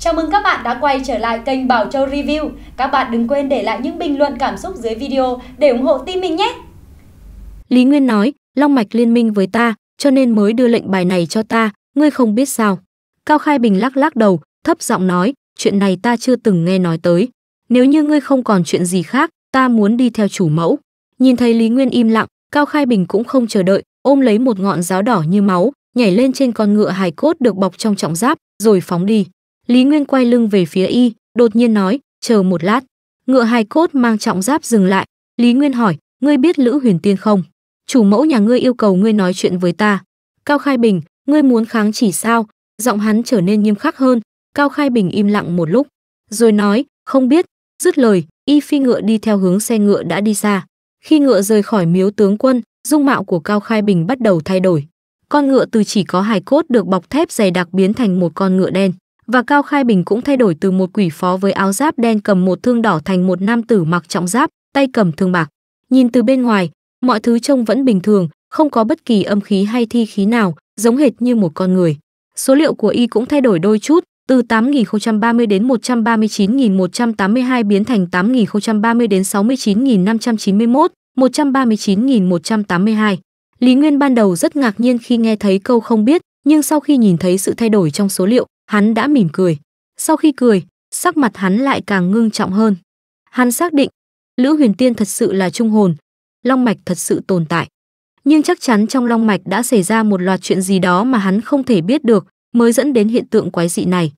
Chào mừng các bạn đã quay trở lại kênh Bảo Châu Review. Các bạn đừng quên để lại những bình luận cảm xúc dưới video để ủng hộ team mình nhé. Lý Nguyên nói, Long Mạch liên minh với ta, cho nên mới đưa lệnh bài này cho ta, ngươi không biết sao. Cao Khai Bình lắc lắc đầu, thấp giọng nói, chuyện này ta chưa từng nghe nói tới. Nếu như ngươi không còn chuyện gì khác, ta muốn đi theo chủ mẫu. Nhìn thấy Lý Nguyên im lặng, Cao Khai Bình cũng không chờ đợi, ôm lấy một ngọn giáo đỏ như máu, nhảy lên trên con ngựa hài cốt được bọc trong trọng giáp, rồi phóng đi. Lý Nguyên quay lưng về phía y, đột nhiên nói, chờ một lát. Ngựa hài cốt mang trọng giáp dừng lại, Lý Nguyên hỏi, ngươi biết Lữ Huyền Tiên không? Chủ mẫu nhà ngươi yêu cầu ngươi nói chuyện với ta. Cao Khai Bình, ngươi muốn kháng chỉ sao? Giọng hắn trở nên nghiêm khắc hơn, Cao Khai Bình im lặng một lúc, rồi nói, không biết, dứt lời, y phi ngựa đi theo hướng xe ngựa đã đi xa. Khi ngựa rời khỏi miếu tướng quân, dung mạo của Cao Khai Bình bắt đầu thay đổi. Con ngựa từ chỉ có hài cốt được bọc thép dày đặc biến thành một con ngựa đen và Cao Khai Bình cũng thay đổi từ một quỷ phó với áo giáp đen cầm một thương đỏ thành một nam tử mặc trọng giáp, tay cầm thương bạc. Nhìn từ bên ngoài, mọi thứ trông vẫn bình thường, không có bất kỳ âm khí hay thi khí nào, giống hệt như một con người. Số liệu của y cũng thay đổi đôi chút, từ 8030 đến 139182 biến thành 8030 đến 69591, 139182. Lý Nguyên ban đầu rất ngạc nhiên khi nghe thấy câu không biết, nhưng sau khi nhìn thấy sự thay đổi trong số liệu, hắn đã mỉm cười. Sau khi cười, sắc mặt hắn lại càng ngưng trọng hơn. Hắn xác định, Lữ Huyền Tiên thật sự là trung hồn, long mạch thật sự tồn tại. Nhưng chắc chắn trong long mạch đã xảy ra một loạt chuyện gì đó mà hắn không thể biết được, mới dẫn đến hiện tượng quái dị này.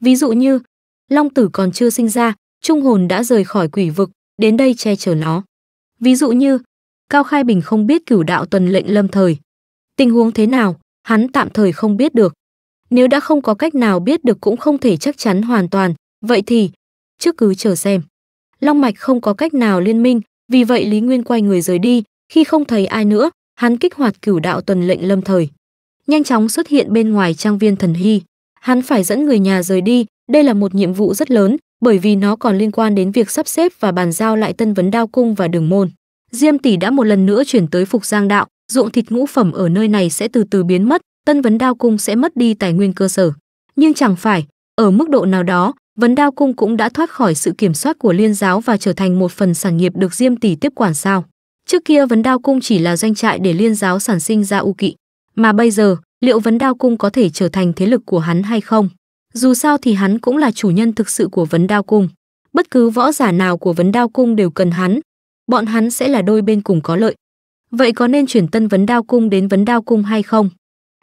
Ví dụ như, long tử còn chưa sinh ra, trung hồn đã rời khỏi quỷ vực, đến đây che chở nó. Ví dụ như, Cao Khai Bình không biết cửu đạo tuần lệnh lâm thời. Tình huống thế nào, hắn tạm thời không biết được. Nếu đã không có cách nào biết được cũng không thể chắc chắn hoàn toàn, vậy thì trước cứ chờ xem. Long mạch không có cách nào liên minh, vì vậy Lý Nguyên quay người rời đi, khi không thấy ai nữa, hắn kích hoạt cửu đạo tuần lệnh lâm thời. Nhanh chóng xuất hiện bên ngoài trang viên thần hy. Hắn phải dẫn người nhà rời đi, đây là một nhiệm vụ rất lớn, bởi vì nó còn liên quan đến việc sắp xếp và bàn giao lại Tân vấn Đao cung và Đường môn. Diêm tỷ đã một lần nữa chuyển tới Phục Giang đạo, ruộng thịt ngũ phẩm ở nơi này sẽ từ từ biến mất, Tân vấn đao cung sẽ mất đi tài nguyên cơ sở. Nhưng chẳng phải, ở mức độ nào đó, vấn đao cung cũng đã thoát khỏi sự kiểm soát của liên giáo và trở thành một phần sản nghiệp được Diêm tỷ tiếp quản sao? Trước kia vấn đao cung chỉ là doanh trại để liên giáo sản sinh ra u kỵ, mà bây giờ, liệu vấn đao cung có thể trở thành thế lực của hắn hay không? Dù sao thì hắn cũng là chủ nhân thực sự của vấn đao cung. Bất cứ võ giả nào của vấn đao cung đều cần hắn. Bọn hắn sẽ là đôi bên cùng có lợi. Vậy có nên chuyển tân vấn đao cung đến vấn đao cung hay không?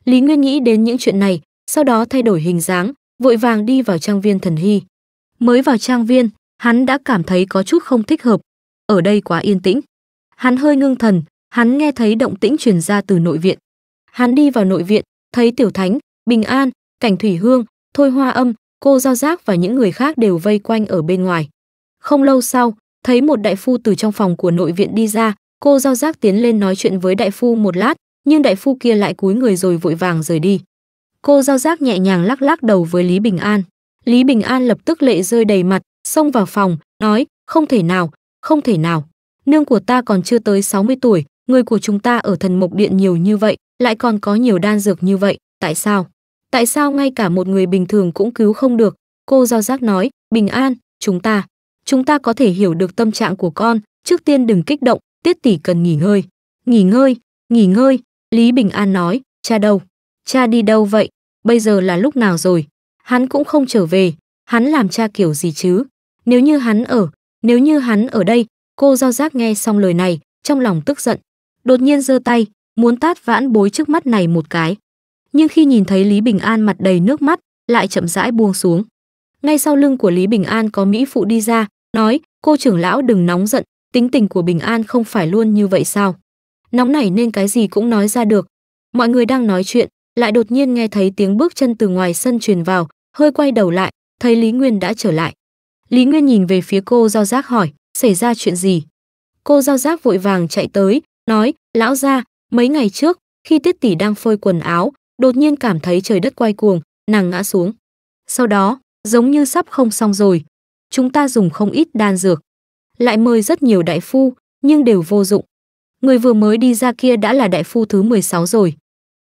Lý Nguyên nghĩ đến những chuyện này, sau đó thay đổi hình dáng, vội vàng đi vào trang viên thần hy. Mới vào trang viên, hắn đã cảm thấy có chút không thích hợp, ở đây quá yên tĩnh. Hắn hơi ngưng thần, hắn nghe thấy động tĩnh truyền ra từ nội viện. Hắn đi vào nội viện, thấy Tiểu Thánh, Bình An, Cảnh Thủy Hương, Thôi Hoa Âm, cô Giao Giác và những người khác đều vây quanh ở bên ngoài. Không lâu sau, thấy một đại phu từ trong phòng của nội viện đi ra, cô Giao Giác tiến lên nói chuyện với đại phu một lát, nhưng đại phu kia lại cúi người rồi vội vàng rời đi. Cô giao giác nhẹ nhàng lắc lắc đầu với Lý Bình An. Lý Bình An lập tức lệ rơi đầy mặt, xông vào phòng, nói, không thể nào, không thể nào. Nương của ta còn chưa tới 60 tuổi, người của chúng ta ở thần mộc điện nhiều như vậy, lại còn có nhiều đan dược như vậy, tại sao? Tại sao ngay cả một người bình thường cũng cứu không được? Cô giao giác nói, Bình An, chúng ta, chúng ta có thể hiểu được tâm trạng của con, trước tiên đừng kích động, tiết tỷ cần nghỉ ngơi. Nghỉ ngơi, nghỉ ngơi, Lý Bình An nói, cha đâu? Cha đi đâu vậy? Bây giờ là lúc nào rồi? Hắn cũng không trở về, hắn làm cha kiểu gì chứ? Nếu như hắn ở, nếu như hắn ở đây, cô giao giác nghe xong lời này, trong lòng tức giận. Đột nhiên giơ tay, muốn tát vãn bối trước mắt này một cái. Nhưng khi nhìn thấy Lý Bình An mặt đầy nước mắt, lại chậm rãi buông xuống. Ngay sau lưng của Lý Bình An có Mỹ Phụ đi ra, nói, cô trưởng lão đừng nóng giận, tính tình của Bình An không phải luôn như vậy sao? nóng nảy nên cái gì cũng nói ra được. Mọi người đang nói chuyện, lại đột nhiên nghe thấy tiếng bước chân từ ngoài sân truyền vào, hơi quay đầu lại, thấy Lý Nguyên đã trở lại. Lý Nguyên nhìn về phía cô giao giác hỏi, xảy ra chuyện gì? Cô giao giác vội vàng chạy tới, nói, lão ra, mấy ngày trước, khi tiết tỷ đang phơi quần áo, đột nhiên cảm thấy trời đất quay cuồng, nàng ngã xuống. Sau đó, giống như sắp không xong rồi, chúng ta dùng không ít đan dược. Lại mời rất nhiều đại phu, nhưng đều vô dụng người vừa mới đi ra kia đã là đại phu thứ 16 rồi.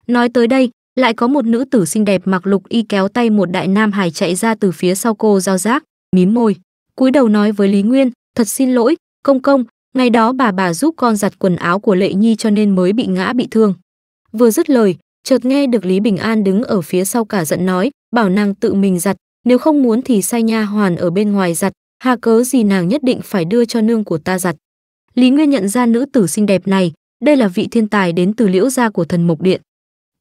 Nói tới đây, lại có một nữ tử xinh đẹp mặc lục y kéo tay một đại nam hải chạy ra từ phía sau cô giao giác, mím môi, cúi đầu nói với Lý Nguyên, thật xin lỗi, công công, ngày đó bà bà giúp con giặt quần áo của Lệ Nhi cho nên mới bị ngã bị thương. Vừa dứt lời, chợt nghe được Lý Bình An đứng ở phía sau cả giận nói, bảo nàng tự mình giặt, nếu không muốn thì sai nha hoàn ở bên ngoài giặt, hà cớ gì nàng nhất định phải đưa cho nương của ta giặt. Lý Nguyên nhận ra nữ tử xinh đẹp này, đây là vị thiên tài đến từ Liễu gia của Thần Mộc Điện.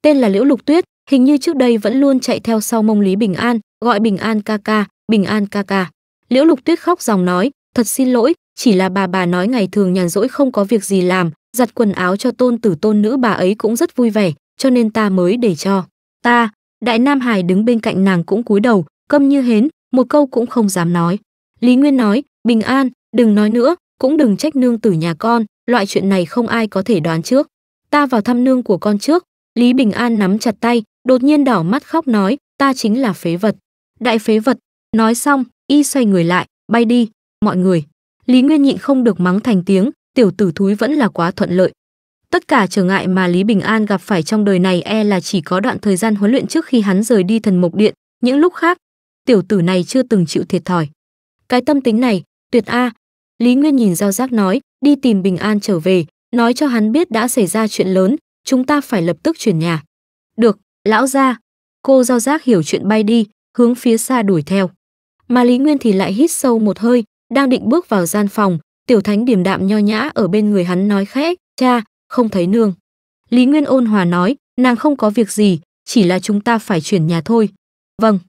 Tên là Liễu Lục Tuyết, hình như trước đây vẫn luôn chạy theo sau mông Lý Bình An, gọi Bình An ca ca, Bình An ca ca. Liễu Lục Tuyết khóc ròng nói, thật xin lỗi, chỉ là bà bà nói ngày thường nhàn rỗi không có việc gì làm, giặt quần áo cho tôn tử tôn nữ bà ấy cũng rất vui vẻ, cho nên ta mới để cho. Ta, Đại Nam Hải đứng bên cạnh nàng cũng cúi đầu, câm như hến, một câu cũng không dám nói. Lý Nguyên nói, Bình An, đừng nói nữa, cũng đừng trách nương tử nhà con, loại chuyện này không ai có thể đoán trước. Ta vào thăm nương của con trước, Lý Bình An nắm chặt tay, đột nhiên đỏ mắt khóc nói, ta chính là phế vật. Đại phế vật, nói xong, y xoay người lại, bay đi, mọi người. Lý Nguyên nhịn không được mắng thành tiếng, tiểu tử thúi vẫn là quá thuận lợi. Tất cả trở ngại mà Lý Bình An gặp phải trong đời này e là chỉ có đoạn thời gian huấn luyện trước khi hắn rời đi thần mộc điện, những lúc khác, tiểu tử này chưa từng chịu thiệt thòi. Cái tâm tính này, tuyệt a, Lý Nguyên nhìn giao giác nói, đi tìm bình an trở về, nói cho hắn biết đã xảy ra chuyện lớn, chúng ta phải lập tức chuyển nhà. Được, lão ra. Cô giao giác hiểu chuyện bay đi, hướng phía xa đuổi theo. Mà Lý Nguyên thì lại hít sâu một hơi, đang định bước vào gian phòng, tiểu thánh điểm đạm nho nhã ở bên người hắn nói khẽ, cha, không thấy nương. Lý Nguyên ôn hòa nói, nàng không có việc gì, chỉ là chúng ta phải chuyển nhà thôi. Vâng.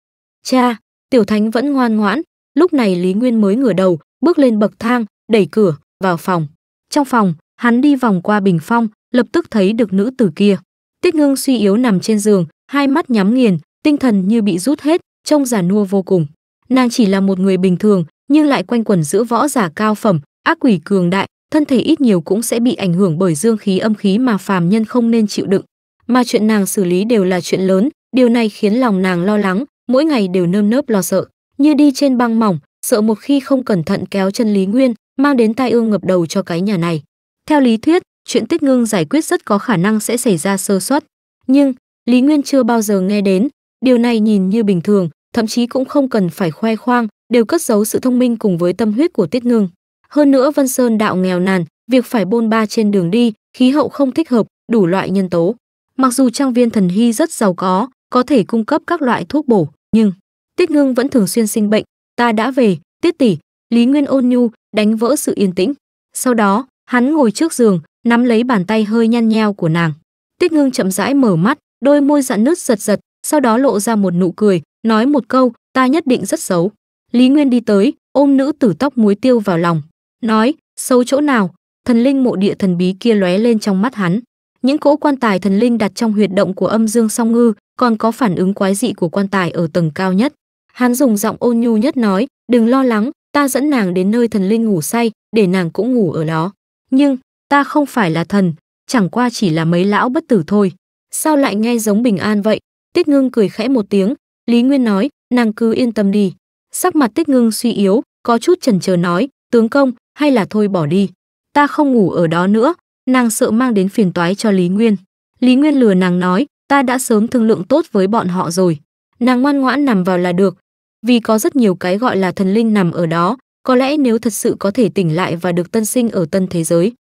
Cha, tiểu thánh vẫn ngoan ngoãn, lúc này Lý Nguyên mới ngửa đầu, bước lên bậc thang, đẩy cửa, vào phòng. Trong phòng, hắn đi vòng qua bình phong, lập tức thấy được nữ tử kia. Tích ngưng suy yếu nằm trên giường, hai mắt nhắm nghiền, tinh thần như bị rút hết, trông già nua vô cùng. Nàng chỉ là một người bình thường, nhưng lại quanh quẩn giữa võ giả cao phẩm, ác quỷ cường đại, thân thể ít nhiều cũng sẽ bị ảnh hưởng bởi dương khí âm khí mà phàm nhân không nên chịu đựng. Mà chuyện nàng xử lý đều là chuyện lớn, điều này khiến lòng nàng lo lắng, mỗi ngày đều nơm nớp lo sợ, như đi trên băng mỏng, sợ một khi không cẩn thận kéo chân Lý Nguyên, mang đến tai ương ngập đầu cho cái nhà này. Theo lý thuyết, chuyện Tích Ngưng giải quyết rất có khả năng sẽ xảy ra sơ suất, nhưng Lý Nguyên chưa bao giờ nghe đến, điều này nhìn như bình thường, thậm chí cũng không cần phải khoe khoang, đều cất giấu sự thông minh cùng với tâm huyết của Tiết Ngưng. Hơn nữa Vân Sơn đạo nghèo nàn, việc phải bôn ba trên đường đi, khí hậu không thích hợp, đủ loại nhân tố. Mặc dù trang viên thần hy rất giàu có, có thể cung cấp các loại thuốc bổ, nhưng Tiết Ngưng vẫn thường xuyên sinh bệnh, ta đã về tiết tỷ lý nguyên ôn nhu đánh vỡ sự yên tĩnh sau đó hắn ngồi trước giường nắm lấy bàn tay hơi nhăn nheo của nàng tiết ngưng chậm rãi mở mắt đôi môi dạn nứt giật giật sau đó lộ ra một nụ cười nói một câu ta nhất định rất xấu lý nguyên đi tới ôm nữ tử tóc muối tiêu vào lòng nói xấu chỗ nào thần linh mộ địa thần bí kia lóe lên trong mắt hắn những cỗ quan tài thần linh đặt trong huyệt động của âm dương song ngư còn có phản ứng quái dị của quan tài ở tầng cao nhất Hắn dùng giọng ôn nhu nhất nói, đừng lo lắng, ta dẫn nàng đến nơi thần linh ngủ say, để nàng cũng ngủ ở đó. Nhưng, ta không phải là thần, chẳng qua chỉ là mấy lão bất tử thôi. Sao lại nghe giống bình an vậy? Tiết ngưng cười khẽ một tiếng, Lý Nguyên nói, nàng cứ yên tâm đi. Sắc mặt tiết ngưng suy yếu, có chút chần chờ nói, tướng công, hay là thôi bỏ đi. Ta không ngủ ở đó nữa, nàng sợ mang đến phiền toái cho Lý Nguyên. Lý Nguyên lừa nàng nói, ta đã sớm thương lượng tốt với bọn họ rồi. Nàng ngoan ngoãn nằm vào là được, vì có rất nhiều cái gọi là thần linh nằm ở đó, có lẽ nếu thật sự có thể tỉnh lại và được tân sinh ở tân thế giới.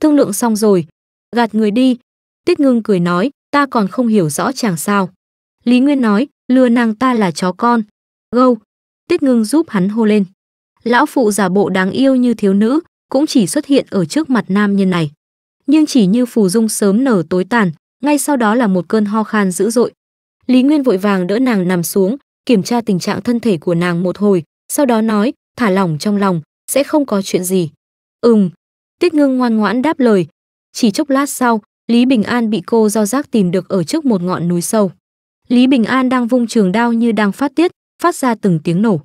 Thương lượng xong rồi, gạt người đi. Tiết ngưng cười nói, ta còn không hiểu rõ chàng sao. Lý Nguyên nói, lừa nàng ta là chó con. Gâu, tiết ngưng giúp hắn hô lên. Lão phụ giả bộ đáng yêu như thiếu nữ, cũng chỉ xuất hiện ở trước mặt nam nhân này. Nhưng chỉ như phù dung sớm nở tối tàn, ngay sau đó là một cơn ho khan dữ dội. Lý Nguyên vội vàng đỡ nàng nằm xuống, kiểm tra tình trạng thân thể của nàng một hồi, sau đó nói, thả lỏng trong lòng, sẽ không có chuyện gì. Ừm, Tiết Ngưng ngoan ngoãn đáp lời. Chỉ chốc lát sau, Lý Bình An bị cô giao giác tìm được ở trước một ngọn núi sâu. Lý Bình An đang vung trường đao như đang phát tiết, phát ra từng tiếng nổ.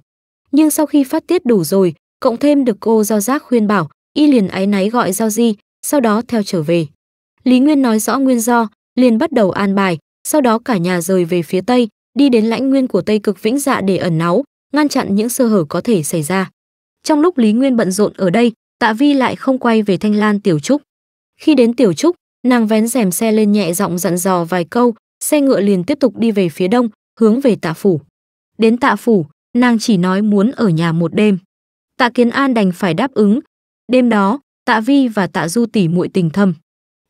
Nhưng sau khi phát tiết đủ rồi, cộng thêm được cô giao giác khuyên bảo, y liền áy náy gọi giao di, sau đó theo trở về. Lý Nguyên nói rõ nguyên do, liền bắt đầu an bài, sau đó cả nhà rời về phía tây, đi đến lãnh nguyên của Tây Cực Vĩnh Dạ để ẩn náu, ngăn chặn những sơ hở có thể xảy ra. Trong lúc Lý Nguyên bận rộn ở đây, Tạ Vi lại không quay về Thanh Lan Tiểu Trúc. Khi đến Tiểu Trúc, nàng vén rèm xe lên nhẹ giọng dặn dò vài câu, xe ngựa liền tiếp tục đi về phía đông, hướng về Tạ phủ. Đến Tạ phủ, nàng chỉ nói muốn ở nhà một đêm. Tạ Kiến An đành phải đáp ứng. Đêm đó, Tạ Vi và Tạ Du tỷ muội tình thâm.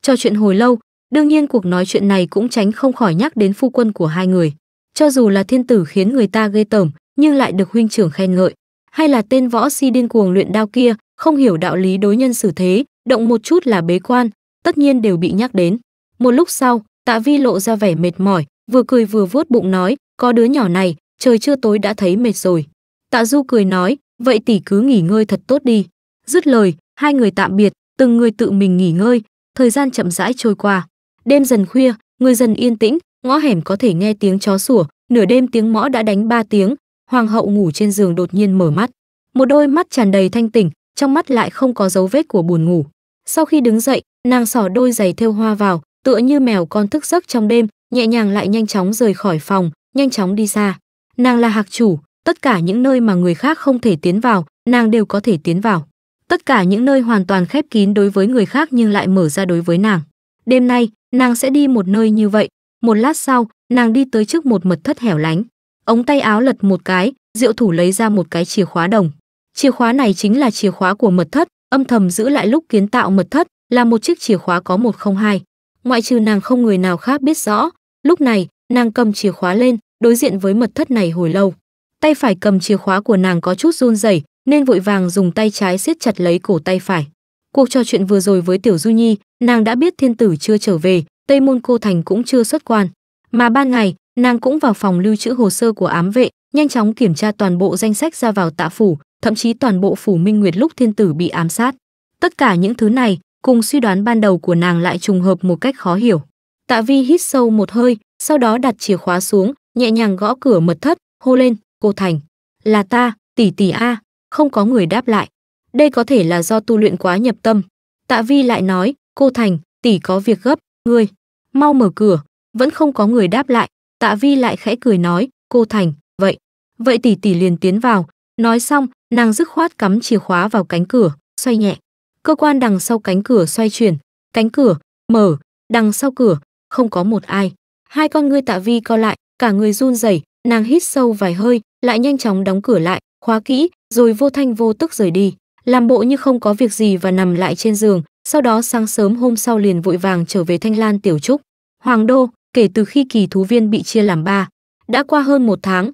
trò chuyện hồi lâu, đương nhiên cuộc nói chuyện này cũng tránh không khỏi nhắc đến phu quân của hai người cho dù là thiên tử khiến người ta ghê tởm, nhưng lại được huynh trưởng khen ngợi, hay là tên võ si điên cuồng luyện đao kia, không hiểu đạo lý đối nhân xử thế, động một chút là bế quan, tất nhiên đều bị nhắc đến. Một lúc sau, Tạ Vi lộ ra vẻ mệt mỏi, vừa cười vừa vuốt bụng nói, có đứa nhỏ này, trời chưa tối đã thấy mệt rồi. Tạ Du cười nói, vậy tỷ cứ nghỉ ngơi thật tốt đi. Dứt lời, hai người tạm biệt, từng người tự mình nghỉ ngơi, thời gian chậm rãi trôi qua. Đêm dần khuya, người dần yên tĩnh, ngõ hẻm có thể nghe tiếng chó sủa, nửa đêm tiếng mõ đã đánh ba tiếng, hoàng hậu ngủ trên giường đột nhiên mở mắt. Một đôi mắt tràn đầy thanh tỉnh, trong mắt lại không có dấu vết của buồn ngủ. Sau khi đứng dậy, nàng xỏ đôi giày thêu hoa vào, tựa như mèo con thức giấc trong đêm, nhẹ nhàng lại nhanh chóng rời khỏi phòng, nhanh chóng đi xa. Nàng là hạc chủ, tất cả những nơi mà người khác không thể tiến vào, nàng đều có thể tiến vào. Tất cả những nơi hoàn toàn khép kín đối với người khác nhưng lại mở ra đối với nàng. Đêm nay, nàng sẽ đi một nơi như vậy, một lát sau nàng đi tới trước một mật thất hẻo lánh ống tay áo lật một cái diệu thủ lấy ra một cái chìa khóa đồng chìa khóa này chính là chìa khóa của mật thất âm thầm giữ lại lúc kiến tạo mật thất là một chiếc chìa khóa có một không hai ngoại trừ nàng không người nào khác biết rõ lúc này nàng cầm chìa khóa lên đối diện với mật thất này hồi lâu tay phải cầm chìa khóa của nàng có chút run rẩy nên vội vàng dùng tay trái siết chặt lấy cổ tay phải cuộc trò chuyện vừa rồi với tiểu du nhi nàng đã biết thiên tử chưa trở về Tây Môn Cô Thành cũng chưa xuất quan, mà ban ngày, nàng cũng vào phòng lưu trữ hồ sơ của ám vệ, nhanh chóng kiểm tra toàn bộ danh sách ra vào Tạ phủ, thậm chí toàn bộ phủ Minh Nguyệt lúc thiên tử bị ám sát. Tất cả những thứ này, cùng suy đoán ban đầu của nàng lại trùng hợp một cách khó hiểu. Tạ Vi hít sâu một hơi, sau đó đặt chìa khóa xuống, nhẹ nhàng gõ cửa mật thất, hô lên, "Cô Thành, là ta, tỷ tỷ a." Không có người đáp lại. Đây có thể là do tu luyện quá nhập tâm. Tạ Vi lại nói, "Cô Thành, tỷ có việc gấp, người, mau mở cửa, vẫn không có người đáp lại, Tạ Vi lại khẽ cười nói, cô Thành, vậy. Vậy tỷ tỷ liền tiến vào, nói xong, nàng dứt khoát cắm chìa khóa vào cánh cửa, xoay nhẹ. Cơ quan đằng sau cánh cửa xoay chuyển, cánh cửa, mở, đằng sau cửa, không có một ai. Hai con ngươi Tạ Vi co lại, cả người run rẩy, nàng hít sâu vài hơi, lại nhanh chóng đóng cửa lại, khóa kỹ, rồi vô thanh vô tức rời đi, làm bộ như không có việc gì và nằm lại trên giường, sau đó sáng sớm hôm sau liền vội vàng trở về Thanh Lan Tiểu Trúc. Hoàng Đô, kể từ khi kỳ thú viên bị chia làm ba, đã qua hơn một tháng.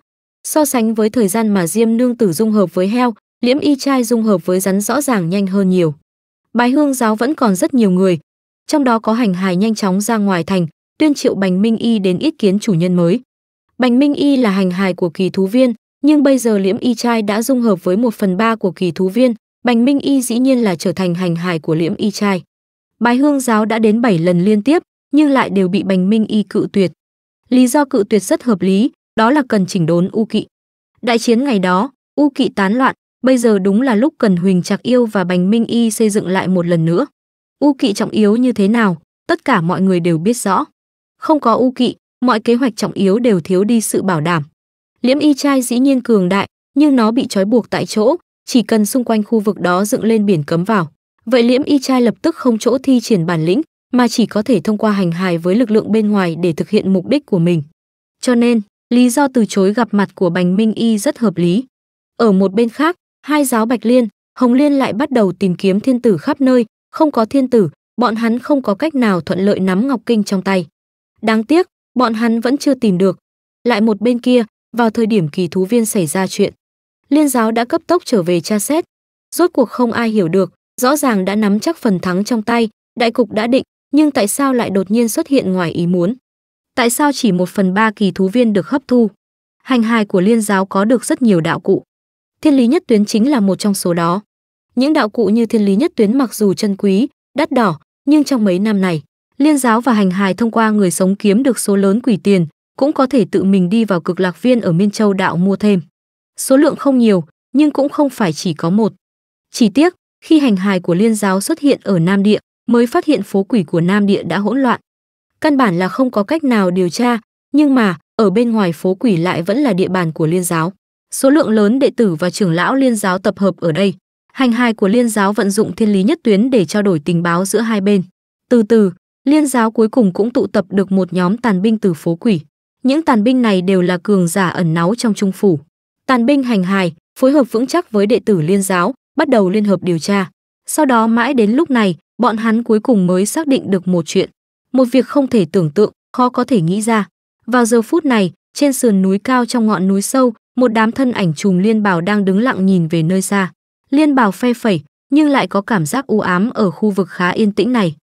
So sánh với thời gian mà Diêm Nương Tử dung hợp với heo, liễm y trai dung hợp với rắn rõ ràng nhanh hơn nhiều. Bái hương giáo vẫn còn rất nhiều người, trong đó có hành hài nhanh chóng ra ngoài thành, tuyên triệu Bành Minh Y đến ý kiến chủ nhân mới. Bành Minh Y là hành hài của kỳ thú viên, nhưng bây giờ liễm y trai đã dung hợp với một phần ba của kỳ thú viên, Bành Minh Y dĩ nhiên là trở thành hành hài của Liễm Y trai. Bái Hương giáo đã đến 7 lần liên tiếp, nhưng lại đều bị Bành Minh Y cự tuyệt. Lý do cự tuyệt rất hợp lý, đó là cần chỉnh đốn U Kỵ. Đại chiến ngày đó, U Kỵ tán loạn, bây giờ đúng là lúc cần Huỳnh Trạc Yêu và Bành Minh Y xây dựng lại một lần nữa. U Kỵ trọng yếu như thế nào, tất cả mọi người đều biết rõ. Không có U Kỵ, mọi kế hoạch trọng yếu đều thiếu đi sự bảo đảm. Liễm Y trai dĩ nhiên cường đại, nhưng nó bị trói buộc tại chỗ, chỉ cần xung quanh khu vực đó dựng lên biển cấm vào vậy liễm y trai lập tức không chỗ thi triển bản lĩnh mà chỉ có thể thông qua hành hài với lực lượng bên ngoài để thực hiện mục đích của mình cho nên lý do từ chối gặp mặt của bành minh y rất hợp lý ở một bên khác hai giáo bạch liên hồng liên lại bắt đầu tìm kiếm thiên tử khắp nơi không có thiên tử bọn hắn không có cách nào thuận lợi nắm ngọc kinh trong tay đáng tiếc bọn hắn vẫn chưa tìm được lại một bên kia vào thời điểm kỳ thú viên xảy ra chuyện liên giáo đã cấp tốc trở về tra xét. Rốt cuộc không ai hiểu được, rõ ràng đã nắm chắc phần thắng trong tay, đại cục đã định, nhưng tại sao lại đột nhiên xuất hiện ngoài ý muốn? Tại sao chỉ một phần ba kỳ thú viên được hấp thu? Hành hài của liên giáo có được rất nhiều đạo cụ. Thiên lý nhất tuyến chính là một trong số đó. Những đạo cụ như thiên lý nhất tuyến mặc dù chân quý, đắt đỏ, nhưng trong mấy năm này, liên giáo và hành hài thông qua người sống kiếm được số lớn quỷ tiền, cũng có thể tự mình đi vào cực lạc viên ở Miên Châu đạo mua thêm. Số lượng không nhiều, nhưng cũng không phải chỉ có một. Chỉ tiếc, khi hành hài của liên giáo xuất hiện ở Nam Địa, mới phát hiện phố quỷ của Nam Địa đã hỗn loạn. Căn bản là không có cách nào điều tra, nhưng mà, ở bên ngoài phố quỷ lại vẫn là địa bàn của liên giáo. Số lượng lớn đệ tử và trưởng lão liên giáo tập hợp ở đây. Hành hài của liên giáo vận dụng thiên lý nhất tuyến để trao đổi tình báo giữa hai bên. Từ từ, liên giáo cuối cùng cũng tụ tập được một nhóm tàn binh từ phố quỷ. Những tàn binh này đều là cường giả ẩn náu trong trung phủ tàn binh hành hài, phối hợp vững chắc với đệ tử liên giáo, bắt đầu liên hợp điều tra. Sau đó mãi đến lúc này, bọn hắn cuối cùng mới xác định được một chuyện, một việc không thể tưởng tượng, khó có thể nghĩ ra. Vào giờ phút này, trên sườn núi cao trong ngọn núi sâu, một đám thân ảnh trùm liên bảo đang đứng lặng nhìn về nơi xa. Liên bảo phe phẩy, nhưng lại có cảm giác u ám ở khu vực khá yên tĩnh này.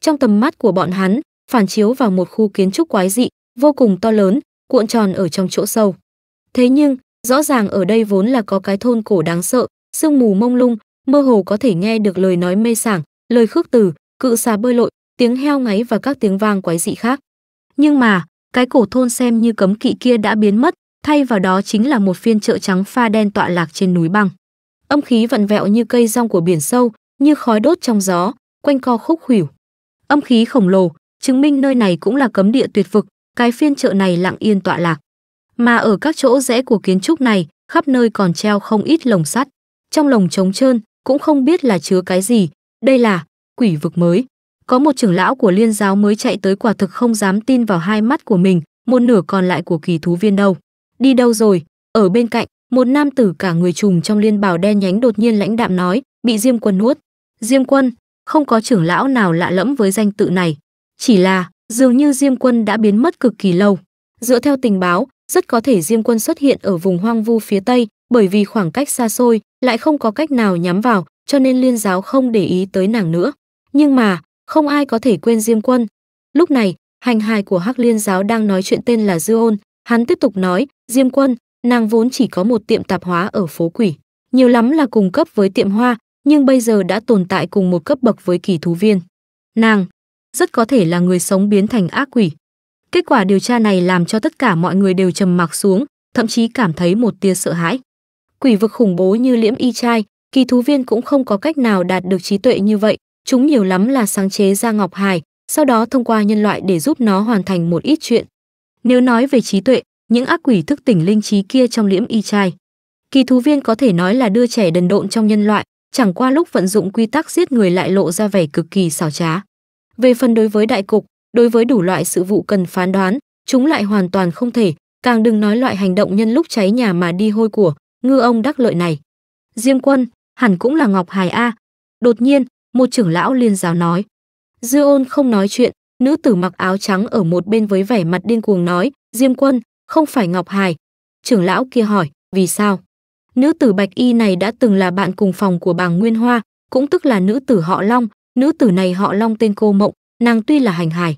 Trong tầm mắt của bọn hắn, phản chiếu vào một khu kiến trúc quái dị, vô cùng to lớn, cuộn tròn ở trong chỗ sâu. Thế nhưng, Rõ ràng ở đây vốn là có cái thôn cổ đáng sợ, sương mù mông lung, mơ hồ có thể nghe được lời nói mê sảng, lời khước từ, cự xà bơi lội, tiếng heo ngáy và các tiếng vang quái dị khác. Nhưng mà, cái cổ thôn xem như cấm kỵ kia đã biến mất, thay vào đó chính là một phiên chợ trắng pha đen tọa lạc trên núi băng. Âm khí vặn vẹo như cây rong của biển sâu, như khói đốt trong gió, quanh co khúc khuỷu. Âm khí khổng lồ, chứng minh nơi này cũng là cấm địa tuyệt vực, cái phiên chợ này lặng yên tọa lạc. Mà ở các chỗ rẽ của kiến trúc này, khắp nơi còn treo không ít lồng sắt. Trong lồng trống trơn, cũng không biết là chứa cái gì, đây là quỷ vực mới. Có một trưởng lão của liên giáo mới chạy tới quả thực không dám tin vào hai mắt của mình, một nửa còn lại của kỳ thú viên đâu. Đi đâu rồi? Ở bên cạnh, một nam tử cả người trùm trong liên bào đen nhánh đột nhiên lãnh đạm nói, bị Diêm Quân nuốt. Diêm Quân, không có trưởng lão nào lạ lẫm với danh tự này. Chỉ là, dường như Diêm Quân đã biến mất cực kỳ lâu. Dựa theo tình báo, rất có thể Diêm Quân xuất hiện ở vùng hoang vu phía Tây, bởi vì khoảng cách xa xôi, lại không có cách nào nhắm vào, cho nên Liên giáo không để ý tới nàng nữa. Nhưng mà, không ai có thể quên Diêm Quân. Lúc này, hành hài của Hắc Liên giáo đang nói chuyện tên là Dư Ôn, hắn tiếp tục nói, "Diêm Quân, nàng vốn chỉ có một tiệm tạp hóa ở phố Quỷ, nhiều lắm là cùng cấp với tiệm hoa, nhưng bây giờ đã tồn tại cùng một cấp bậc với kỳ thú viên. Nàng rất có thể là người sống biến thành ác quỷ, Kết quả điều tra này làm cho tất cả mọi người đều trầm mặc xuống, thậm chí cảm thấy một tia sợ hãi. Quỷ vực khủng bố như liễm y trai, kỳ thú viên cũng không có cách nào đạt được trí tuệ như vậy, chúng nhiều lắm là sáng chế ra ngọc hài, sau đó thông qua nhân loại để giúp nó hoàn thành một ít chuyện. Nếu nói về trí tuệ, những ác quỷ thức tỉnh linh trí kia trong liễm y trai. Kỳ thú viên có thể nói là đưa trẻ đần độn trong nhân loại, chẳng qua lúc vận dụng quy tắc giết người lại lộ ra vẻ cực kỳ xảo trá. Về phần đối với đại cục, đối với đủ loại sự vụ cần phán đoán, chúng lại hoàn toàn không thể, càng đừng nói loại hành động nhân lúc cháy nhà mà đi hôi của, ngư ông đắc lợi này. Diêm quân, hẳn cũng là Ngọc Hải A. Đột nhiên, một trưởng lão liên giáo nói. Dư ôn không nói chuyện, nữ tử mặc áo trắng ở một bên với vẻ mặt điên cuồng nói, Diêm quân, không phải Ngọc Hải. Trưởng lão kia hỏi, vì sao? Nữ tử bạch y này đã từng là bạn cùng phòng của Bàng Nguyên Hoa, cũng tức là nữ tử họ Long, nữ tử này họ Long tên cô Mộng, nàng tuy là hành hải,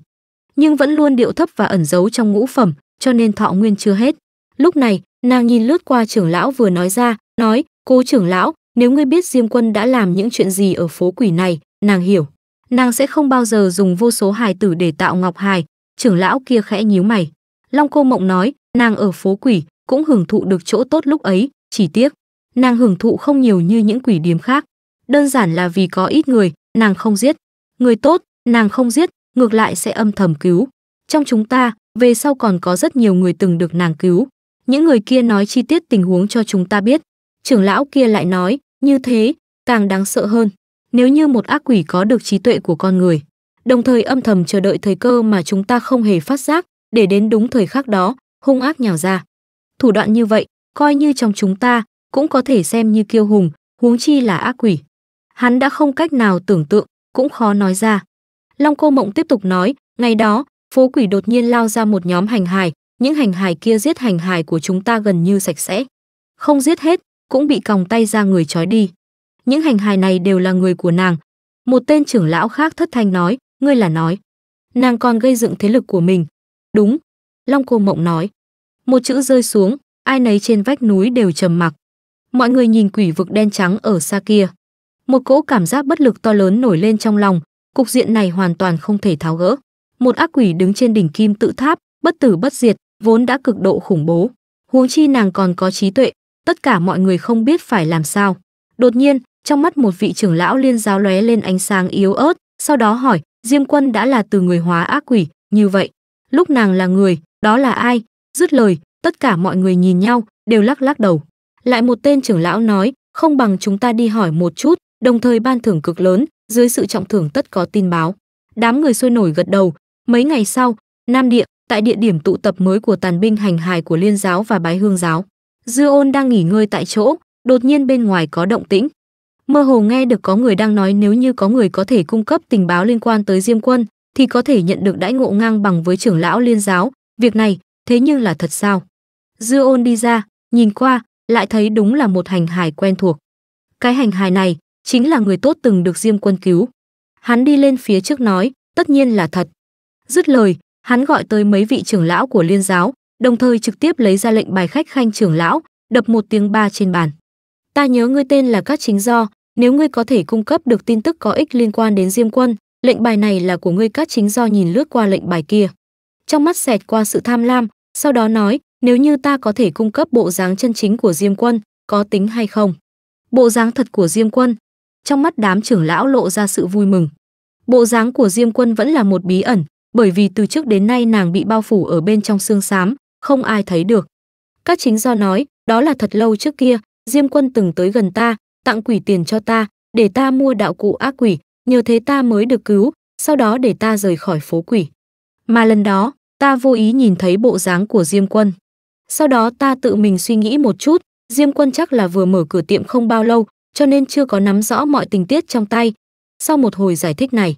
nhưng vẫn luôn điệu thấp và ẩn giấu trong ngũ phẩm, cho nên thọ nguyên chưa hết. Lúc này, nàng nhìn lướt qua trưởng lão vừa nói ra, nói, cô trưởng lão, nếu ngươi biết Diêm Quân đã làm những chuyện gì ở phố quỷ này, nàng hiểu. Nàng sẽ không bao giờ dùng vô số hài tử để tạo ngọc hài, trưởng lão kia khẽ nhíu mày. Long cô mộng nói, nàng ở phố quỷ, cũng hưởng thụ được chỗ tốt lúc ấy, chỉ tiếc. Nàng hưởng thụ không nhiều như những quỷ điếm khác. Đơn giản là vì có ít người, nàng không giết. Người tốt, nàng không giết, ngược lại sẽ âm thầm cứu. Trong chúng ta, về sau còn có rất nhiều người từng được nàng cứu. Những người kia nói chi tiết tình huống cho chúng ta biết. Trưởng lão kia lại nói, như thế, càng đáng sợ hơn. Nếu như một ác quỷ có được trí tuệ của con người, đồng thời âm thầm chờ đợi thời cơ mà chúng ta không hề phát giác, để đến đúng thời khắc đó, hung ác nhào ra. Thủ đoạn như vậy, coi như trong chúng ta, cũng có thể xem như kiêu hùng, huống chi là ác quỷ. Hắn đã không cách nào tưởng tượng, cũng khó nói ra. Long Cô Mộng tiếp tục nói, ngày đó, phố quỷ đột nhiên lao ra một nhóm hành hài, những hành hài kia giết hành hài của chúng ta gần như sạch sẽ. Không giết hết, cũng bị còng tay ra người trói đi. Những hành hài này đều là người của nàng. Một tên trưởng lão khác thất thanh nói, ngươi là nói. Nàng còn gây dựng thế lực của mình. Đúng, Long Cô Mộng nói. Một chữ rơi xuống, ai nấy trên vách núi đều trầm mặc. Mọi người nhìn quỷ vực đen trắng ở xa kia. Một cỗ cảm giác bất lực to lớn nổi lên trong lòng, cục diện này hoàn toàn không thể tháo gỡ. Một ác quỷ đứng trên đỉnh kim tự tháp, bất tử bất diệt, vốn đã cực độ khủng bố. Huống chi nàng còn có trí tuệ, tất cả mọi người không biết phải làm sao. Đột nhiên, trong mắt một vị trưởng lão liên giáo lóe lên ánh sáng yếu ớt, sau đó hỏi, Diêm Quân đã là từ người hóa ác quỷ, như vậy, lúc nàng là người, đó là ai? Dứt lời, tất cả mọi người nhìn nhau, đều lắc lắc đầu. Lại một tên trưởng lão nói, không bằng chúng ta đi hỏi một chút, đồng thời ban thưởng cực lớn, dưới sự trọng thưởng tất có tin báo. Đám người sôi nổi gật đầu, mấy ngày sau, Nam Địa, tại địa điểm tụ tập mới của tàn binh hành hài của Liên giáo và Bái Hương giáo, Dư Ôn đang nghỉ ngơi tại chỗ, đột nhiên bên ngoài có động tĩnh. Mơ hồ nghe được có người đang nói nếu như có người có thể cung cấp tình báo liên quan tới Diêm Quân thì có thể nhận được đãi ngộ ngang bằng với trưởng lão Liên giáo, việc này, thế nhưng là thật sao? Dư Ôn đi ra, nhìn qua, lại thấy đúng là một hành hài quen thuộc. Cái hành hài này, chính là người tốt từng được Diêm Quân cứu. Hắn đi lên phía trước nói, tất nhiên là thật. Dứt lời, hắn gọi tới mấy vị trưởng lão của liên giáo, đồng thời trực tiếp lấy ra lệnh bài khách khanh trưởng lão, đập một tiếng ba trên bàn. Ta nhớ ngươi tên là các chính do, nếu ngươi có thể cung cấp được tin tức có ích liên quan đến Diêm Quân, lệnh bài này là của ngươi các chính do nhìn lướt qua lệnh bài kia. Trong mắt xẹt qua sự tham lam, sau đó nói, nếu như ta có thể cung cấp bộ dáng chân chính của Diêm Quân, có tính hay không? Bộ dáng thật của Diêm Quân, trong mắt đám trưởng lão lộ ra sự vui mừng. Bộ dáng của Diêm Quân vẫn là một bí ẩn, bởi vì từ trước đến nay nàng bị bao phủ ở bên trong xương xám, không ai thấy được. Các chính do nói, đó là thật lâu trước kia, Diêm Quân từng tới gần ta, tặng quỷ tiền cho ta, để ta mua đạo cụ ác quỷ, nhờ thế ta mới được cứu, sau đó để ta rời khỏi phố quỷ. Mà lần đó, ta vô ý nhìn thấy bộ dáng của Diêm Quân. Sau đó ta tự mình suy nghĩ một chút, Diêm Quân chắc là vừa mở cửa tiệm không bao lâu, cho nên chưa có nắm rõ mọi tình tiết trong tay. Sau một hồi giải thích này,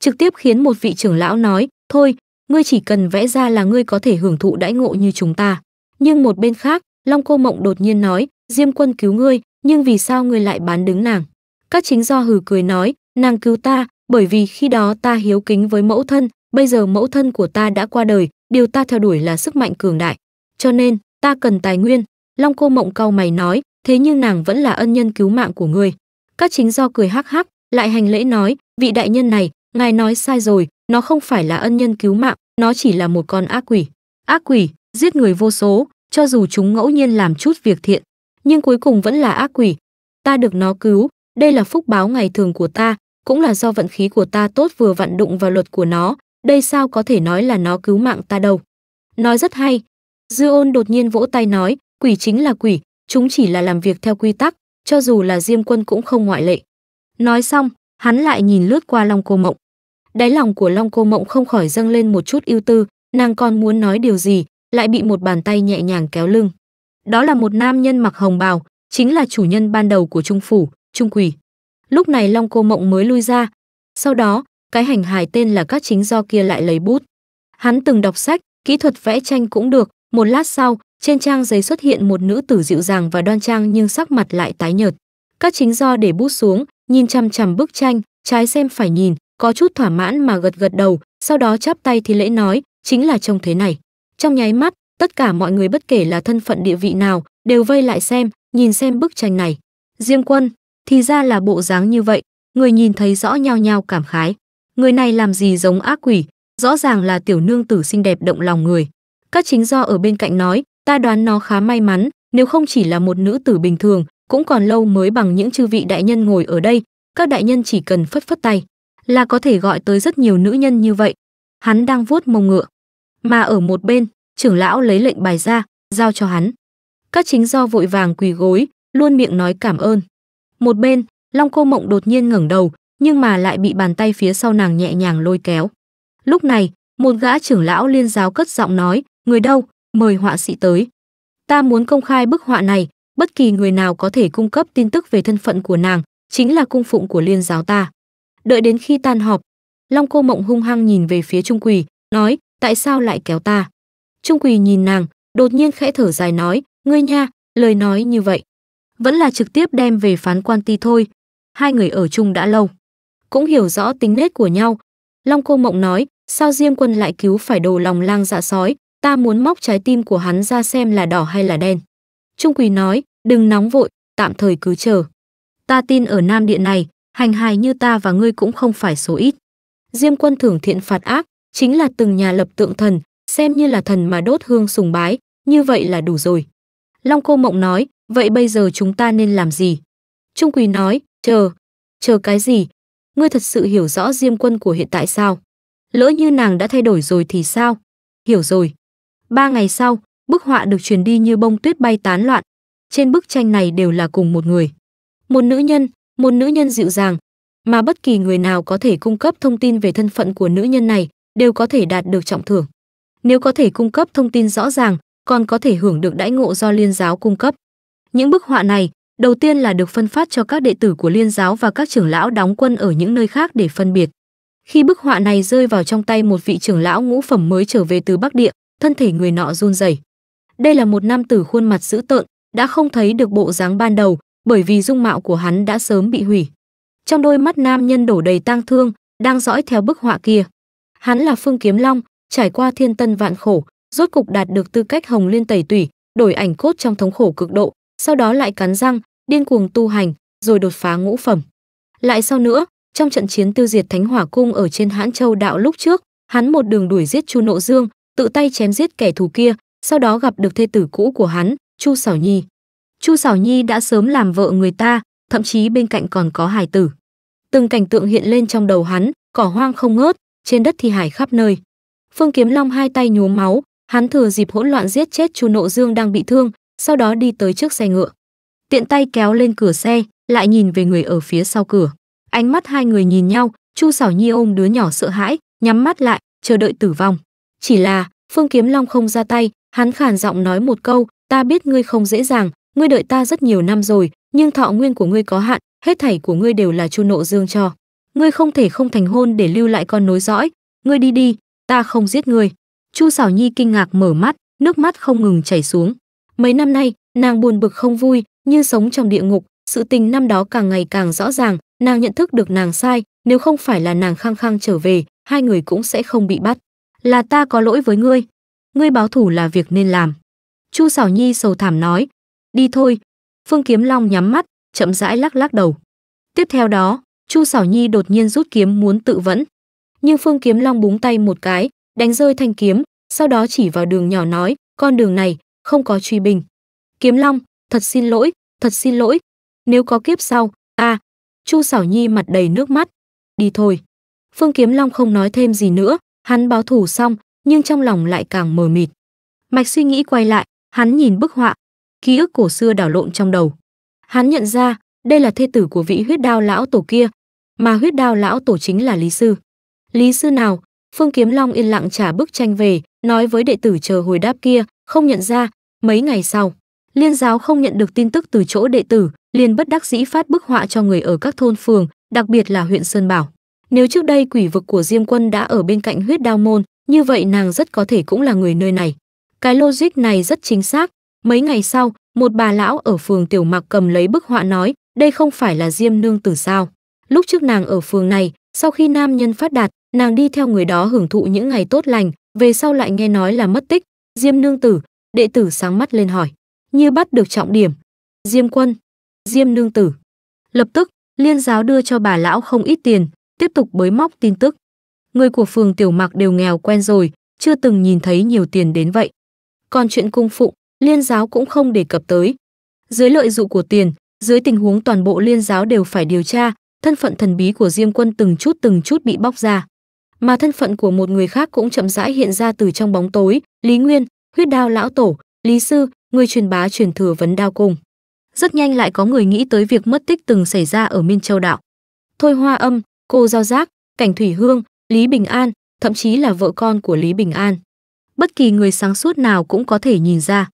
trực tiếp khiến một vị trưởng lão nói, thôi, ngươi chỉ cần vẽ ra là ngươi có thể hưởng thụ đãi ngộ như chúng ta. Nhưng một bên khác, Long Cô Mộng đột nhiên nói, Diêm Quân cứu ngươi, nhưng vì sao ngươi lại bán đứng nàng? Các chính do hừ cười nói, nàng cứu ta, bởi vì khi đó ta hiếu kính với mẫu thân, bây giờ mẫu thân của ta đã qua đời, điều ta theo đuổi là sức mạnh cường đại. Cho nên, ta cần tài nguyên. Long Cô Mộng cau mày nói, thế nhưng nàng vẫn là ân nhân cứu mạng của ngươi các chính do cười hắc hắc lại hành lễ nói vị đại nhân này ngài nói sai rồi nó không phải là ân nhân cứu mạng nó chỉ là một con ác quỷ ác quỷ giết người vô số cho dù chúng ngẫu nhiên làm chút việc thiện nhưng cuối cùng vẫn là ác quỷ ta được nó cứu đây là phúc báo ngày thường của ta cũng là do vận khí của ta tốt vừa vặn đụng vào luật của nó đây sao có thể nói là nó cứu mạng ta đâu nói rất hay dư ôn đột nhiên vỗ tay nói quỷ chính là quỷ chúng chỉ là làm việc theo quy tắc, cho dù là Diêm Quân cũng không ngoại lệ. Nói xong, hắn lại nhìn lướt qua Long Cô Mộng. Đáy lòng của Long Cô Mộng không khỏi dâng lên một chút ưu tư, nàng còn muốn nói điều gì, lại bị một bàn tay nhẹ nhàng kéo lưng. Đó là một nam nhân mặc hồng bào, chính là chủ nhân ban đầu của Trung Phủ, Trung Quỷ. Lúc này Long Cô Mộng mới lui ra. Sau đó, cái hành hài tên là các chính do kia lại lấy bút. Hắn từng đọc sách, kỹ thuật vẽ tranh cũng được, một lát sau, trên trang giấy xuất hiện một nữ tử dịu dàng và đoan trang nhưng sắc mặt lại tái nhợt. Các chính do để bút xuống, nhìn chằm chằm bức tranh, trái xem phải nhìn, có chút thỏa mãn mà gật gật đầu, sau đó chắp tay thì lễ nói, chính là trông thế này. Trong nháy mắt, tất cả mọi người bất kể là thân phận địa vị nào, đều vây lại xem, nhìn xem bức tranh này. Diêm Quân, thì ra là bộ dáng như vậy, người nhìn thấy rõ nhao nhao cảm khái. Người này làm gì giống ác quỷ, rõ ràng là tiểu nương tử xinh đẹp động lòng người. Các chính do ở bên cạnh nói, ta đoán nó khá may mắn nếu không chỉ là một nữ tử bình thường cũng còn lâu mới bằng những chư vị đại nhân ngồi ở đây các đại nhân chỉ cần phất phất tay là có thể gọi tới rất nhiều nữ nhân như vậy hắn đang vuốt mông ngựa mà ở một bên trưởng lão lấy lệnh bài ra giao cho hắn các chính do vội vàng quỳ gối luôn miệng nói cảm ơn một bên long cô mộng đột nhiên ngẩng đầu nhưng mà lại bị bàn tay phía sau nàng nhẹ nhàng lôi kéo lúc này một gã trưởng lão liên giáo cất giọng nói người đâu mời họa sĩ tới. Ta muốn công khai bức họa này, bất kỳ người nào có thể cung cấp tin tức về thân phận của nàng, chính là cung phụng của liên giáo ta. Đợi đến khi tan họp, Long Cô Mộng hung hăng nhìn về phía Trung Quỳ, nói, tại sao lại kéo ta? Trung Quỳ nhìn nàng, đột nhiên khẽ thở dài nói, ngươi nha, lời nói như vậy. Vẫn là trực tiếp đem về phán quan ti thôi, hai người ở chung đã lâu. Cũng hiểu rõ tính nết của nhau. Long Cô Mộng nói, sao Diêm Quân lại cứu phải đồ lòng lang dạ sói, ta muốn móc trái tim của hắn ra xem là đỏ hay là đen. Trung Quỳ nói, đừng nóng vội, tạm thời cứ chờ. Ta tin ở Nam Điện này, hành hài như ta và ngươi cũng không phải số ít. Diêm quân thưởng thiện phạt ác, chính là từng nhà lập tượng thần, xem như là thần mà đốt hương sùng bái, như vậy là đủ rồi. Long cô mộng nói, vậy bây giờ chúng ta nên làm gì? Trung Quỳ nói, chờ, chờ cái gì? Ngươi thật sự hiểu rõ diêm quân của hiện tại sao? Lỡ như nàng đã thay đổi rồi thì sao? Hiểu rồi. Ba ngày sau, bức họa được truyền đi như bông tuyết bay tán loạn. Trên bức tranh này đều là cùng một người. Một nữ nhân, một nữ nhân dịu dàng, mà bất kỳ người nào có thể cung cấp thông tin về thân phận của nữ nhân này đều có thể đạt được trọng thưởng. Nếu có thể cung cấp thông tin rõ ràng, còn có thể hưởng được đãi ngộ do liên giáo cung cấp. Những bức họa này, đầu tiên là được phân phát cho các đệ tử của liên giáo và các trưởng lão đóng quân ở những nơi khác để phân biệt. Khi bức họa này rơi vào trong tay một vị trưởng lão ngũ phẩm mới trở về từ Bắc Địa, thân thể người nọ run rẩy. Đây là một nam tử khuôn mặt dữ tợn, đã không thấy được bộ dáng ban đầu, bởi vì dung mạo của hắn đã sớm bị hủy. Trong đôi mắt nam nhân đổ đầy tang thương, đang dõi theo bức họa kia. Hắn là Phương Kiếm Long, trải qua thiên tân vạn khổ, rốt cục đạt được tư cách Hồng Liên tẩy tủy, đổi ảnh cốt trong thống khổ cực độ, sau đó lại cắn răng, điên cuồng tu hành, rồi đột phá ngũ phẩm. Lại sau nữa, trong trận chiến tiêu diệt Thánh Hỏa Cung ở trên Hãn Châu đạo lúc trước, hắn một đường đuổi giết Chu Nộ Dương, tự tay chém giết kẻ thù kia, sau đó gặp được thê tử cũ của hắn, Chu Sảo Nhi. Chu Sảo Nhi đã sớm làm vợ người ta, thậm chí bên cạnh còn có hài tử. Từng cảnh tượng hiện lên trong đầu hắn, cỏ hoang không ngớt, trên đất thi hải khắp nơi. Phương Kiếm Long hai tay nhuốm máu, hắn thừa dịp hỗn loạn giết chết Chu Nộ Dương đang bị thương, sau đó đi tới trước xe ngựa. Tiện tay kéo lên cửa xe, lại nhìn về người ở phía sau cửa. Ánh mắt hai người nhìn nhau, Chu Sảo Nhi ôm đứa nhỏ sợ hãi, nhắm mắt lại, chờ đợi tử vong. Chỉ là, Phương Kiếm Long không ra tay, hắn khàn giọng nói một câu, ta biết ngươi không dễ dàng, ngươi đợi ta rất nhiều năm rồi, nhưng thọ nguyên của ngươi có hạn, hết thảy của ngươi đều là chu nộ dương cho. Ngươi không thể không thành hôn để lưu lại con nối dõi, ngươi đi đi, ta không giết ngươi. Chu Sảo Nhi kinh ngạc mở mắt, nước mắt không ngừng chảy xuống. Mấy năm nay, nàng buồn bực không vui, như sống trong địa ngục, sự tình năm đó càng ngày càng rõ ràng, nàng nhận thức được nàng sai, nếu không phải là nàng khăng khăng trở về, hai người cũng sẽ không bị bắt là ta có lỗi với ngươi ngươi báo thủ là việc nên làm chu Sảo nhi sầu thảm nói đi thôi phương kiếm long nhắm mắt chậm rãi lắc lắc đầu tiếp theo đó chu Sảo nhi đột nhiên rút kiếm muốn tự vẫn nhưng phương kiếm long búng tay một cái đánh rơi thanh kiếm sau đó chỉ vào đường nhỏ nói con đường này không có truy bình kiếm long thật xin lỗi thật xin lỗi nếu có kiếp sau a à, chu Sảo nhi mặt đầy nước mắt đi thôi phương kiếm long không nói thêm gì nữa Hắn báo thù xong, nhưng trong lòng lại càng mờ mịt. Mạch suy nghĩ quay lại, hắn nhìn bức họa, ký ức cổ xưa đảo lộn trong đầu. Hắn nhận ra, đây là thê tử của vị huyết đao lão tổ kia, mà huyết đao lão tổ chính là Lý Sư. Lý Sư nào? Phương Kiếm Long yên lặng trả bức tranh về, nói với đệ tử chờ hồi đáp kia, không nhận ra, mấy ngày sau. Liên giáo không nhận được tin tức từ chỗ đệ tử, liền bất đắc dĩ phát bức họa cho người ở các thôn phường, đặc biệt là huyện Sơn Bảo. Nếu trước đây quỷ vực của Diêm Quân đã ở bên cạnh huyết đao môn, như vậy nàng rất có thể cũng là người nơi này. Cái logic này rất chính xác. Mấy ngày sau, một bà lão ở phường Tiểu Mạc cầm lấy bức họa nói, đây không phải là Diêm Nương Tử sao. Lúc trước nàng ở phường này, sau khi nam nhân phát đạt, nàng đi theo người đó hưởng thụ những ngày tốt lành, về sau lại nghe nói là mất tích. Diêm Nương Tử, đệ tử sáng mắt lên hỏi. Như bắt được trọng điểm. Diêm Quân, Diêm Nương Tử. Lập tức, liên giáo đưa cho bà lão không ít tiền, tiếp tục bới móc tin tức. Người của phường Tiểu Mạc đều nghèo quen rồi, chưa từng nhìn thấy nhiều tiền đến vậy. Còn chuyện cung phụng, liên giáo cũng không đề cập tới. Dưới lợi dụ của tiền, dưới tình huống toàn bộ liên giáo đều phải điều tra, thân phận thần bí của Diêm Quân từng chút từng chút bị bóc ra. Mà thân phận của một người khác cũng chậm rãi hiện ra từ trong bóng tối, Lý Nguyên, huyết đao lão tổ, Lý Sư, người truyền bá truyền thừa vấn đao cùng. Rất nhanh lại có người nghĩ tới việc mất tích từng xảy ra ở Minh Châu Đạo. Thôi hoa âm, cô Giao Giác, Cảnh Thủy Hương, Lý Bình An, thậm chí là vợ con của Lý Bình An. Bất kỳ người sáng suốt nào cũng có thể nhìn ra.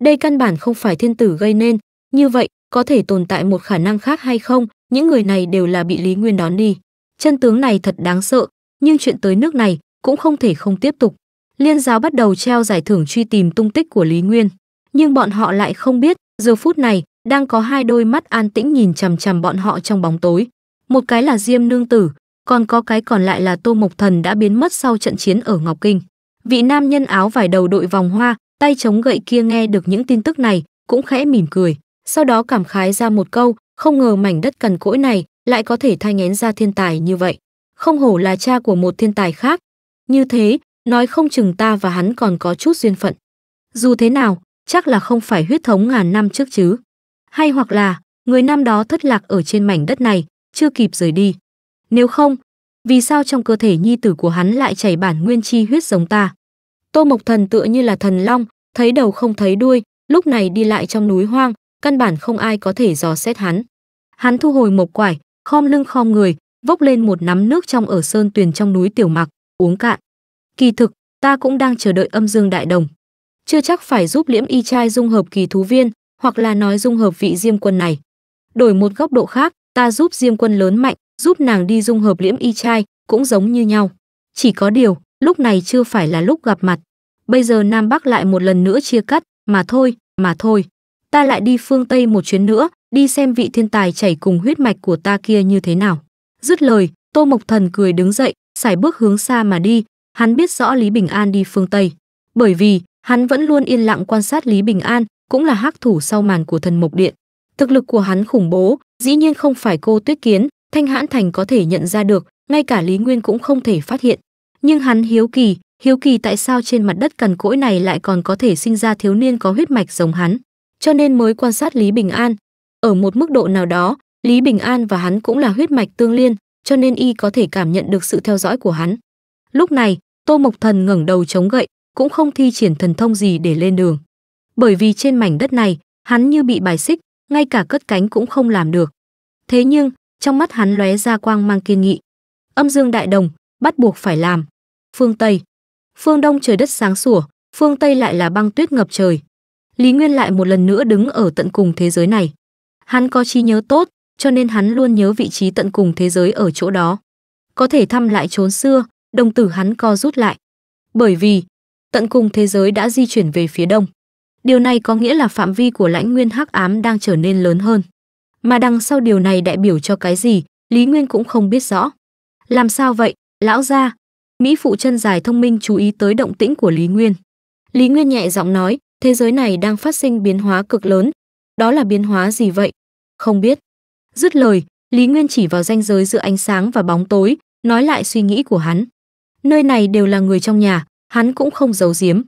Đây căn bản không phải thiên tử gây nên, như vậy có thể tồn tại một khả năng khác hay không, những người này đều là bị Lý Nguyên đón đi. Chân tướng này thật đáng sợ, nhưng chuyện tới nước này cũng không thể không tiếp tục. Liên giáo bắt đầu treo giải thưởng truy tìm tung tích của Lý Nguyên, nhưng bọn họ lại không biết, giờ phút này đang có hai đôi mắt an tĩnh nhìn chằm chằm bọn họ trong bóng tối một cái là Diêm Nương Tử, còn có cái còn lại là Tô Mộc Thần đã biến mất sau trận chiến ở Ngọc Kinh. Vị nam nhân áo vải đầu đội vòng hoa, tay chống gậy kia nghe được những tin tức này, cũng khẽ mỉm cười, sau đó cảm khái ra một câu, không ngờ mảnh đất cằn cỗi này lại có thể thay nghén ra thiên tài như vậy. Không hổ là cha của một thiên tài khác. Như thế, nói không chừng ta và hắn còn có chút duyên phận. Dù thế nào, chắc là không phải huyết thống ngàn năm trước chứ. Hay hoặc là, người năm đó thất lạc ở trên mảnh đất này, chưa kịp rời đi. Nếu không, vì sao trong cơ thể nhi tử của hắn lại chảy bản nguyên chi huyết giống ta? Tô Mộc Thần tựa như là thần long, thấy đầu không thấy đuôi, lúc này đi lại trong núi hoang, căn bản không ai có thể dò xét hắn. Hắn thu hồi một quải, khom lưng khom người, vốc lên một nắm nước trong ở sơn tuyền trong núi tiểu mặc, uống cạn. Kỳ thực, ta cũng đang chờ đợi âm dương đại đồng. Chưa chắc phải giúp liễm y trai dung hợp kỳ thú viên, hoặc là nói dung hợp vị diêm quân này. Đổi một góc độ khác, ta giúp diêm quân lớn mạnh giúp nàng đi dung hợp liễm y trai cũng giống như nhau chỉ có điều lúc này chưa phải là lúc gặp mặt bây giờ nam bắc lại một lần nữa chia cắt mà thôi mà thôi ta lại đi phương tây một chuyến nữa đi xem vị thiên tài chảy cùng huyết mạch của ta kia như thế nào dứt lời tô mộc thần cười đứng dậy sải bước hướng xa mà đi hắn biết rõ lý bình an đi phương tây bởi vì hắn vẫn luôn yên lặng quan sát lý bình an cũng là hắc thủ sau màn của thần mộc điện thực lực của hắn khủng bố dĩ nhiên không phải cô Tuyết Kiến, Thanh Hãn Thành có thể nhận ra được, ngay cả Lý Nguyên cũng không thể phát hiện. Nhưng hắn hiếu kỳ, hiếu kỳ tại sao trên mặt đất cằn cỗi này lại còn có thể sinh ra thiếu niên có huyết mạch giống hắn, cho nên mới quan sát Lý Bình An. Ở một mức độ nào đó, Lý Bình An và hắn cũng là huyết mạch tương liên, cho nên y có thể cảm nhận được sự theo dõi của hắn. Lúc này, Tô Mộc Thần ngẩng đầu chống gậy, cũng không thi triển thần thông gì để lên đường. Bởi vì trên mảnh đất này, hắn như bị bài xích, ngay cả cất cánh cũng không làm được. Thế nhưng, trong mắt hắn lóe ra quang mang kiên nghị. Âm dương đại đồng, bắt buộc phải làm. Phương Tây. Phương Đông trời đất sáng sủa, phương Tây lại là băng tuyết ngập trời. Lý Nguyên lại một lần nữa đứng ở tận cùng thế giới này. Hắn có trí nhớ tốt, cho nên hắn luôn nhớ vị trí tận cùng thế giới ở chỗ đó. Có thể thăm lại chốn xưa, đồng tử hắn co rút lại. Bởi vì, tận cùng thế giới đã di chuyển về phía đông. Điều này có nghĩa là phạm vi của lãnh nguyên hắc ám đang trở nên lớn hơn. Mà đằng sau điều này đại biểu cho cái gì, Lý Nguyên cũng không biết rõ. Làm sao vậy, lão gia? Mỹ phụ chân dài thông minh chú ý tới động tĩnh của Lý Nguyên. Lý Nguyên nhẹ giọng nói, thế giới này đang phát sinh biến hóa cực lớn. Đó là biến hóa gì vậy? Không biết. Dứt lời, Lý Nguyên chỉ vào ranh giới giữa ánh sáng và bóng tối, nói lại suy nghĩ của hắn. Nơi này đều là người trong nhà, hắn cũng không giấu giếm.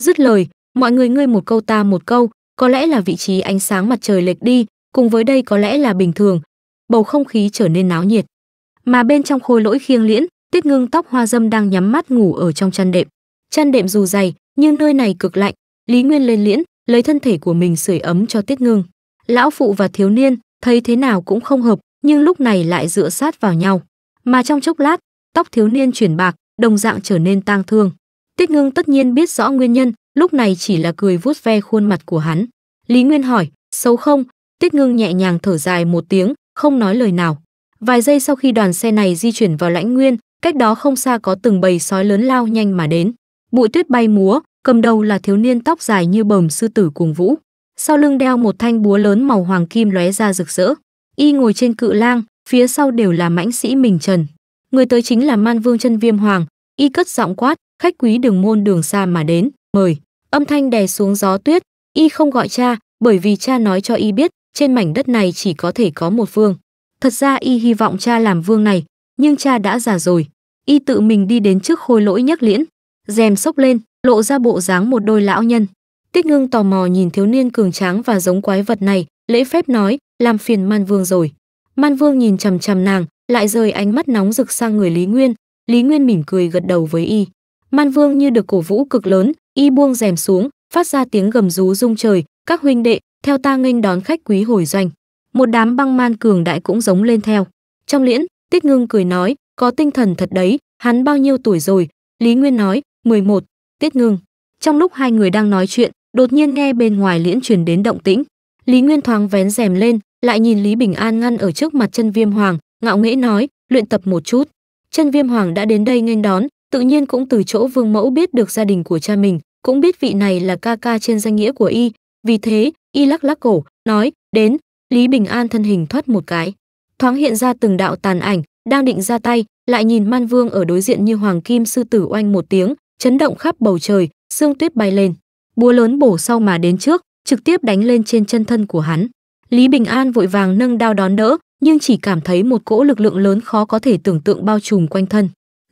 Dứt lời, mọi người ngươi một câu ta một câu có lẽ là vị trí ánh sáng mặt trời lệch đi cùng với đây có lẽ là bình thường bầu không khí trở nên náo nhiệt mà bên trong khôi lỗi khiêng liễn tiết ngưng tóc hoa dâm đang nhắm mắt ngủ ở trong chăn đệm chăn đệm dù dày nhưng nơi này cực lạnh lý nguyên lên liễn lấy thân thể của mình sưởi ấm cho tiết ngưng lão phụ và thiếu niên thấy thế nào cũng không hợp nhưng lúc này lại dựa sát vào nhau mà trong chốc lát tóc thiếu niên chuyển bạc đồng dạng trở nên tang thương tiết ngưng tất nhiên biết rõ nguyên nhân lúc này chỉ là cười vuốt ve khuôn mặt của hắn. Lý Nguyên hỏi, xấu không? Tiết ngưng nhẹ nhàng thở dài một tiếng, không nói lời nào. Vài giây sau khi đoàn xe này di chuyển vào lãnh nguyên, cách đó không xa có từng bầy sói lớn lao nhanh mà đến. Bụi tuyết bay múa, cầm đầu là thiếu niên tóc dài như bầm sư tử cùng vũ. Sau lưng đeo một thanh búa lớn màu hoàng kim lóe ra rực rỡ. Y ngồi trên cự lang, phía sau đều là mãnh sĩ mình trần. Người tới chính là man vương chân viêm hoàng, y cất giọng quát, khách quý đường môn đường xa mà đến, mời âm thanh đè xuống gió tuyết, y không gọi cha, bởi vì cha nói cho y biết, trên mảnh đất này chỉ có thể có một vương. Thật ra y hy vọng cha làm vương này, nhưng cha đã già rồi. Y tự mình đi đến trước khôi lỗi nhắc liễn, rèm sốc lên, lộ ra bộ dáng một đôi lão nhân. Tích ngưng tò mò nhìn thiếu niên cường tráng và giống quái vật này, lễ phép nói, làm phiền man vương rồi. Man vương nhìn chằm chằm nàng, lại rời ánh mắt nóng rực sang người Lý Nguyên. Lý Nguyên mỉm cười gật đầu với y. Man vương như được cổ vũ cực lớn, y buông rèm xuống phát ra tiếng gầm rú rung trời các huynh đệ theo ta nghênh đón khách quý hồi doanh một đám băng man cường đại cũng giống lên theo trong liễn tích ngưng cười nói có tinh thần thật đấy hắn bao nhiêu tuổi rồi lý nguyên nói 11, tiết ngưng trong lúc hai người đang nói chuyện đột nhiên nghe bên ngoài liễn truyền đến động tĩnh lý nguyên thoáng vén rèm lên lại nhìn lý bình an ngăn ở trước mặt chân viêm hoàng ngạo nghễ nói luyện tập một chút chân viêm hoàng đã đến đây nghênh đón tự nhiên cũng từ chỗ Vương Mẫu biết được gia đình của cha mình, cũng biết vị này là ca ca trên danh nghĩa của y, vì thế, y lắc lắc cổ, nói, đến, Lý Bình An thân hình thoát một cái. Thoáng hiện ra từng đạo tàn ảnh, đang định ra tay, lại nhìn Man Vương ở đối diện như hoàng kim sư tử oanh một tiếng, chấn động khắp bầu trời, xương tuyết bay lên. Búa lớn bổ sau mà đến trước, trực tiếp đánh lên trên chân thân của hắn. Lý Bình An vội vàng nâng đao đón đỡ, nhưng chỉ cảm thấy một cỗ lực lượng lớn khó có thể tưởng tượng bao trùm quanh thân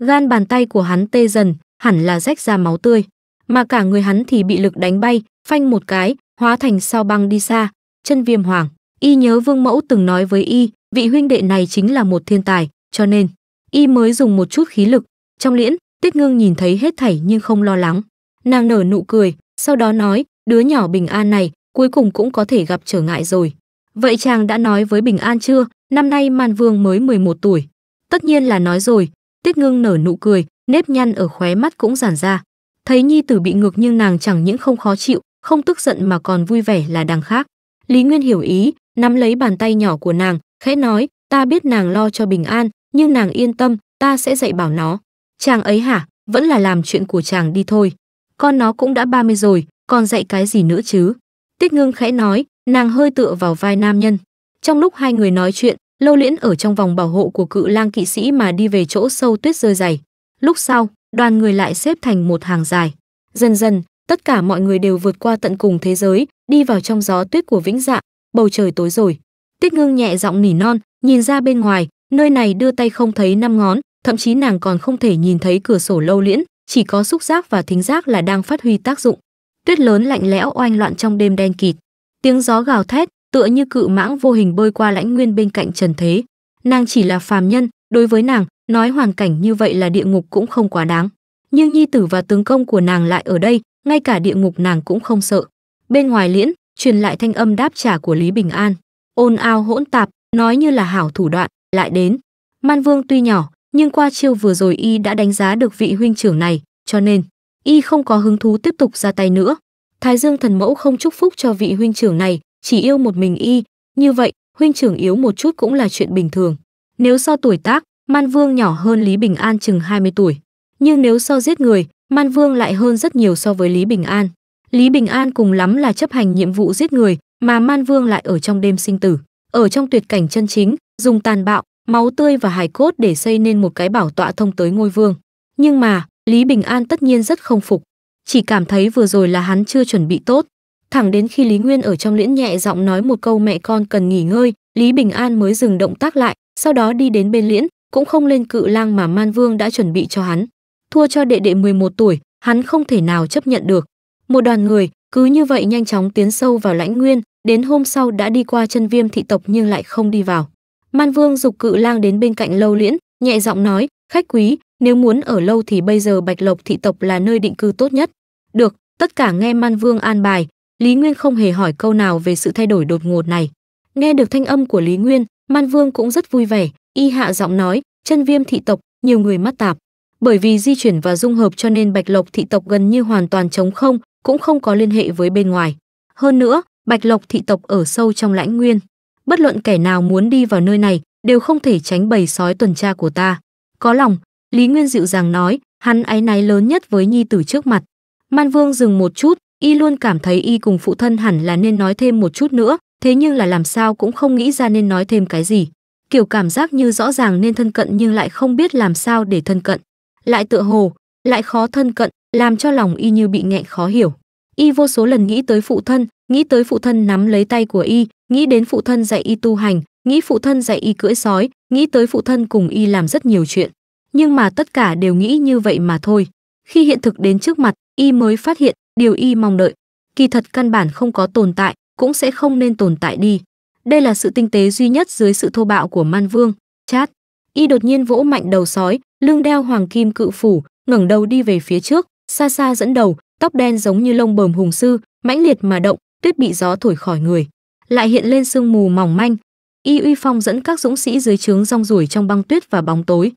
gan bàn tay của hắn tê dần, hẳn là rách ra máu tươi, mà cả người hắn thì bị lực đánh bay, phanh một cái, hóa thành sao băng đi xa, chân viêm hoàng. Y nhớ Vương Mẫu từng nói với y, vị huynh đệ này chính là một thiên tài, cho nên y mới dùng một chút khí lực. Trong liễn, Tiết Ngưng nhìn thấy hết thảy nhưng không lo lắng. Nàng nở nụ cười, sau đó nói, đứa nhỏ Bình An này cuối cùng cũng có thể gặp trở ngại rồi. Vậy chàng đã nói với Bình An chưa, năm nay Man Vương mới 11 tuổi. Tất nhiên là nói rồi, Tuyết Ngưng nở nụ cười, nếp nhăn ở khóe mắt cũng giản ra. Thấy nhi tử bị ngược nhưng nàng chẳng những không khó chịu, không tức giận mà còn vui vẻ là đằng khác. Lý Nguyên hiểu ý, nắm lấy bàn tay nhỏ của nàng, khẽ nói, ta biết nàng lo cho bình an, nhưng nàng yên tâm, ta sẽ dạy bảo nó. Chàng ấy hả, vẫn là làm chuyện của chàng đi thôi. Con nó cũng đã 30 rồi, còn dạy cái gì nữa chứ? Tuyết ngưng khẽ nói, nàng hơi tựa vào vai nam nhân. Trong lúc hai người nói chuyện, Lâu Liễn ở trong vòng bảo hộ của cự lang kỵ sĩ mà đi về chỗ sâu tuyết rơi dày. Lúc sau, đoàn người lại xếp thành một hàng dài. Dần dần, tất cả mọi người đều vượt qua tận cùng thế giới, đi vào trong gió tuyết của vĩnh dạ, bầu trời tối rồi. Tiết Ngưng nhẹ giọng nỉ non, nhìn ra bên ngoài, nơi này đưa tay không thấy năm ngón, thậm chí nàng còn không thể nhìn thấy cửa sổ Lâu Liễn, chỉ có xúc giác và thính giác là đang phát huy tác dụng. Tuyết lớn lạnh lẽo oanh loạn trong đêm đen kịt. Tiếng gió gào thét, tựa như cự mãng vô hình bơi qua lãnh nguyên bên cạnh trần thế nàng chỉ là phàm nhân đối với nàng nói hoàn cảnh như vậy là địa ngục cũng không quá đáng nhưng nhi tử và tướng công của nàng lại ở đây ngay cả địa ngục nàng cũng không sợ bên ngoài liễn truyền lại thanh âm đáp trả của lý bình an ôn ao hỗn tạp nói như là hảo thủ đoạn lại đến man vương tuy nhỏ nhưng qua chiêu vừa rồi y đã đánh giá được vị huynh trưởng này cho nên y không có hứng thú tiếp tục ra tay nữa thái dương thần mẫu không chúc phúc cho vị huynh trưởng này chỉ yêu một mình y, như vậy, huynh trưởng yếu một chút cũng là chuyện bình thường. Nếu so tuổi tác, Man Vương nhỏ hơn Lý Bình An chừng 20 tuổi, nhưng nếu so giết người, Man Vương lại hơn rất nhiều so với Lý Bình An. Lý Bình An cùng lắm là chấp hành nhiệm vụ giết người, mà Man Vương lại ở trong đêm sinh tử, ở trong tuyệt cảnh chân chính, dùng tàn bạo, máu tươi và hài cốt để xây nên một cái bảo tọa thông tới ngôi vương. Nhưng mà, Lý Bình An tất nhiên rất không phục, chỉ cảm thấy vừa rồi là hắn chưa chuẩn bị tốt, thẳng đến khi lý nguyên ở trong liễn nhẹ giọng nói một câu mẹ con cần nghỉ ngơi lý bình an mới dừng động tác lại sau đó đi đến bên liễn cũng không lên cự lang mà man vương đã chuẩn bị cho hắn thua cho đệ đệ 11 tuổi hắn không thể nào chấp nhận được một đoàn người cứ như vậy nhanh chóng tiến sâu vào lãnh nguyên đến hôm sau đã đi qua chân viêm thị tộc nhưng lại không đi vào man vương dục cự lang đến bên cạnh lâu liễn nhẹ giọng nói khách quý nếu muốn ở lâu thì bây giờ bạch lộc thị tộc là nơi định cư tốt nhất được tất cả nghe man vương an bài Lý Nguyên không hề hỏi câu nào về sự thay đổi đột ngột này. Nghe được thanh âm của Lý Nguyên, Man Vương cũng rất vui vẻ, y hạ giọng nói, chân viêm thị tộc, nhiều người mắt tạp. Bởi vì di chuyển và dung hợp cho nên Bạch Lộc thị tộc gần như hoàn toàn trống không, cũng không có liên hệ với bên ngoài. Hơn nữa, Bạch Lộc thị tộc ở sâu trong lãnh nguyên. Bất luận kẻ nào muốn đi vào nơi này đều không thể tránh bầy sói tuần tra của ta. Có lòng, Lý Nguyên dịu dàng nói, hắn áy náy lớn nhất với nhi tử trước mặt. Man Vương dừng một chút, y luôn cảm thấy y cùng phụ thân hẳn là nên nói thêm một chút nữa thế nhưng là làm sao cũng không nghĩ ra nên nói thêm cái gì kiểu cảm giác như rõ ràng nên thân cận nhưng lại không biết làm sao để thân cận lại tựa hồ lại khó thân cận làm cho lòng y như bị nghẹn khó hiểu y vô số lần nghĩ tới phụ thân nghĩ tới phụ thân nắm lấy tay của y nghĩ đến phụ thân dạy y tu hành nghĩ phụ thân dạy y cưỡi sói nghĩ tới phụ thân cùng y làm rất nhiều chuyện nhưng mà tất cả đều nghĩ như vậy mà thôi khi hiện thực đến trước mặt y mới phát hiện điều y mong đợi kỳ thật căn bản không có tồn tại cũng sẽ không nên tồn tại đi đây là sự tinh tế duy nhất dưới sự thô bạo của man vương chát y đột nhiên vỗ mạnh đầu sói lưng đeo hoàng kim cự phủ ngẩng đầu đi về phía trước xa xa dẫn đầu tóc đen giống như lông bờm hùng sư mãnh liệt mà động tuyết bị gió thổi khỏi người lại hiện lên sương mù mỏng manh y uy phong dẫn các dũng sĩ dưới trướng rong ruổi trong băng tuyết và bóng tối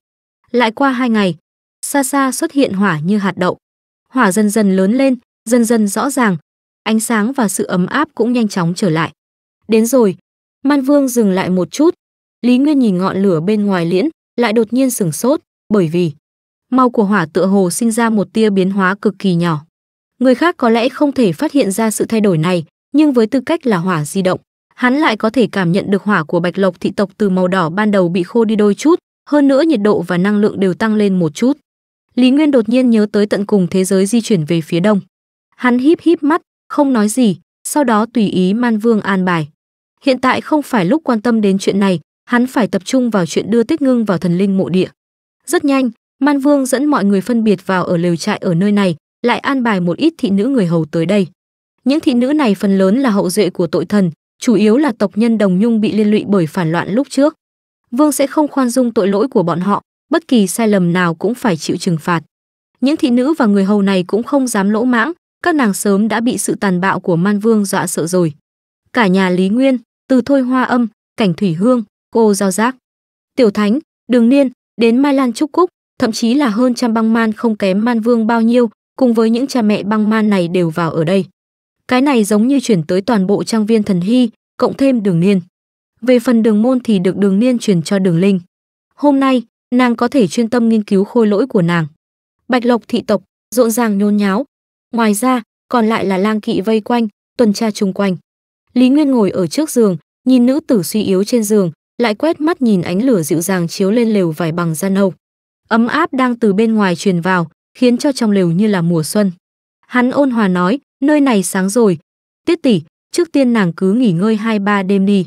lại qua hai ngày xa xa xuất hiện hỏa như hạt đậu hỏa dần dần lớn lên dần dần rõ ràng ánh sáng và sự ấm áp cũng nhanh chóng trở lại đến rồi man vương dừng lại một chút lý nguyên nhìn ngọn lửa bên ngoài liễn lại đột nhiên sửng sốt bởi vì màu của hỏa tựa hồ sinh ra một tia biến hóa cực kỳ nhỏ người khác có lẽ không thể phát hiện ra sự thay đổi này nhưng với tư cách là hỏa di động hắn lại có thể cảm nhận được hỏa của bạch lộc thị tộc từ màu đỏ ban đầu bị khô đi đôi chút hơn nữa nhiệt độ và năng lượng đều tăng lên một chút lý nguyên đột nhiên nhớ tới tận cùng thế giới di chuyển về phía đông Hắn híp híp mắt, không nói gì, sau đó tùy ý Man Vương an bài. Hiện tại không phải lúc quan tâm đến chuyện này, hắn phải tập trung vào chuyện đưa Tích Ngưng vào thần linh mộ địa. Rất nhanh, Man Vương dẫn mọi người phân biệt vào ở lều trại ở nơi này, lại an bài một ít thị nữ người hầu tới đây. Những thị nữ này phần lớn là hậu duệ của tội thần, chủ yếu là tộc nhân Đồng Nhung bị liên lụy bởi phản loạn lúc trước. Vương sẽ không khoan dung tội lỗi của bọn họ, bất kỳ sai lầm nào cũng phải chịu trừng phạt. Những thị nữ và người hầu này cũng không dám lỗ mãng, các nàng sớm đã bị sự tàn bạo của man vương dọa sợ rồi cả nhà lý nguyên từ thôi hoa âm cảnh thủy hương cô giao giác tiểu thánh đường niên đến mai lan trúc cúc thậm chí là hơn trăm băng man không kém man vương bao nhiêu cùng với những cha mẹ băng man này đều vào ở đây cái này giống như chuyển tới toàn bộ trang viên thần hy cộng thêm đường niên về phần đường môn thì được đường niên truyền cho đường linh hôm nay nàng có thể chuyên tâm nghiên cứu khôi lỗi của nàng bạch lộc thị tộc rộn ràng nhôn nháo Ngoài ra, còn lại là lang kỵ vây quanh, tuần tra chung quanh. Lý Nguyên ngồi ở trước giường, nhìn nữ tử suy yếu trên giường, lại quét mắt nhìn ánh lửa dịu dàng chiếu lên lều vải bằng da nâu. Ấm áp đang từ bên ngoài truyền vào, khiến cho trong lều như là mùa xuân. Hắn ôn hòa nói, nơi này sáng rồi. Tiết tỷ, trước tiên nàng cứ nghỉ ngơi hai ba đêm đi.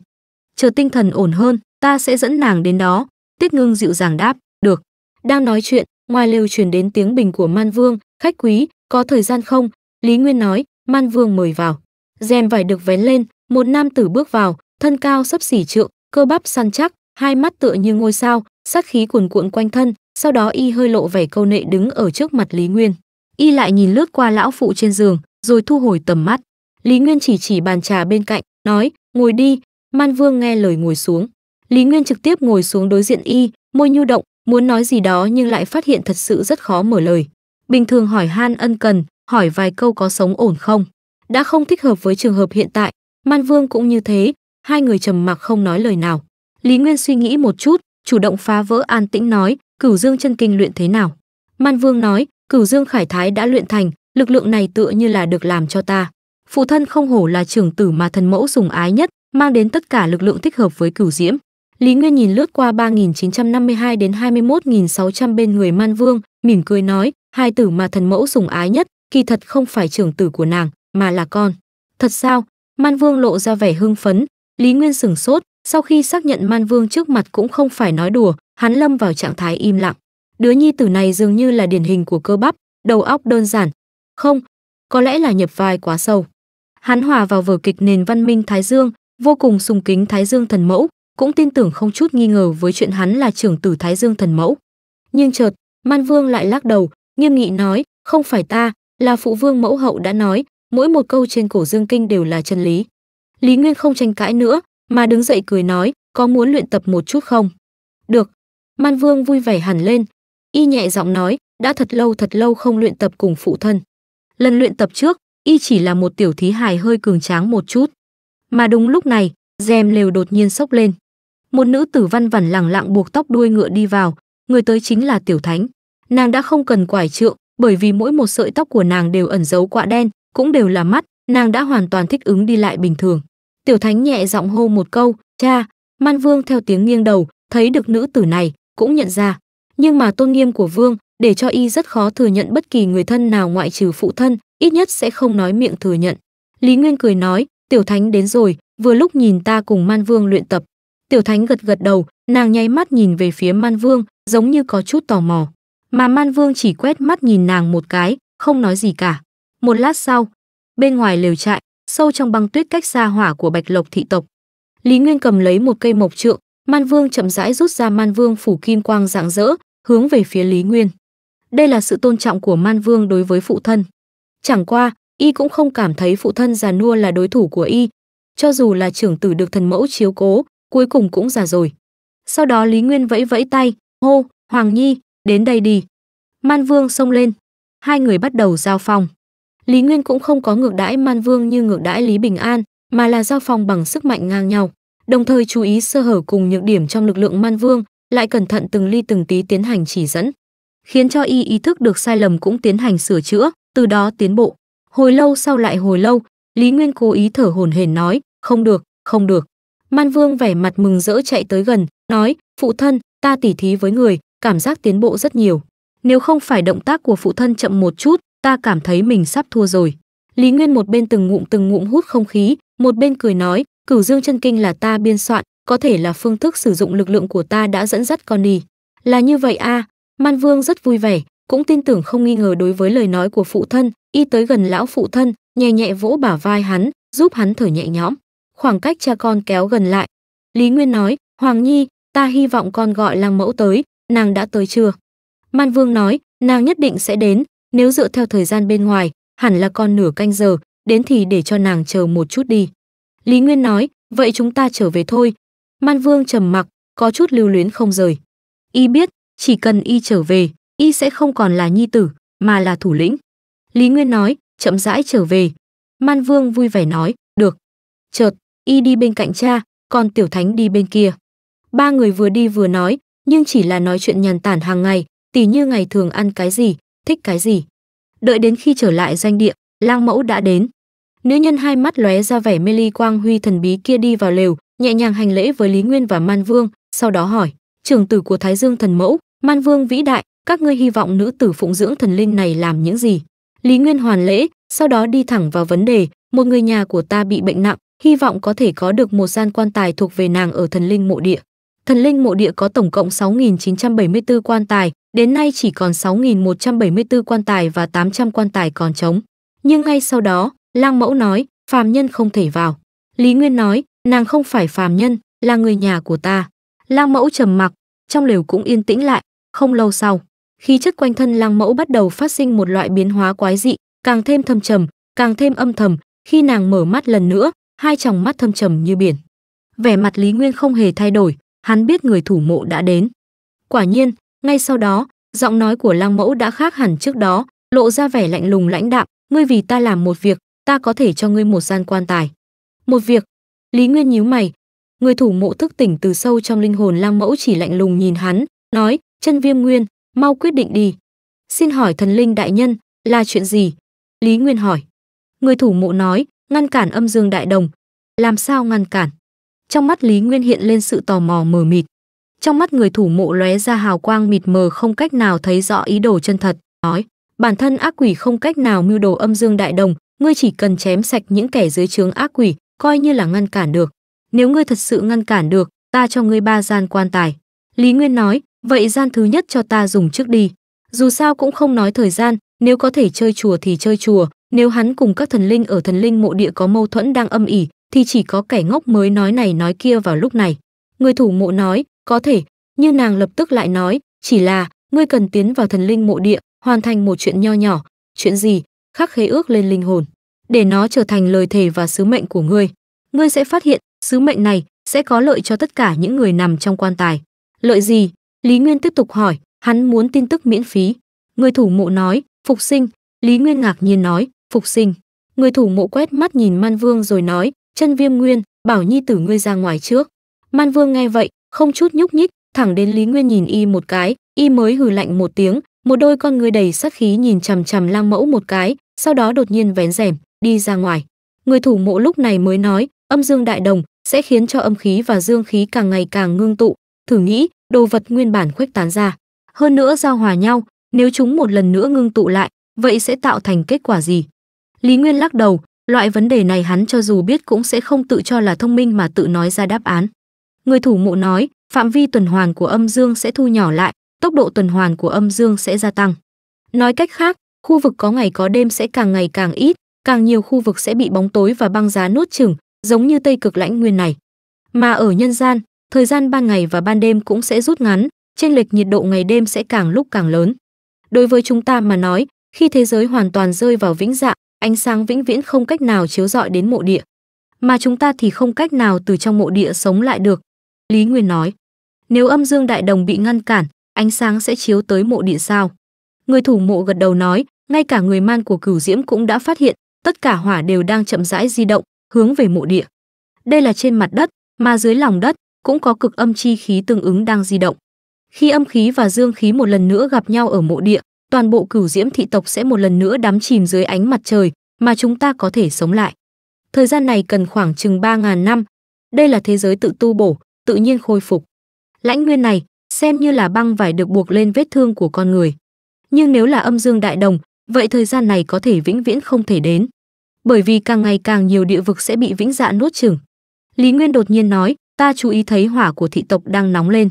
Chờ tinh thần ổn hơn, ta sẽ dẫn nàng đến đó. Tiết ngưng dịu dàng đáp, được. Đang nói chuyện, ngoài lều truyền đến tiếng bình của man vương, khách quý, có thời gian không lý nguyên nói man vương mời vào rèm vải được vén lên một nam tử bước vào thân cao sấp xỉ trượng cơ bắp săn chắc hai mắt tựa như ngôi sao sát khí cuồn cuộn quanh thân sau đó y hơi lộ vẻ câu nệ đứng ở trước mặt lý nguyên y lại nhìn lướt qua lão phụ trên giường rồi thu hồi tầm mắt lý nguyên chỉ chỉ bàn trà bên cạnh nói ngồi đi man vương nghe lời ngồi xuống lý nguyên trực tiếp ngồi xuống đối diện y môi nhu động muốn nói gì đó nhưng lại phát hiện thật sự rất khó mở lời Bình thường hỏi han ân cần, hỏi vài câu có sống ổn không. Đã không thích hợp với trường hợp hiện tại, Man Vương cũng như thế, hai người trầm mặc không nói lời nào. Lý Nguyên suy nghĩ một chút, chủ động phá vỡ an tĩnh nói, Cửu Dương chân kinh luyện thế nào? Man Vương nói, Cửu Dương Khải Thái đã luyện thành, lực lượng này tựa như là được làm cho ta. Phụ thân không hổ là trưởng tử mà thần mẫu dùng ái nhất, mang đến tất cả lực lượng thích hợp với Cửu Diễm. Lý Nguyên nhìn lướt qua 3952 đến 21600 bên người Man Vương, mỉm cười nói, hai tử mà thần mẫu sùng ái nhất, kỳ thật không phải trưởng tử của nàng, mà là con. Thật sao? Man Vương lộ ra vẻ hưng phấn, Lý Nguyên sửng sốt, sau khi xác nhận Man Vương trước mặt cũng không phải nói đùa, hắn lâm vào trạng thái im lặng. Đứa nhi tử này dường như là điển hình của cơ bắp, đầu óc đơn giản. Không, có lẽ là nhập vai quá sâu. Hắn hòa vào vở kịch nền văn minh Thái Dương, vô cùng sùng kính Thái Dương thần mẫu, cũng tin tưởng không chút nghi ngờ với chuyện hắn là trưởng tử Thái Dương thần mẫu. Nhưng chợt, Man Vương lại lắc đầu, nghiêm nghị nói, không phải ta, là phụ vương mẫu hậu đã nói, mỗi một câu trên cổ dương kinh đều là chân lý. Lý Nguyên không tranh cãi nữa, mà đứng dậy cười nói, có muốn luyện tập một chút không? Được. Man Vương vui vẻ hẳn lên, y nhẹ giọng nói, đã thật lâu thật lâu không luyện tập cùng phụ thân. Lần luyện tập trước, y chỉ là một tiểu thí hài hơi cường tráng một chút. Mà đúng lúc này, rèm lều đột nhiên sốc lên. Một nữ tử văn vẩn lẳng lặng buộc tóc đuôi ngựa đi vào, người tới chính là Tiểu Thánh nàng đã không cần quải trượng bởi vì mỗi một sợi tóc của nàng đều ẩn giấu quạ đen cũng đều là mắt nàng đã hoàn toàn thích ứng đi lại bình thường tiểu thánh nhẹ giọng hô một câu cha man vương theo tiếng nghiêng đầu thấy được nữ tử này cũng nhận ra nhưng mà tôn nghiêm của vương để cho y rất khó thừa nhận bất kỳ người thân nào ngoại trừ phụ thân ít nhất sẽ không nói miệng thừa nhận lý nguyên cười nói tiểu thánh đến rồi vừa lúc nhìn ta cùng man vương luyện tập tiểu thánh gật gật đầu nàng nháy mắt nhìn về phía man vương giống như có chút tò mò mà Man Vương chỉ quét mắt nhìn nàng một cái, không nói gì cả. Một lát sau, bên ngoài lều trại, sâu trong băng tuyết cách xa hỏa của Bạch Lộc thị tộc. Lý Nguyên cầm lấy một cây mộc trượng, Man Vương chậm rãi rút ra Man Vương phủ kim quang rạng rỡ, hướng về phía Lý Nguyên. Đây là sự tôn trọng của Man Vương đối với phụ thân. Chẳng qua, y cũng không cảm thấy phụ thân già nua là đối thủ của y, cho dù là trưởng tử được thần mẫu chiếu cố, cuối cùng cũng già rồi. Sau đó Lý Nguyên vẫy vẫy tay, hô, Hoàng Nhi, đến đây đi. Man Vương xông lên. Hai người bắt đầu giao phòng. Lý Nguyên cũng không có ngược đãi Man Vương như ngược đãi Lý Bình An, mà là giao phòng bằng sức mạnh ngang nhau, đồng thời chú ý sơ hở cùng nhược điểm trong lực lượng Man Vương, lại cẩn thận từng ly từng tí tiến hành chỉ dẫn, khiến cho y ý thức được sai lầm cũng tiến hành sửa chữa, từ đó tiến bộ. Hồi lâu sau lại hồi lâu, Lý Nguyên cố ý thở hổn hển nói, "Không được, không được." Man Vương vẻ mặt mừng rỡ chạy tới gần, nói, "Phụ thân, ta tỉ thí với người, cảm giác tiến bộ rất nhiều. Nếu không phải động tác của phụ thân chậm một chút, ta cảm thấy mình sắp thua rồi. Lý Nguyên một bên từng ngụm từng ngụm hút không khí, một bên cười nói, cửu dương chân kinh là ta biên soạn, có thể là phương thức sử dụng lực lượng của ta đã dẫn dắt con đi. Là như vậy a à, Man Vương rất vui vẻ, cũng tin tưởng không nghi ngờ đối với lời nói của phụ thân, y tới gần lão phụ thân, nhẹ nhẹ vỗ bả vai hắn, giúp hắn thở nhẹ nhõm. Khoảng cách cha con kéo gần lại. Lý Nguyên nói, Hoàng Nhi, ta hy vọng con gọi lang mẫu tới, nàng đã tới chưa? Man Vương nói, nàng nhất định sẽ đến, nếu dựa theo thời gian bên ngoài, hẳn là còn nửa canh giờ, đến thì để cho nàng chờ một chút đi. Lý Nguyên nói, vậy chúng ta trở về thôi. Man Vương trầm mặc, có chút lưu luyến không rời. Y biết, chỉ cần y trở về, y sẽ không còn là nhi tử, mà là thủ lĩnh. Lý Nguyên nói, chậm rãi trở về. Man Vương vui vẻ nói, được. Chợt, y đi bên cạnh cha, còn Tiểu Thánh đi bên kia. Ba người vừa đi vừa nói, nhưng chỉ là nói chuyện nhàn tản hàng ngày, tỉ như ngày thường ăn cái gì, thích cái gì. Đợi đến khi trở lại danh địa, lang mẫu đã đến. Nữ nhân hai mắt lóe ra vẻ mê ly quang huy thần bí kia đi vào lều, nhẹ nhàng hành lễ với Lý Nguyên và Man Vương, sau đó hỏi, trưởng tử của Thái Dương thần mẫu, Man Vương vĩ đại, các ngươi hy vọng nữ tử phụng dưỡng thần linh này làm những gì? Lý Nguyên hoàn lễ, sau đó đi thẳng vào vấn đề, một người nhà của ta bị bệnh nặng, hy vọng có thể có được một gian quan tài thuộc về nàng ở thần linh mộ địa. Thần linh mộ địa có tổng cộng 6.974 quan tài, đến nay chỉ còn 6.174 quan tài và 800 quan tài còn trống. Nhưng ngay sau đó, Lang Mẫu nói, phàm nhân không thể vào. Lý Nguyên nói, nàng không phải phàm nhân, là người nhà của ta. Lang Mẫu trầm mặc, trong lều cũng yên tĩnh lại, không lâu sau, khí chất quanh thân Lang Mẫu bắt đầu phát sinh một loại biến hóa quái dị, càng thêm thâm trầm, càng thêm âm thầm, khi nàng mở mắt lần nữa, hai tròng mắt thâm trầm như biển. Vẻ mặt Lý Nguyên không hề thay đổi, hắn biết người thủ mộ đã đến. Quả nhiên, ngay sau đó, giọng nói của Lăng Mẫu đã khác hẳn trước đó, lộ ra vẻ lạnh lùng lãnh đạm, "Ngươi vì ta làm một việc, ta có thể cho ngươi một gian quan tài." "Một việc?" Lý Nguyên nhíu mày, người thủ mộ thức tỉnh từ sâu trong linh hồn Lăng Mẫu chỉ lạnh lùng nhìn hắn, nói, "Chân Viêm Nguyên, mau quyết định đi." "Xin hỏi thần linh đại nhân, là chuyện gì?" Lý Nguyên hỏi. Người thủ mộ nói, "Ngăn cản âm dương đại đồng." "Làm sao ngăn cản?" Trong mắt Lý Nguyên hiện lên sự tò mò mờ mịt. Trong mắt người thủ mộ lóe ra hào quang mịt mờ không cách nào thấy rõ ý đồ chân thật, nói, bản thân ác quỷ không cách nào mưu đồ âm dương đại đồng, ngươi chỉ cần chém sạch những kẻ dưới trướng ác quỷ, coi như là ngăn cản được. Nếu ngươi thật sự ngăn cản được, ta cho ngươi ba gian quan tài. Lý Nguyên nói, vậy gian thứ nhất cho ta dùng trước đi. Dù sao cũng không nói thời gian, nếu có thể chơi chùa thì chơi chùa, nếu hắn cùng các thần linh ở thần linh mộ địa có mâu thuẫn đang âm ỉ, thì chỉ có kẻ ngốc mới nói này nói kia vào lúc này. Người thủ mộ nói, có thể, như nàng lập tức lại nói, chỉ là, ngươi cần tiến vào thần linh mộ địa, hoàn thành một chuyện nho nhỏ, chuyện gì, khắc khế ước lên linh hồn, để nó trở thành lời thề và sứ mệnh của ngươi. Ngươi sẽ phát hiện, sứ mệnh này sẽ có lợi cho tất cả những người nằm trong quan tài. Lợi gì? Lý Nguyên tiếp tục hỏi, hắn muốn tin tức miễn phí. Người thủ mộ nói, phục sinh, Lý Nguyên ngạc nhiên nói, phục sinh. Người thủ mộ quét mắt nhìn Man Vương rồi nói, chân viêm nguyên bảo nhi tử ngươi ra ngoài trước man vương nghe vậy không chút nhúc nhích thẳng đến lý nguyên nhìn y một cái y mới hừ lạnh một tiếng một đôi con người đầy sát khí nhìn chằm chằm lang mẫu một cái sau đó đột nhiên vén rèm đi ra ngoài người thủ mộ lúc này mới nói âm dương đại đồng sẽ khiến cho âm khí và dương khí càng ngày càng ngưng tụ thử nghĩ đồ vật nguyên bản khuếch tán ra hơn nữa giao hòa nhau nếu chúng một lần nữa ngưng tụ lại vậy sẽ tạo thành kết quả gì lý nguyên lắc đầu Loại vấn đề này hắn cho dù biết cũng sẽ không tự cho là thông minh mà tự nói ra đáp án. Người thủ mộ nói, phạm vi tuần hoàn của âm dương sẽ thu nhỏ lại, tốc độ tuần hoàn của âm dương sẽ gia tăng. Nói cách khác, khu vực có ngày có đêm sẽ càng ngày càng ít, càng nhiều khu vực sẽ bị bóng tối và băng giá nuốt chửng, giống như Tây cực lãnh nguyên này. Mà ở nhân gian, thời gian ban ngày và ban đêm cũng sẽ rút ngắn, chênh lệch nhiệt độ ngày đêm sẽ càng lúc càng lớn. Đối với chúng ta mà nói, khi thế giới hoàn toàn rơi vào vĩnh dạng, ánh sáng vĩnh viễn không cách nào chiếu rọi đến mộ địa, mà chúng ta thì không cách nào từ trong mộ địa sống lại được. Lý Nguyên nói, nếu âm dương đại đồng bị ngăn cản, ánh sáng sẽ chiếu tới mộ địa sao? Người thủ mộ gật đầu nói, ngay cả người man của cửu diễm cũng đã phát hiện, tất cả hỏa đều đang chậm rãi di động, hướng về mộ địa. Đây là trên mặt đất, mà dưới lòng đất cũng có cực âm chi khí tương ứng đang di động. Khi âm khí và dương khí một lần nữa gặp nhau ở mộ địa, toàn bộ cửu diễm thị tộc sẽ một lần nữa đắm chìm dưới ánh mặt trời mà chúng ta có thể sống lại. Thời gian này cần khoảng chừng 3.000 năm. Đây là thế giới tự tu bổ, tự nhiên khôi phục. Lãnh nguyên này xem như là băng vải được buộc lên vết thương của con người. Nhưng nếu là âm dương đại đồng, vậy thời gian này có thể vĩnh viễn không thể đến. Bởi vì càng ngày càng nhiều địa vực sẽ bị vĩnh dạ nuốt chửng. Lý Nguyên đột nhiên nói, ta chú ý thấy hỏa của thị tộc đang nóng lên.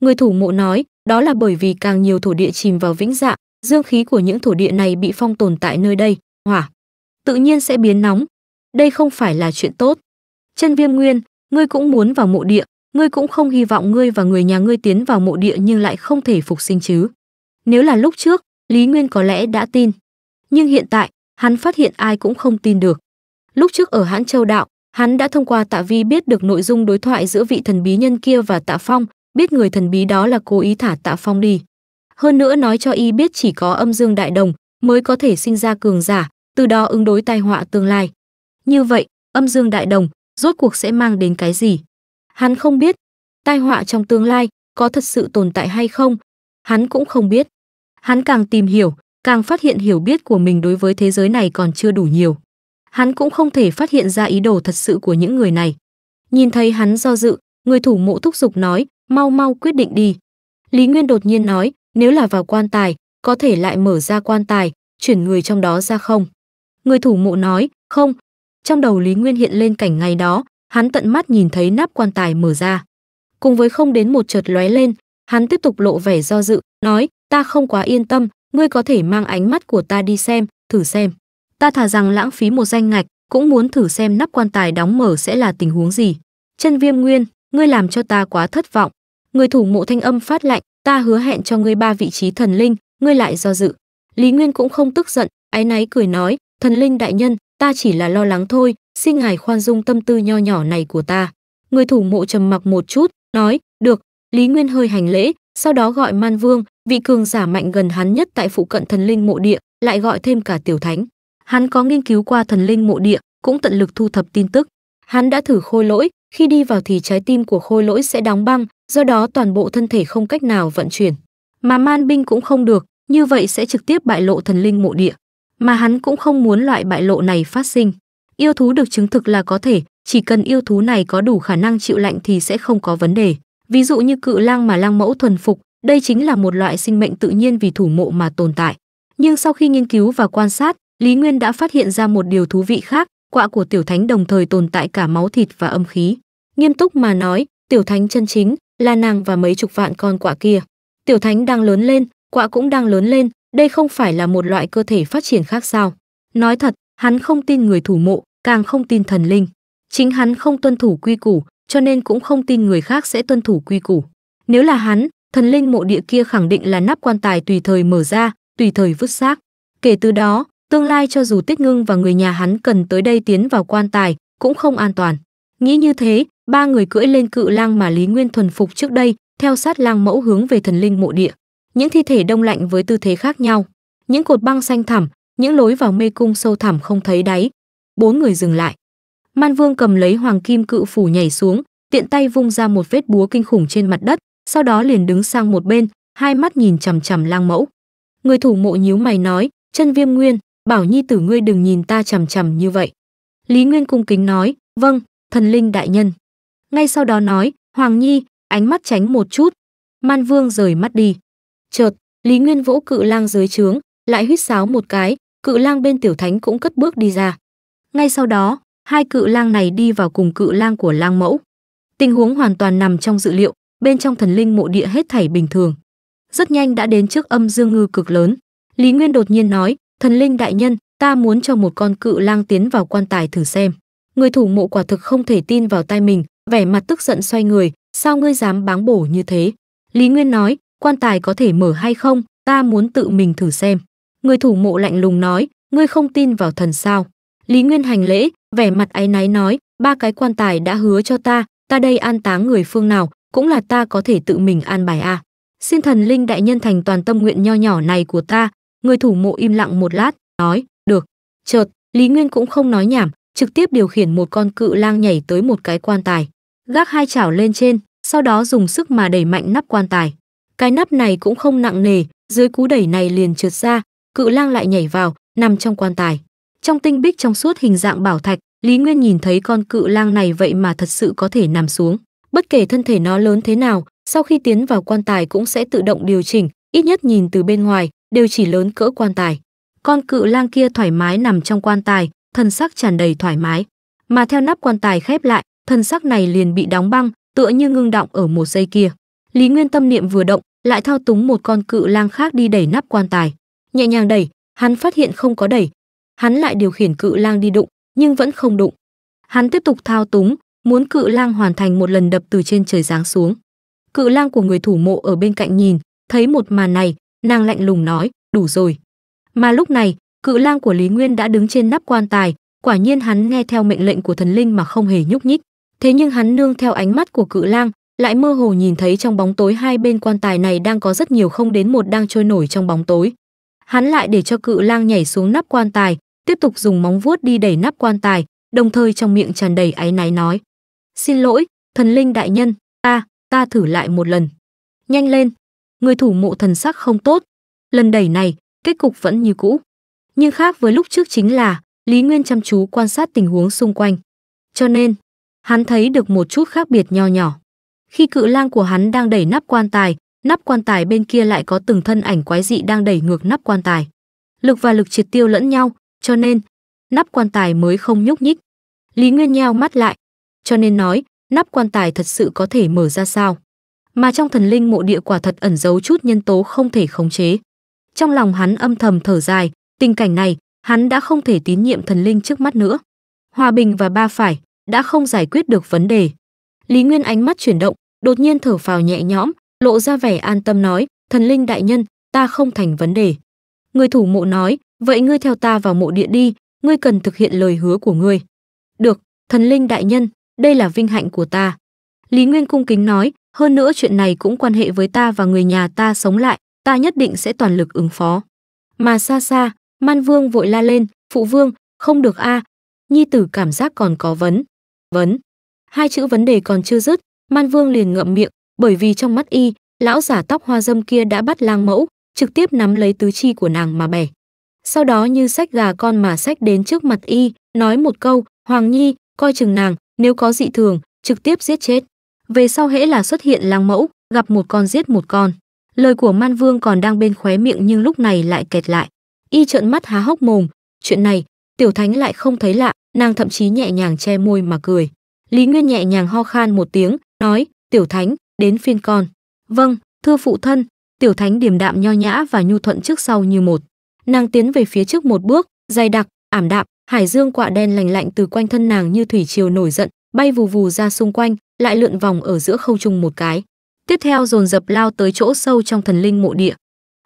Người thủ mộ nói, đó là bởi vì càng nhiều thổ địa chìm vào vĩnh dạ, dương khí của những thổ địa này bị phong tồn tại nơi đây, hỏa tự nhiên sẽ biến nóng. Đây không phải là chuyện tốt. Chân Viêm Nguyên, ngươi cũng muốn vào mộ địa, ngươi cũng không hy vọng ngươi và người nhà ngươi tiến vào mộ địa nhưng lại không thể phục sinh chứ. Nếu là lúc trước, Lý Nguyên có lẽ đã tin. Nhưng hiện tại, hắn phát hiện ai cũng không tin được. Lúc trước ở Hãn Châu Đạo, hắn đã thông qua Tạ Vi biết được nội dung đối thoại giữa vị thần bí nhân kia và Tạ Phong, biết người thần bí đó là cố ý thả Tạ Phong đi hơn nữa nói cho y biết chỉ có âm dương đại đồng mới có thể sinh ra cường giả, từ đó ứng đối tai họa tương lai. Như vậy, âm dương đại đồng rốt cuộc sẽ mang đến cái gì? Hắn không biết, tai họa trong tương lai có thật sự tồn tại hay không, hắn cũng không biết. Hắn càng tìm hiểu, càng phát hiện hiểu biết của mình đối với thế giới này còn chưa đủ nhiều. Hắn cũng không thể phát hiện ra ý đồ thật sự của những người này. Nhìn thấy hắn do dự, người thủ mộ thúc giục nói, mau mau quyết định đi. Lý Nguyên đột nhiên nói, nếu là vào quan tài, có thể lại mở ra quan tài, chuyển người trong đó ra không? Người thủ mộ nói, không. Trong đầu Lý Nguyên hiện lên cảnh ngày đó, hắn tận mắt nhìn thấy nắp quan tài mở ra. Cùng với không đến một chợt lóe lên, hắn tiếp tục lộ vẻ do dự, nói, ta không quá yên tâm, ngươi có thể mang ánh mắt của ta đi xem, thử xem. Ta thà rằng lãng phí một danh ngạch, cũng muốn thử xem nắp quan tài đóng mở sẽ là tình huống gì. Chân viêm nguyên, ngươi làm cho ta quá thất vọng người thủ mộ thanh âm phát lạnh ta hứa hẹn cho ngươi ba vị trí thần linh ngươi lại do dự lý nguyên cũng không tức giận áy náy cười nói thần linh đại nhân ta chỉ là lo lắng thôi xin ngài khoan dung tâm tư nho nhỏ này của ta người thủ mộ trầm mặc một chút nói được lý nguyên hơi hành lễ sau đó gọi man vương vị cường giả mạnh gần hắn nhất tại phụ cận thần linh mộ địa lại gọi thêm cả tiểu thánh hắn có nghiên cứu qua thần linh mộ địa cũng tận lực thu thập tin tức hắn đã thử khôi lỗi khi đi vào thì trái tim của khôi lỗi sẽ đóng băng do đó toàn bộ thân thể không cách nào vận chuyển. Mà man binh cũng không được, như vậy sẽ trực tiếp bại lộ thần linh mộ địa. Mà hắn cũng không muốn loại bại lộ này phát sinh. Yêu thú được chứng thực là có thể, chỉ cần yêu thú này có đủ khả năng chịu lạnh thì sẽ không có vấn đề. Ví dụ như cự lang mà lang mẫu thuần phục, đây chính là một loại sinh mệnh tự nhiên vì thủ mộ mà tồn tại. Nhưng sau khi nghiên cứu và quan sát, Lý Nguyên đã phát hiện ra một điều thú vị khác, quạ của tiểu thánh đồng thời tồn tại cả máu thịt và âm khí. Nghiêm túc mà nói, tiểu thánh chân chính, là nàng và mấy chục vạn con quạ kia. Tiểu Thánh đang lớn lên, quạ cũng đang lớn lên, đây không phải là một loại cơ thể phát triển khác sao? Nói thật, hắn không tin người thủ mộ, càng không tin thần linh. Chính hắn không tuân thủ quy củ, cho nên cũng không tin người khác sẽ tuân thủ quy củ. Nếu là hắn, thần linh mộ địa kia khẳng định là nắp quan tài tùy thời mở ra, tùy thời vứt xác. Kể từ đó, tương lai cho dù Tích Ngưng và người nhà hắn cần tới đây tiến vào quan tài, cũng không an toàn. Nghĩ như thế, ba người cưỡi lên cự lang mà Lý Nguyên thuần phục trước đây, theo sát lang mẫu hướng về thần linh mộ địa. Những thi thể đông lạnh với tư thế khác nhau, những cột băng xanh thẳm, những lối vào mê cung sâu thẳm không thấy đáy. Bốn người dừng lại. Man Vương cầm lấy hoàng kim cự phủ nhảy xuống, tiện tay vung ra một vết búa kinh khủng trên mặt đất, sau đó liền đứng sang một bên, hai mắt nhìn chằm chằm lang mẫu. Người thủ mộ nhíu mày nói, chân viêm nguyên, bảo nhi tử ngươi đừng nhìn ta chằm chằm như vậy. Lý Nguyên cung kính nói, vâng, thần linh đại nhân ngay sau đó nói, Hoàng Nhi, ánh mắt tránh một chút. Man Vương rời mắt đi. Chợt, Lý Nguyên vỗ cự lang dưới trướng, lại huýt sáo một cái, cự lang bên tiểu thánh cũng cất bước đi ra. Ngay sau đó, hai cự lang này đi vào cùng cự lang của lang mẫu. Tình huống hoàn toàn nằm trong dự liệu, bên trong thần linh mộ địa hết thảy bình thường. Rất nhanh đã đến trước âm dương ngư cực lớn. Lý Nguyên đột nhiên nói, thần linh đại nhân, ta muốn cho một con cự lang tiến vào quan tài thử xem. Người thủ mộ quả thực không thể tin vào tai mình, vẻ mặt tức giận xoay người, sao ngươi dám báng bổ như thế? Lý Nguyên nói, quan tài có thể mở hay không, ta muốn tự mình thử xem. Người thủ mộ lạnh lùng nói, ngươi không tin vào thần sao. Lý Nguyên hành lễ, vẻ mặt áy náy nói, ba cái quan tài đã hứa cho ta, ta đây an táng người phương nào, cũng là ta có thể tự mình an bài a. À. Xin thần linh đại nhân thành toàn tâm nguyện nho nhỏ này của ta, người thủ mộ im lặng một lát, nói, được. Chợt, Lý Nguyên cũng không nói nhảm, trực tiếp điều khiển một con cự lang nhảy tới một cái quan tài gác hai chảo lên trên, sau đó dùng sức mà đẩy mạnh nắp quan tài. Cái nắp này cũng không nặng nề, dưới cú đẩy này liền trượt ra, cự lang lại nhảy vào, nằm trong quan tài. Trong tinh bích trong suốt hình dạng bảo thạch, Lý Nguyên nhìn thấy con cự lang này vậy mà thật sự có thể nằm xuống. Bất kể thân thể nó lớn thế nào, sau khi tiến vào quan tài cũng sẽ tự động điều chỉnh, ít nhất nhìn từ bên ngoài, đều chỉ lớn cỡ quan tài. Con cự lang kia thoải mái nằm trong quan tài, thân sắc tràn đầy thoải mái. Mà theo nắp quan tài khép lại, thân xác này liền bị đóng băng, tựa như ngưng động ở một giây kia. Lý Nguyên tâm niệm vừa động, lại thao túng một con cự lang khác đi đẩy nắp quan tài. Nhẹ nhàng đẩy, hắn phát hiện không có đẩy. Hắn lại điều khiển cự lang đi đụng, nhưng vẫn không đụng. Hắn tiếp tục thao túng, muốn cự lang hoàn thành một lần đập từ trên trời giáng xuống. Cự lang của người thủ mộ ở bên cạnh nhìn, thấy một màn này, nàng lạnh lùng nói, đủ rồi. Mà lúc này, cự lang của Lý Nguyên đã đứng trên nắp quan tài, quả nhiên hắn nghe theo mệnh lệnh của thần linh mà không hề nhúc nhích thế nhưng hắn nương theo ánh mắt của cự lang lại mơ hồ nhìn thấy trong bóng tối hai bên quan tài này đang có rất nhiều không đến một đang trôi nổi trong bóng tối hắn lại để cho cự lang nhảy xuống nắp quan tài tiếp tục dùng móng vuốt đi đẩy nắp quan tài đồng thời trong miệng tràn đầy áy náy nói xin lỗi thần linh đại nhân ta ta thử lại một lần nhanh lên người thủ mộ thần sắc không tốt lần đẩy này kết cục vẫn như cũ nhưng khác với lúc trước chính là lý nguyên chăm chú quan sát tình huống xung quanh cho nên hắn thấy được một chút khác biệt nho nhỏ. Khi cự lang của hắn đang đẩy nắp quan tài, nắp quan tài bên kia lại có từng thân ảnh quái dị đang đẩy ngược nắp quan tài. Lực và lực triệt tiêu lẫn nhau, cho nên nắp quan tài mới không nhúc nhích. Lý Nguyên nheo mắt lại, cho nên nói, nắp quan tài thật sự có thể mở ra sao? Mà trong thần linh mộ địa quả thật ẩn giấu chút nhân tố không thể khống chế. Trong lòng hắn âm thầm thở dài, tình cảnh này, hắn đã không thể tín nhiệm thần linh trước mắt nữa. Hòa bình và ba phải, đã không giải quyết được vấn đề. Lý Nguyên ánh mắt chuyển động, đột nhiên thở phào nhẹ nhõm, lộ ra vẻ an tâm nói, thần linh đại nhân, ta không thành vấn đề. Người thủ mộ nói, vậy ngươi theo ta vào mộ địa đi, ngươi cần thực hiện lời hứa của ngươi. Được, thần linh đại nhân, đây là vinh hạnh của ta. Lý Nguyên cung kính nói, hơn nữa chuyện này cũng quan hệ với ta và người nhà ta sống lại, ta nhất định sẽ toàn lực ứng phó. Mà xa xa, Man Vương vội la lên, phụ vương, không được a à. Nhi tử cảm giác còn có vấn. Vấn. Hai chữ vấn đề còn chưa dứt, Man Vương liền ngậm miệng, bởi vì trong mắt y, lão giả tóc hoa dâm kia đã bắt lang mẫu, trực tiếp nắm lấy tứ chi của nàng mà bẻ. Sau đó như sách gà con mà sách đến trước mặt y, nói một câu, Hoàng Nhi, coi chừng nàng, nếu có dị thường, trực tiếp giết chết. Về sau hễ là xuất hiện lang mẫu, gặp một con giết một con. Lời của Man Vương còn đang bên khóe miệng nhưng lúc này lại kẹt lại. Y trợn mắt há hốc mồm, chuyện này, Tiểu Thánh lại không thấy lạ, nàng thậm chí nhẹ nhàng che môi mà cười. Lý Nguyên nhẹ nhàng ho khan một tiếng, nói, tiểu thánh, đến phiên con. Vâng, thưa phụ thân, tiểu thánh điềm đạm nho nhã và nhu thuận trước sau như một. Nàng tiến về phía trước một bước, dày đặc, ảm đạm, hải dương quạ đen lành lạnh từ quanh thân nàng như thủy triều nổi giận, bay vù vù ra xung quanh, lại lượn vòng ở giữa không trung một cái. Tiếp theo dồn dập lao tới chỗ sâu trong thần linh mộ địa.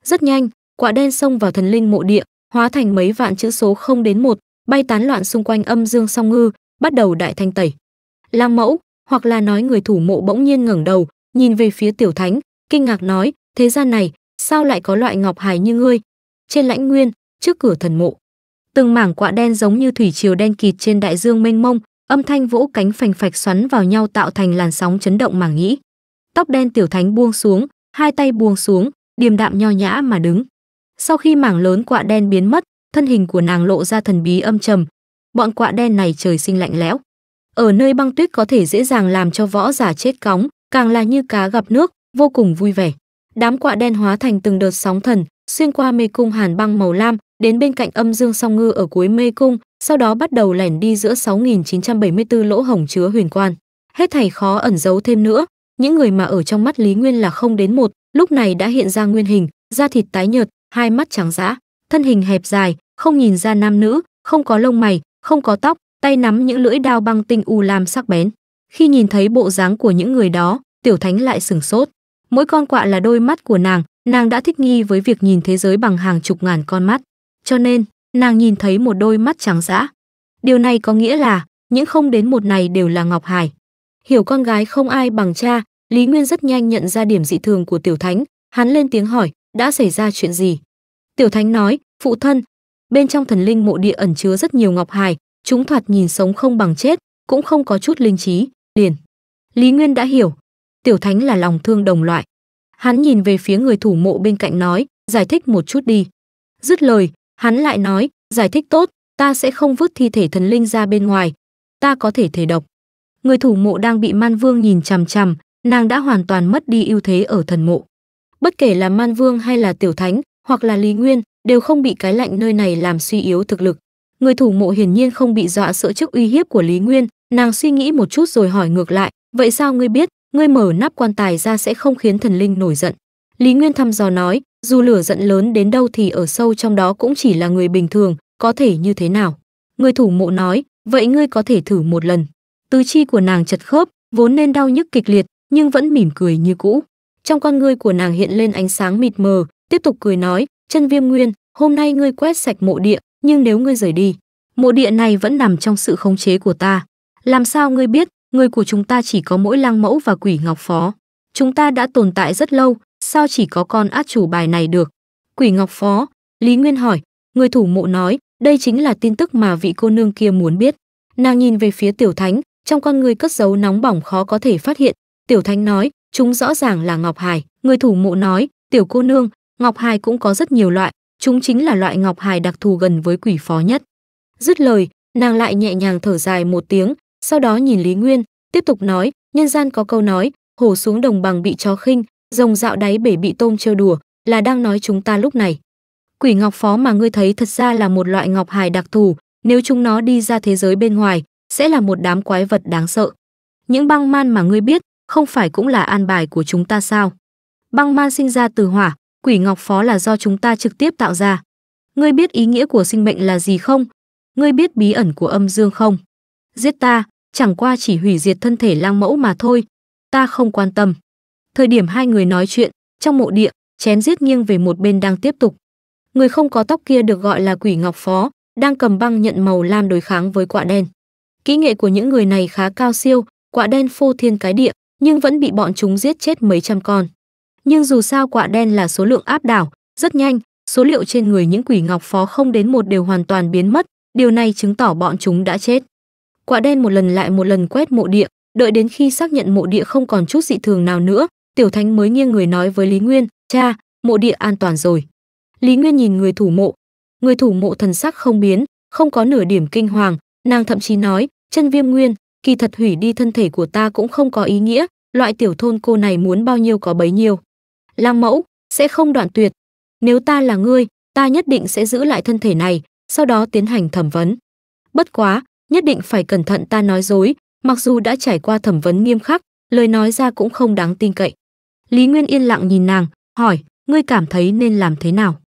Rất nhanh, quả đen xông vào thần linh mộ địa, hóa thành mấy vạn chữ số không đến một, bay tán loạn xung quanh âm dương song ngư, bắt đầu đại thanh tẩy. Lang mẫu, hoặc là nói người thủ mộ bỗng nhiên ngẩng đầu, nhìn về phía tiểu thánh, kinh ngạc nói, thế gian này, sao lại có loại ngọc hài như ngươi? Trên lãnh nguyên, trước cửa thần mộ, từng mảng quạ đen giống như thủy triều đen kịt trên đại dương mênh mông, âm thanh vỗ cánh phành phạch xoắn vào nhau tạo thành làn sóng chấn động màng nhĩ. Tóc đen tiểu thánh buông xuống, hai tay buông xuống, điềm đạm nho nhã mà đứng. Sau khi mảng lớn quạ đen biến mất, thân hình của nàng lộ ra thần bí âm trầm. Bọn quạ đen này trời sinh lạnh lẽo. Ở nơi băng tuyết có thể dễ dàng làm cho võ giả chết cóng, càng là như cá gặp nước, vô cùng vui vẻ. Đám quạ đen hóa thành từng đợt sóng thần, xuyên qua mê cung hàn băng màu lam, đến bên cạnh âm dương song ngư ở cuối mê cung, sau đó bắt đầu lẻn đi giữa 6974 lỗ hồng chứa huyền quan. Hết thảy khó ẩn giấu thêm nữa, những người mà ở trong mắt Lý Nguyên là không đến một, lúc này đã hiện ra nguyên hình, da thịt tái nhợt, hai mắt trắng dã, thân hình hẹp dài, không nhìn ra nam nữ, không có lông mày, không có tóc, tay nắm những lưỡi đao băng tinh u làm sắc bén. Khi nhìn thấy bộ dáng của những người đó, Tiểu Thánh lại sửng sốt. Mỗi con quạ là đôi mắt của nàng, nàng đã thích nghi với việc nhìn thế giới bằng hàng chục ngàn con mắt. Cho nên, nàng nhìn thấy một đôi mắt trắng dã. Điều này có nghĩa là những không đến một này đều là Ngọc Hải. Hiểu con gái không ai bằng cha, Lý Nguyên rất nhanh nhận ra điểm dị thường của Tiểu Thánh, hắn lên tiếng hỏi, đã xảy ra chuyện gì? Tiểu Thánh nói, phụ thân, bên trong thần linh mộ địa ẩn chứa rất nhiều ngọc hài chúng thoạt nhìn sống không bằng chết cũng không có chút linh trí liền lý nguyên đã hiểu tiểu thánh là lòng thương đồng loại hắn nhìn về phía người thủ mộ bên cạnh nói giải thích một chút đi dứt lời hắn lại nói giải thích tốt ta sẽ không vứt thi thể thần linh ra bên ngoài ta có thể thể độc người thủ mộ đang bị man vương nhìn chằm chằm nàng đã hoàn toàn mất đi ưu thế ở thần mộ bất kể là man vương hay là tiểu thánh hoặc là Lý Nguyên đều không bị cái lạnh nơi này làm suy yếu thực lực. Người thủ mộ hiển nhiên không bị dọa sợ trước uy hiếp của Lý Nguyên, nàng suy nghĩ một chút rồi hỏi ngược lại, vậy sao ngươi biết, ngươi mở nắp quan tài ra sẽ không khiến thần linh nổi giận. Lý Nguyên thăm dò nói, dù lửa giận lớn đến đâu thì ở sâu trong đó cũng chỉ là người bình thường, có thể như thế nào. Người thủ mộ nói, vậy ngươi có thể thử một lần. Tứ chi của nàng chật khớp, vốn nên đau nhức kịch liệt, nhưng vẫn mỉm cười như cũ. Trong con ngươi của nàng hiện lên ánh sáng mịt mờ, tiếp tục cười nói, chân viêm nguyên, hôm nay ngươi quét sạch mộ địa, nhưng nếu ngươi rời đi, mộ địa này vẫn nằm trong sự khống chế của ta. Làm sao ngươi biết, người của chúng ta chỉ có mỗi lang mẫu và quỷ ngọc phó. Chúng ta đã tồn tại rất lâu, sao chỉ có con át chủ bài này được? Quỷ ngọc phó, Lý Nguyên hỏi, người thủ mộ nói, đây chính là tin tức mà vị cô nương kia muốn biết. Nàng nhìn về phía tiểu thánh, trong con người cất giấu nóng bỏng khó có thể phát hiện. Tiểu thánh nói, chúng rõ ràng là Ngọc Hải. Người thủ mộ nói, tiểu cô nương, Ngọc hài cũng có rất nhiều loại, chúng chính là loại ngọc hài đặc thù gần với quỷ phó nhất. Dứt lời, nàng lại nhẹ nhàng thở dài một tiếng, sau đó nhìn Lý Nguyên, tiếp tục nói, nhân gian có câu nói, hổ xuống đồng bằng bị chó khinh, rồng dạo đáy bể bị tôm trêu đùa, là đang nói chúng ta lúc này. Quỷ ngọc phó mà ngươi thấy thật ra là một loại ngọc hài đặc thù, nếu chúng nó đi ra thế giới bên ngoài, sẽ là một đám quái vật đáng sợ. Những băng man mà ngươi biết, không phải cũng là an bài của chúng ta sao? Băng man sinh ra từ hỏa, quỷ ngọc phó là do chúng ta trực tiếp tạo ra. Ngươi biết ý nghĩa của sinh mệnh là gì không? Ngươi biết bí ẩn của âm dương không? Giết ta, chẳng qua chỉ hủy diệt thân thể lang mẫu mà thôi. Ta không quan tâm. Thời điểm hai người nói chuyện, trong mộ địa, chén giết nghiêng về một bên đang tiếp tục. Người không có tóc kia được gọi là quỷ ngọc phó, đang cầm băng nhận màu lam đối kháng với quạ đen. Kỹ nghệ của những người này khá cao siêu, quạ đen phô thiên cái địa, nhưng vẫn bị bọn chúng giết chết mấy trăm con nhưng dù sao quả đen là số lượng áp đảo, rất nhanh, số liệu trên người những quỷ ngọc phó không đến một đều hoàn toàn biến mất, điều này chứng tỏ bọn chúng đã chết. Quả đen một lần lại một lần quét mộ địa, đợi đến khi xác nhận mộ địa không còn chút dị thường nào nữa, Tiểu Thánh mới nghiêng người nói với Lý Nguyên, cha, mộ địa an toàn rồi. Lý Nguyên nhìn người thủ mộ, người thủ mộ thần sắc không biến, không có nửa điểm kinh hoàng, nàng thậm chí nói, chân viêm nguyên, kỳ thật hủy đi thân thể của ta cũng không có ý nghĩa, loại tiểu thôn cô này muốn bao nhiêu có bấy nhiêu. Lang Mẫu sẽ không đoạn tuyệt. Nếu ta là ngươi, ta nhất định sẽ giữ lại thân thể này, sau đó tiến hành thẩm vấn. Bất quá, nhất định phải cẩn thận ta nói dối, mặc dù đã trải qua thẩm vấn nghiêm khắc, lời nói ra cũng không đáng tin cậy. Lý Nguyên yên lặng nhìn nàng, hỏi, ngươi cảm thấy nên làm thế nào?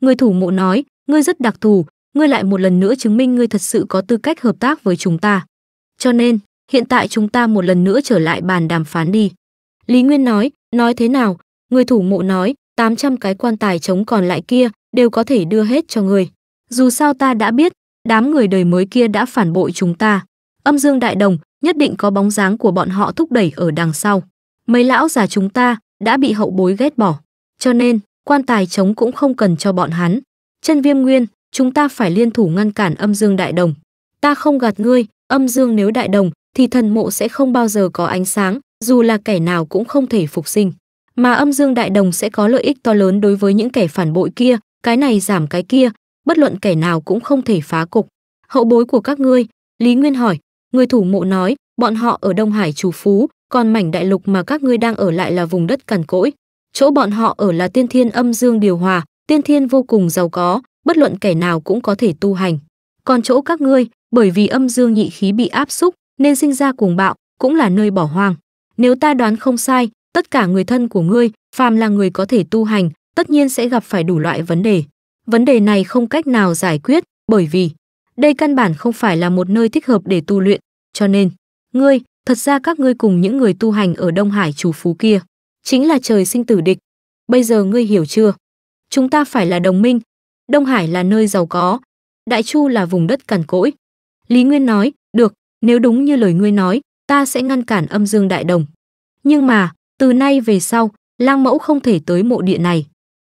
Người thủ mộ nói, ngươi rất đặc thù, ngươi lại một lần nữa chứng minh ngươi thật sự có tư cách hợp tác với chúng ta. Cho nên, hiện tại chúng ta một lần nữa trở lại bàn đàm phán đi. Lý Nguyên nói, nói thế nào, Người thủ mộ nói, 800 cái quan tài trống còn lại kia đều có thể đưa hết cho người. Dù sao ta đã biết, đám người đời mới kia đã phản bội chúng ta. Âm dương đại đồng, nhất định có bóng dáng của bọn họ thúc đẩy ở đằng sau. Mấy lão già chúng ta đã bị hậu bối ghét bỏ. Cho nên, quan tài trống cũng không cần cho bọn hắn. Chân viêm nguyên, chúng ta phải liên thủ ngăn cản âm dương đại đồng. Ta không gạt ngươi, âm dương nếu đại đồng, thì thần mộ sẽ không bao giờ có ánh sáng, dù là kẻ nào cũng không thể phục sinh mà âm dương đại đồng sẽ có lợi ích to lớn đối với những kẻ phản bội kia, cái này giảm cái kia, bất luận kẻ nào cũng không thể phá cục. Hậu bối của các ngươi, Lý Nguyên hỏi, người thủ mộ nói, bọn họ ở Đông Hải chủ phú, còn mảnh đại lục mà các ngươi đang ở lại là vùng đất cằn cỗi. Chỗ bọn họ ở là tiên thiên âm dương điều hòa, tiên thiên vô cùng giàu có, bất luận kẻ nào cũng có thể tu hành. Còn chỗ các ngươi, bởi vì âm dương nhị khí bị áp xúc nên sinh ra cuồng bạo, cũng là nơi bỏ hoang. Nếu ta đoán không sai, tất cả người thân của ngươi, phàm là người có thể tu hành, tất nhiên sẽ gặp phải đủ loại vấn đề. Vấn đề này không cách nào giải quyết, bởi vì đây căn bản không phải là một nơi thích hợp để tu luyện, cho nên ngươi, thật ra các ngươi cùng những người tu hành ở Đông Hải chủ phú kia, chính là trời sinh tử địch. Bây giờ ngươi hiểu chưa? Chúng ta phải là đồng minh. Đông Hải là nơi giàu có, Đại Chu là vùng đất cằn cỗi. Lý Nguyên nói, được, nếu đúng như lời ngươi nói, ta sẽ ngăn cản âm dương đại đồng. Nhưng mà, từ nay về sau, lang mẫu không thể tới mộ địa này.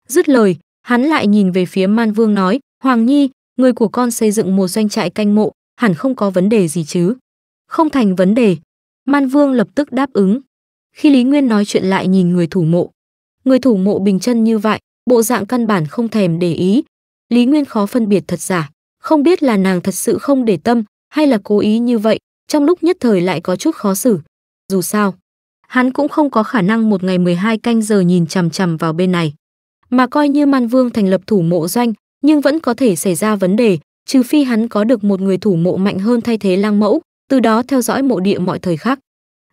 Dứt lời, hắn lại nhìn về phía Man Vương nói, Hoàng Nhi, người của con xây dựng một doanh trại canh mộ, hẳn không có vấn đề gì chứ. Không thành vấn đề. Man Vương lập tức đáp ứng. Khi Lý Nguyên nói chuyện lại nhìn người thủ mộ. Người thủ mộ bình chân như vậy, bộ dạng căn bản không thèm để ý. Lý Nguyên khó phân biệt thật giả. Không biết là nàng thật sự không để tâm hay là cố ý như vậy, trong lúc nhất thời lại có chút khó xử. Dù sao, hắn cũng không có khả năng một ngày 12 canh giờ nhìn chằm chằm vào bên này. Mà coi như Man Vương thành lập thủ mộ doanh, nhưng vẫn có thể xảy ra vấn đề, trừ phi hắn có được một người thủ mộ mạnh hơn thay thế lang mẫu, từ đó theo dõi mộ địa mọi thời khắc.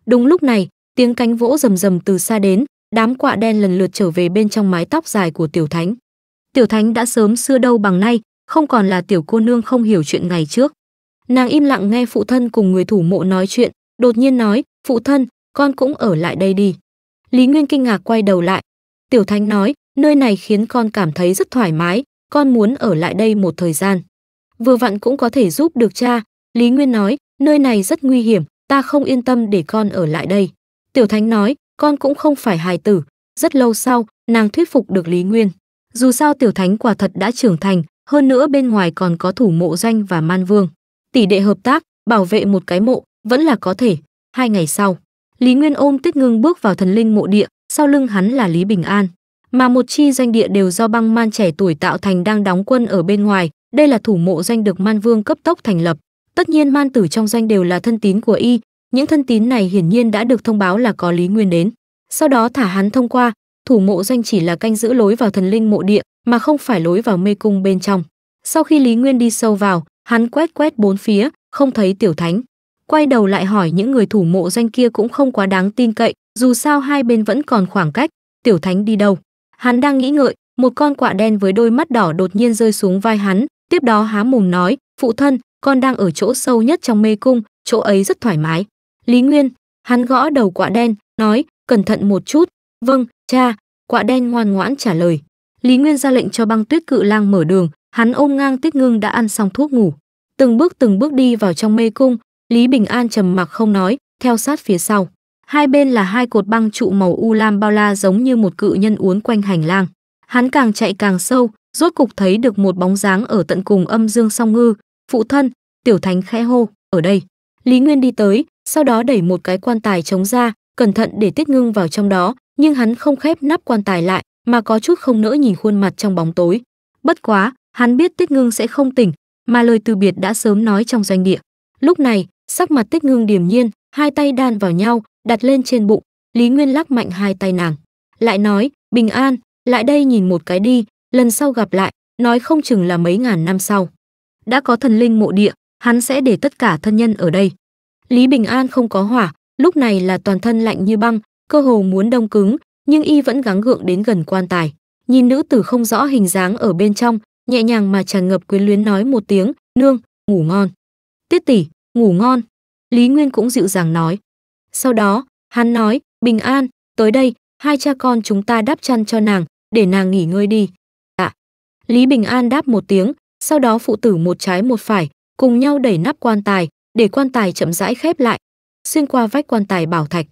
Đúng lúc này, tiếng cánh vỗ rầm rầm từ xa đến, đám quạ đen lần lượt trở về bên trong mái tóc dài của tiểu thánh. Tiểu thánh đã sớm xưa đâu bằng nay, không còn là tiểu cô nương không hiểu chuyện ngày trước. Nàng im lặng nghe phụ thân cùng người thủ mộ nói chuyện, đột nhiên nói, phụ thân, con cũng ở lại đây đi. Lý Nguyên kinh ngạc quay đầu lại. Tiểu Thánh nói, nơi này khiến con cảm thấy rất thoải mái, con muốn ở lại đây một thời gian. Vừa vặn cũng có thể giúp được cha, Lý Nguyên nói, nơi này rất nguy hiểm, ta không yên tâm để con ở lại đây. Tiểu Thánh nói, con cũng không phải hài tử. Rất lâu sau, nàng thuyết phục được Lý Nguyên. Dù sao Tiểu Thánh quả thật đã trưởng thành, hơn nữa bên ngoài còn có thủ mộ doanh và man vương. Tỷ đệ hợp tác, bảo vệ một cái mộ, vẫn là có thể. Hai ngày sau, Lý Nguyên ôm Tích Ngưng bước vào thần linh mộ địa, sau lưng hắn là Lý Bình An. Mà một chi doanh địa đều do băng man trẻ tuổi tạo thành đang đóng quân ở bên ngoài, đây là thủ mộ doanh được man vương cấp tốc thành lập. Tất nhiên man tử trong doanh đều là thân tín của y, những thân tín này hiển nhiên đã được thông báo là có Lý Nguyên đến. Sau đó thả hắn thông qua, thủ mộ doanh chỉ là canh giữ lối vào thần linh mộ địa, mà không phải lối vào mê cung bên trong. Sau khi Lý Nguyên đi sâu vào, hắn quét quét bốn phía, không thấy tiểu thánh quay đầu lại hỏi những người thủ mộ doanh kia cũng không quá đáng tin cậy, dù sao hai bên vẫn còn khoảng cách, tiểu thánh đi đâu. Hắn đang nghĩ ngợi, một con quạ đen với đôi mắt đỏ đột nhiên rơi xuống vai hắn, tiếp đó há mồm nói, phụ thân, con đang ở chỗ sâu nhất trong mê cung, chỗ ấy rất thoải mái. Lý Nguyên, hắn gõ đầu quạ đen, nói, cẩn thận một chút. Vâng, cha, quạ đen ngoan ngoãn trả lời. Lý Nguyên ra lệnh cho băng tuyết cự lang mở đường, hắn ôm ngang tích ngưng đã ăn xong thuốc ngủ. Từng bước từng bước đi vào trong mê cung, Lý Bình An trầm mặc không nói, theo sát phía sau. Hai bên là hai cột băng trụ màu u lam bao la giống như một cự nhân uốn quanh hành lang. Hắn càng chạy càng sâu, rốt cục thấy được một bóng dáng ở tận cùng âm dương song ngư, phụ thân, tiểu thánh khẽ hô, ở đây. Lý Nguyên đi tới, sau đó đẩy một cái quan tài trống ra, cẩn thận để tiết ngưng vào trong đó, nhưng hắn không khép nắp quan tài lại, mà có chút không nỡ nhìn khuôn mặt trong bóng tối. Bất quá, hắn biết tiết ngưng sẽ không tỉnh, mà lời từ biệt đã sớm nói trong doanh địa. Lúc này, sắc mặt tích ngưng điềm nhiên hai tay đan vào nhau đặt lên trên bụng lý nguyên lắc mạnh hai tay nàng lại nói bình an lại đây nhìn một cái đi lần sau gặp lại nói không chừng là mấy ngàn năm sau đã có thần linh mộ địa hắn sẽ để tất cả thân nhân ở đây lý bình an không có hỏa lúc này là toàn thân lạnh như băng cơ hồ muốn đông cứng nhưng y vẫn gắng gượng đến gần quan tài nhìn nữ tử không rõ hình dáng ở bên trong nhẹ nhàng mà tràn ngập quyến luyến nói một tiếng nương ngủ ngon tiết tỷ ngủ ngon. Lý Nguyên cũng dịu dàng nói. Sau đó, hắn nói, bình an, tới đây, hai cha con chúng ta đắp chăn cho nàng, để nàng nghỉ ngơi đi. Dạ. Lý Bình An đáp một tiếng, sau đó phụ tử một trái một phải, cùng nhau đẩy nắp quan tài, để quan tài chậm rãi khép lại, xuyên qua vách quan tài bảo thạch.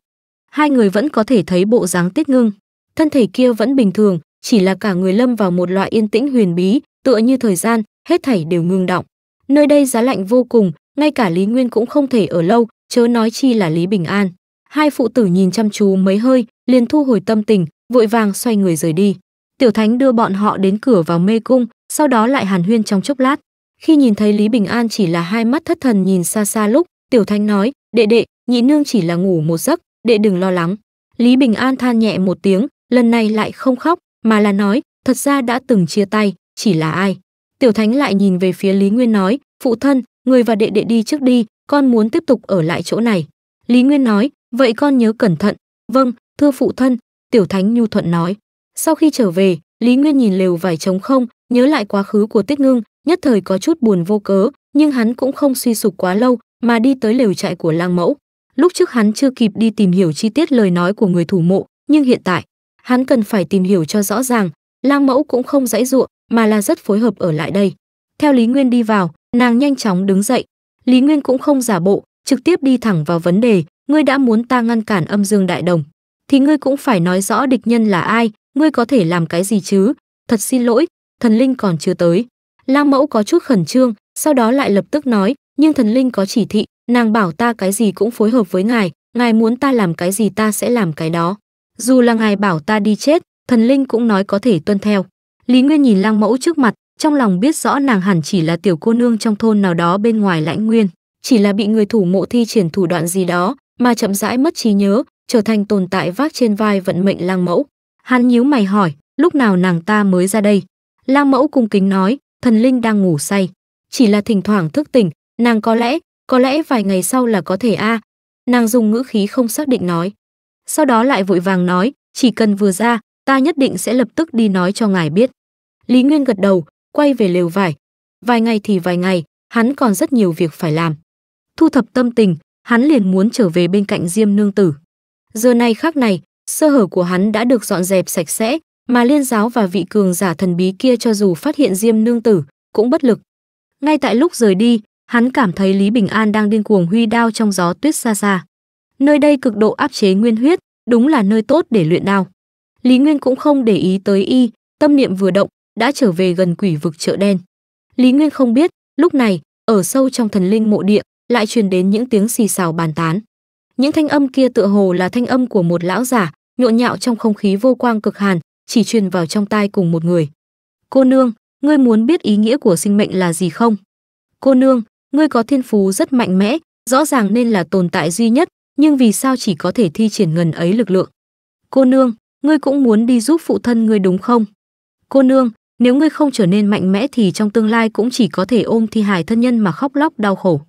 Hai người vẫn có thể thấy bộ dáng tiết ngưng. Thân thể kia vẫn bình thường, chỉ là cả người lâm vào một loại yên tĩnh huyền bí, tựa như thời gian, hết thảy đều ngưng động. Nơi đây giá lạnh vô cùng, ngay cả Lý Nguyên cũng không thể ở lâu, chớ nói chi là Lý Bình An. Hai phụ tử nhìn chăm chú mấy hơi, liền thu hồi tâm tình, vội vàng xoay người rời đi. Tiểu Thánh đưa bọn họ đến cửa vào mê cung, sau đó lại hàn huyên trong chốc lát. Khi nhìn thấy Lý Bình An chỉ là hai mắt thất thần nhìn xa xa lúc, Tiểu Thánh nói, đệ đệ, nhị nương chỉ là ngủ một giấc, đệ đừng lo lắng. Lý Bình An than nhẹ một tiếng, lần này lại không khóc, mà là nói, thật ra đã từng chia tay, chỉ là ai. Tiểu Thánh lại nhìn về phía Lý Nguyên nói, phụ thân, người và đệ đệ đi trước đi, con muốn tiếp tục ở lại chỗ này. Lý Nguyên nói, vậy con nhớ cẩn thận. Vâng, thưa phụ thân, Tiểu Thánh Nhu Thuận nói. Sau khi trở về, Lý Nguyên nhìn lều vải trống không, nhớ lại quá khứ của Tiết Ngưng, nhất thời có chút buồn vô cớ, nhưng hắn cũng không suy sụp quá lâu, mà đi tới lều trại của Lang Mẫu. Lúc trước hắn chưa kịp đi tìm hiểu chi tiết lời nói của người thủ mộ, nhưng hiện tại, hắn cần phải tìm hiểu cho rõ ràng, Lang Mẫu cũng không dãy dụa, mà là rất phối hợp ở lại đây. Theo Lý Nguyên đi vào, Nàng nhanh chóng đứng dậy, Lý Nguyên cũng không giả bộ, trực tiếp đi thẳng vào vấn đề, ngươi đã muốn ta ngăn cản âm dương đại đồng, thì ngươi cũng phải nói rõ địch nhân là ai, ngươi có thể làm cái gì chứ? Thật xin lỗi, thần linh còn chưa tới. Lang Mẫu có chút khẩn trương, sau đó lại lập tức nói, nhưng thần linh có chỉ thị, nàng bảo ta cái gì cũng phối hợp với ngài, ngài muốn ta làm cái gì ta sẽ làm cái đó. Dù là ngài bảo ta đi chết, thần linh cũng nói có thể tuân theo. Lý Nguyên nhìn Lang Mẫu trước mặt, trong lòng biết rõ nàng hẳn chỉ là tiểu cô nương trong thôn nào đó bên ngoài lãnh nguyên, chỉ là bị người thủ mộ thi triển thủ đoạn gì đó mà chậm rãi mất trí nhớ, trở thành tồn tại vác trên vai vận mệnh lang mẫu. Hắn nhíu mày hỏi, lúc nào nàng ta mới ra đây? Lang mẫu cung kính nói, thần linh đang ngủ say, chỉ là thỉnh thoảng thức tỉnh, nàng có lẽ, có lẽ vài ngày sau là có thể a. À. Nàng dùng ngữ khí không xác định nói. Sau đó lại vội vàng nói, chỉ cần vừa ra, ta nhất định sẽ lập tức đi nói cho ngài biết. Lý Nguyên gật đầu, quay về lều vải. Vài ngày thì vài ngày, hắn còn rất nhiều việc phải làm. Thu thập tâm tình, hắn liền muốn trở về bên cạnh Diêm Nương Tử. Giờ này khác này, sơ hở của hắn đã được dọn dẹp sạch sẽ, mà liên giáo và vị cường giả thần bí kia cho dù phát hiện Diêm Nương Tử, cũng bất lực. Ngay tại lúc rời đi, hắn cảm thấy Lý Bình An đang điên cuồng huy đao trong gió tuyết xa xa. Nơi đây cực độ áp chế nguyên huyết, đúng là nơi tốt để luyện đao. Lý Nguyên cũng không để ý tới y, tâm niệm vừa động, đã trở về gần quỷ vực chợ đen. Lý Nguyên không biết, lúc này, ở sâu trong thần linh mộ địa, lại truyền đến những tiếng xì xào bàn tán. Những thanh âm kia tựa hồ là thanh âm của một lão giả, nhộn nhạo trong không khí vô quang cực hàn, chỉ truyền vào trong tai cùng một người. "Cô nương, ngươi muốn biết ý nghĩa của sinh mệnh là gì không?" "Cô nương, ngươi có thiên phú rất mạnh mẽ, rõ ràng nên là tồn tại duy nhất, nhưng vì sao chỉ có thể thi triển ngần ấy lực lượng?" "Cô nương, ngươi cũng muốn đi giúp phụ thân ngươi đúng không?" "Cô nương, nếu ngươi không trở nên mạnh mẽ thì trong tương lai cũng chỉ có thể ôm thi hài thân nhân mà khóc lóc đau khổ.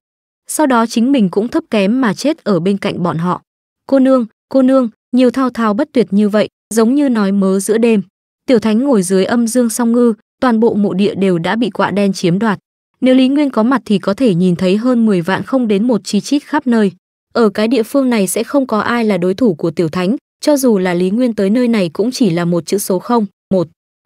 Sau đó chính mình cũng thấp kém mà chết ở bên cạnh bọn họ. Cô nương, cô nương, nhiều thao thao bất tuyệt như vậy, giống như nói mớ giữa đêm. Tiểu Thánh ngồi dưới âm dương song ngư, toàn bộ mộ địa đều đã bị quạ đen chiếm đoạt. Nếu Lý Nguyên có mặt thì có thể nhìn thấy hơn 10 vạn không đến một chi chít khắp nơi. Ở cái địa phương này sẽ không có ai là đối thủ của Tiểu Thánh, cho dù là Lý Nguyên tới nơi này cũng chỉ là một chữ số không.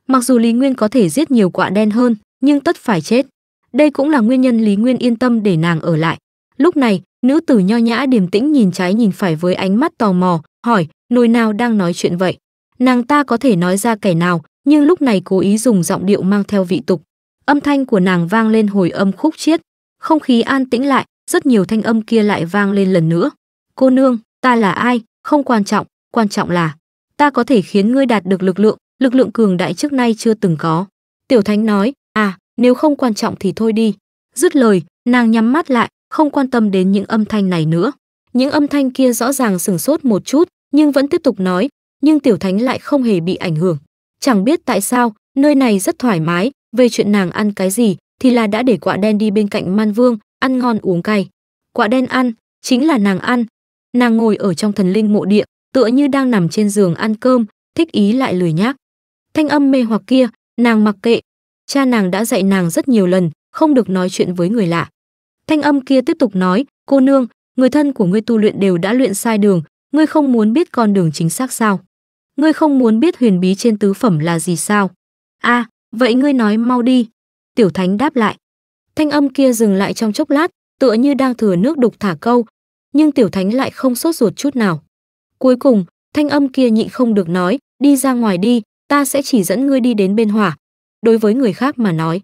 Mặc dù Lý Nguyên có thể giết nhiều quạ đen hơn, nhưng tất phải chết. Đây cũng là nguyên nhân Lý Nguyên yên tâm để nàng ở lại. Lúc này, nữ tử nho nhã điềm tĩnh nhìn trái nhìn phải với ánh mắt tò mò, hỏi, nồi nào đang nói chuyện vậy? Nàng ta có thể nói ra kẻ nào, nhưng lúc này cố ý dùng giọng điệu mang theo vị tục. Âm thanh của nàng vang lên hồi âm khúc chiết. Không khí an tĩnh lại, rất nhiều thanh âm kia lại vang lên lần nữa. Cô nương, ta là ai, không quan trọng, quan trọng là ta có thể khiến ngươi đạt được lực lượng, lực lượng cường đại trước nay chưa từng có. Tiểu Thánh nói, à, nếu không quan trọng thì thôi đi. Dứt lời, nàng nhắm mắt lại, không quan tâm đến những âm thanh này nữa. Những âm thanh kia rõ ràng sửng sốt một chút, nhưng vẫn tiếp tục nói, nhưng Tiểu Thánh lại không hề bị ảnh hưởng. Chẳng biết tại sao, nơi này rất thoải mái, về chuyện nàng ăn cái gì thì là đã để quả đen đi bên cạnh Man Vương, ăn ngon uống cay. quả đen ăn, chính là nàng ăn. Nàng ngồi ở trong thần linh mộ địa, tựa như đang nằm trên giường ăn cơm, thích ý lại lười nhác. Thanh âm mê hoặc kia, nàng mặc kệ. Cha nàng đã dạy nàng rất nhiều lần, không được nói chuyện với người lạ. Thanh âm kia tiếp tục nói, cô nương, người thân của ngươi tu luyện đều đã luyện sai đường, ngươi không muốn biết con đường chính xác sao? Ngươi không muốn biết huyền bí trên tứ phẩm là gì sao? a à, vậy ngươi nói mau đi. Tiểu thánh đáp lại. Thanh âm kia dừng lại trong chốc lát, tựa như đang thừa nước đục thả câu, nhưng tiểu thánh lại không sốt ruột chút nào. Cuối cùng, thanh âm kia nhịn không được nói, đi ra ngoài đi, ta sẽ chỉ dẫn ngươi đi đến bên hỏa. Đối với người khác mà nói,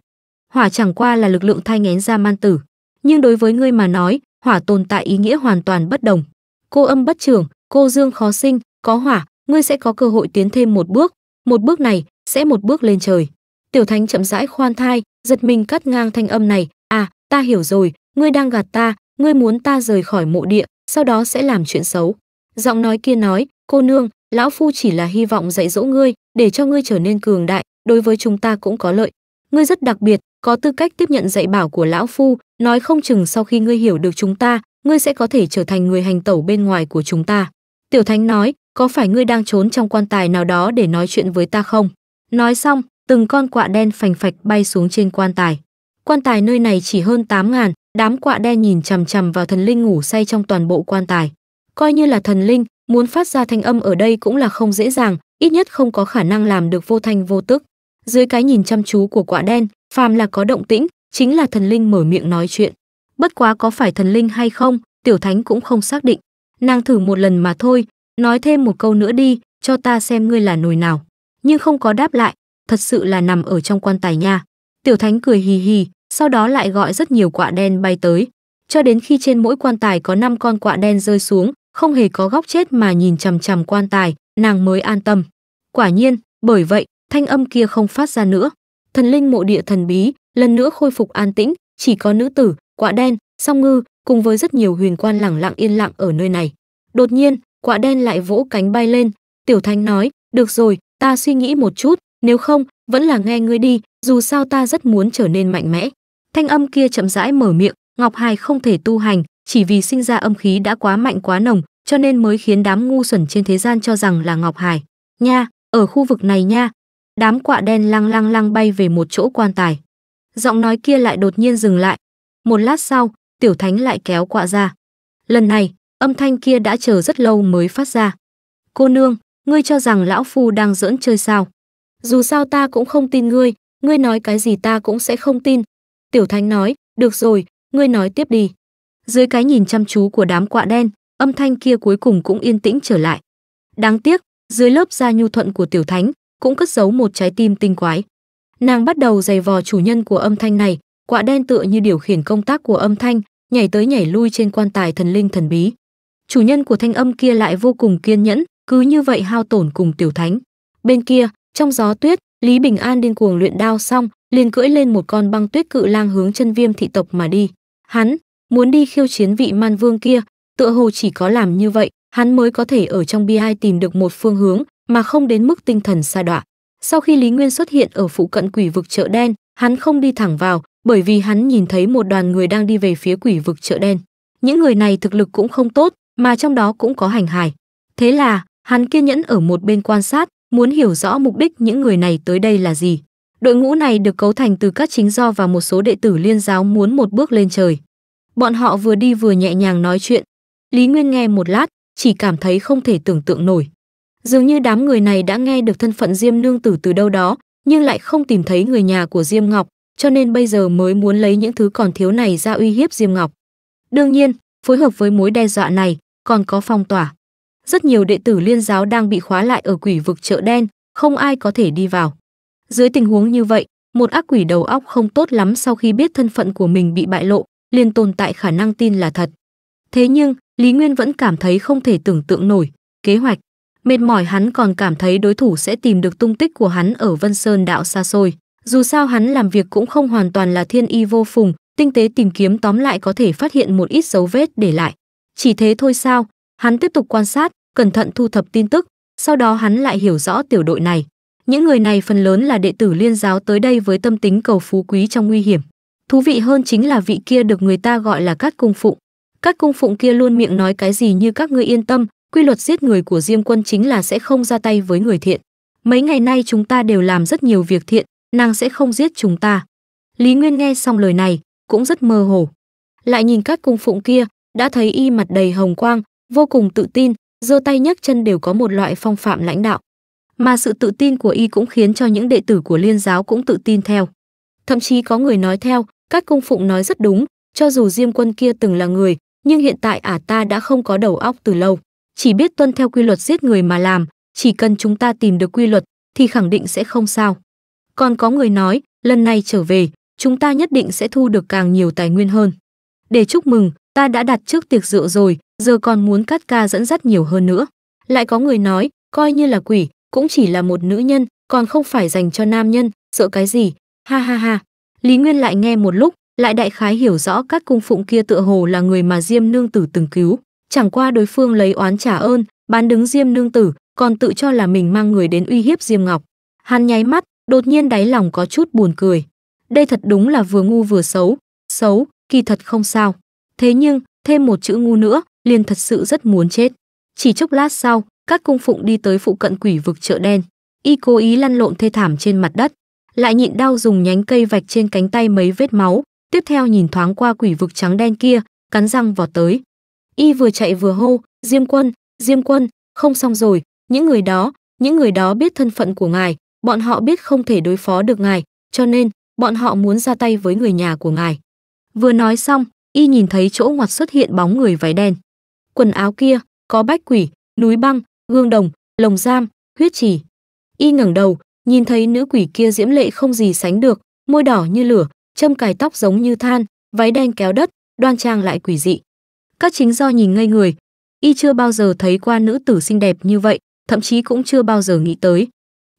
hỏa chẳng qua là lực lượng thay ngén ra man tử, nhưng đối với ngươi mà nói, hỏa tồn tại ý nghĩa hoàn toàn bất đồng. Cô âm bất trưởng, cô dương khó sinh, có hỏa, ngươi sẽ có cơ hội tiến thêm một bước, một bước này sẽ một bước lên trời. Tiểu Thánh chậm rãi khoan thai, giật mình cắt ngang thanh âm này, "À, ta hiểu rồi, ngươi đang gạt ta, ngươi muốn ta rời khỏi mộ địa, sau đó sẽ làm chuyện xấu." Giọng nói kia nói, "Cô nương, lão phu chỉ là hy vọng dạy dỗ ngươi, để cho ngươi trở nên cường đại, đối với chúng ta cũng có lợi. Ngươi rất đặc biệt, có tư cách tiếp nhận dạy bảo của lão phu, nói không chừng sau khi ngươi hiểu được chúng ta, ngươi sẽ có thể trở thành người hành tẩu bên ngoài của chúng ta." Tiểu Thánh nói, "Có phải ngươi đang trốn trong quan tài nào đó để nói chuyện với ta không?" Nói xong, từng con quạ đen phành phạch bay xuống trên quan tài. Quan tài nơi này chỉ hơn tám ngàn, đám quạ đen nhìn chằm chằm vào thần linh ngủ say trong toàn bộ quan tài. Coi như là thần linh, Muốn phát ra thanh âm ở đây cũng là không dễ dàng, ít nhất không có khả năng làm được vô thanh vô tức. Dưới cái nhìn chăm chú của quả đen, phàm là có động tĩnh, chính là thần linh mở miệng nói chuyện. Bất quá có phải thần linh hay không, tiểu thánh cũng không xác định. Nàng thử một lần mà thôi, nói thêm một câu nữa đi, cho ta xem ngươi là nồi nào. Nhưng không có đáp lại, thật sự là nằm ở trong quan tài nha. Tiểu thánh cười hì hì, sau đó lại gọi rất nhiều quạ đen bay tới. Cho đến khi trên mỗi quan tài có 5 con quạ đen rơi xuống, không hề có góc chết mà nhìn chằm chằm quan tài, nàng mới an tâm. Quả nhiên, bởi vậy, thanh âm kia không phát ra nữa. Thần linh mộ địa thần bí, lần nữa khôi phục an tĩnh, chỉ có nữ tử, quạ đen, song ngư, cùng với rất nhiều huyền quan lẳng lặng yên lặng ở nơi này. Đột nhiên, quạ đen lại vỗ cánh bay lên, tiểu thanh nói, được rồi, ta suy nghĩ một chút, nếu không, vẫn là nghe ngươi đi, dù sao ta rất muốn trở nên mạnh mẽ. Thanh âm kia chậm rãi mở miệng, Ngọc Hài không thể tu hành, chỉ vì sinh ra âm khí đã quá mạnh quá nồng cho nên mới khiến đám ngu xuẩn trên thế gian cho rằng là ngọc hải nha ở khu vực này nha đám quạ đen lăng lăng lăng bay về một chỗ quan tài giọng nói kia lại đột nhiên dừng lại một lát sau tiểu thánh lại kéo quạ ra lần này âm thanh kia đã chờ rất lâu mới phát ra cô nương ngươi cho rằng lão phu đang giỡn chơi sao dù sao ta cũng không tin ngươi ngươi nói cái gì ta cũng sẽ không tin tiểu thánh nói được rồi ngươi nói tiếp đi dưới cái nhìn chăm chú của đám quạ đen, âm thanh kia cuối cùng cũng yên tĩnh trở lại. Đáng tiếc, dưới lớp da nhu thuận của Tiểu Thánh cũng cất giấu một trái tim tinh quái. Nàng bắt đầu giày vò chủ nhân của âm thanh này, quạ đen tựa như điều khiển công tác của âm thanh, nhảy tới nhảy lui trên quan tài thần linh thần bí. Chủ nhân của thanh âm kia lại vô cùng kiên nhẫn, cứ như vậy hao tổn cùng Tiểu Thánh. Bên kia, trong gió tuyết, Lý Bình An điên cuồng luyện đao xong, liền cưỡi lên một con băng tuyết cự lang hướng chân viêm thị tộc mà đi. Hắn, muốn đi khiêu chiến vị man vương kia, tựa hồ chỉ có làm như vậy, hắn mới có thể ở trong bi ai tìm được một phương hướng mà không đến mức tinh thần sa đọa. Sau khi Lý Nguyên xuất hiện ở phụ cận quỷ vực chợ đen, hắn không đi thẳng vào, bởi vì hắn nhìn thấy một đoàn người đang đi về phía quỷ vực chợ đen. Những người này thực lực cũng không tốt, mà trong đó cũng có hành hài. Thế là, hắn kiên nhẫn ở một bên quan sát, muốn hiểu rõ mục đích những người này tới đây là gì. Đội ngũ này được cấu thành từ các chính do và một số đệ tử liên giáo muốn một bước lên trời. Bọn họ vừa đi vừa nhẹ nhàng nói chuyện. Lý Nguyên nghe một lát, chỉ cảm thấy không thể tưởng tượng nổi. Dường như đám người này đã nghe được thân phận Diêm Nương Tử từ đâu đó, nhưng lại không tìm thấy người nhà của Diêm Ngọc, cho nên bây giờ mới muốn lấy những thứ còn thiếu này ra uy hiếp Diêm Ngọc. Đương nhiên, phối hợp với mối đe dọa này, còn có phong tỏa. Rất nhiều đệ tử liên giáo đang bị khóa lại ở quỷ vực chợ đen, không ai có thể đi vào. Dưới tình huống như vậy, một ác quỷ đầu óc không tốt lắm sau khi biết thân phận của mình bị bại lộ, liên tồn tại khả năng tin là thật. Thế nhưng, Lý Nguyên vẫn cảm thấy không thể tưởng tượng nổi, kế hoạch. Mệt mỏi hắn còn cảm thấy đối thủ sẽ tìm được tung tích của hắn ở Vân Sơn đạo xa xôi. Dù sao hắn làm việc cũng không hoàn toàn là thiên y vô phùng, tinh tế tìm kiếm tóm lại có thể phát hiện một ít dấu vết để lại. Chỉ thế thôi sao, hắn tiếp tục quan sát, cẩn thận thu thập tin tức, sau đó hắn lại hiểu rõ tiểu đội này. Những người này phần lớn là đệ tử liên giáo tới đây với tâm tính cầu phú quý trong nguy hiểm. Thú vị hơn chính là vị kia được người ta gọi là Cát Cung Phụng. Các Cung Phụng kia luôn miệng nói cái gì như các ngươi yên tâm, quy luật giết người của Diêm Quân chính là sẽ không ra tay với người thiện. Mấy ngày nay chúng ta đều làm rất nhiều việc thiện, nàng sẽ không giết chúng ta. Lý Nguyên nghe xong lời này, cũng rất mơ hồ. Lại nhìn các cung phụng kia, đã thấy y mặt đầy hồng quang, vô cùng tự tin, giơ tay nhấc chân đều có một loại phong phạm lãnh đạo. Mà sự tự tin của y cũng khiến cho những đệ tử của liên giáo cũng tự tin theo. Thậm chí có người nói theo, các cung phụng nói rất đúng, cho dù Diêm Quân kia từng là người, nhưng hiện tại ả ta đã không có đầu óc từ lâu, chỉ biết tuân theo quy luật giết người mà làm, chỉ cần chúng ta tìm được quy luật thì khẳng định sẽ không sao. Còn có người nói, lần này trở về, chúng ta nhất định sẽ thu được càng nhiều tài nguyên hơn. Để chúc mừng, ta đã đặt trước tiệc rượu rồi, giờ còn muốn cắt ca dẫn dắt nhiều hơn nữa. Lại có người nói, coi như là quỷ, cũng chỉ là một nữ nhân, còn không phải dành cho nam nhân, sợ cái gì, Ha ha ha, Lý Nguyên lại nghe một lúc, lại đại khái hiểu rõ các cung phụng kia tựa hồ là người mà Diêm Nương Tử từng cứu. Chẳng qua đối phương lấy oán trả ơn, bán đứng Diêm Nương Tử, còn tự cho là mình mang người đến uy hiếp Diêm Ngọc. Hắn nháy mắt, đột nhiên đáy lòng có chút buồn cười. Đây thật đúng là vừa ngu vừa xấu, xấu, kỳ thật không sao. Thế nhưng, thêm một chữ ngu nữa, liền thật sự rất muốn chết. Chỉ chốc lát sau, các cung phụng đi tới phụ cận quỷ vực chợ đen. Y cố ý lăn lộn thê thảm trên mặt đất, lại nhịn đau dùng nhánh cây vạch trên cánh tay mấy vết máu, tiếp theo nhìn thoáng qua quỷ vực trắng đen kia, cắn răng vọt tới. Y vừa chạy vừa hô, Diêm Quân, Diêm Quân, không xong rồi, những người đó, những người đó biết thân phận của ngài, bọn họ biết không thể đối phó được ngài, cho nên, bọn họ muốn ra tay với người nhà của ngài. Vừa nói xong, y nhìn thấy chỗ ngoặt xuất hiện bóng người váy đen. Quần áo kia, có bách quỷ, núi băng, gương đồng, lồng giam, huyết trì. Y ngẩng đầu, Nhìn thấy nữ quỷ kia diễm lệ không gì sánh được, môi đỏ như lửa, châm cài tóc giống như than, váy đen kéo đất, đoan trang lại quỷ dị. Các chính do nhìn ngây người, y chưa bao giờ thấy qua nữ tử xinh đẹp như vậy, thậm chí cũng chưa bao giờ nghĩ tới.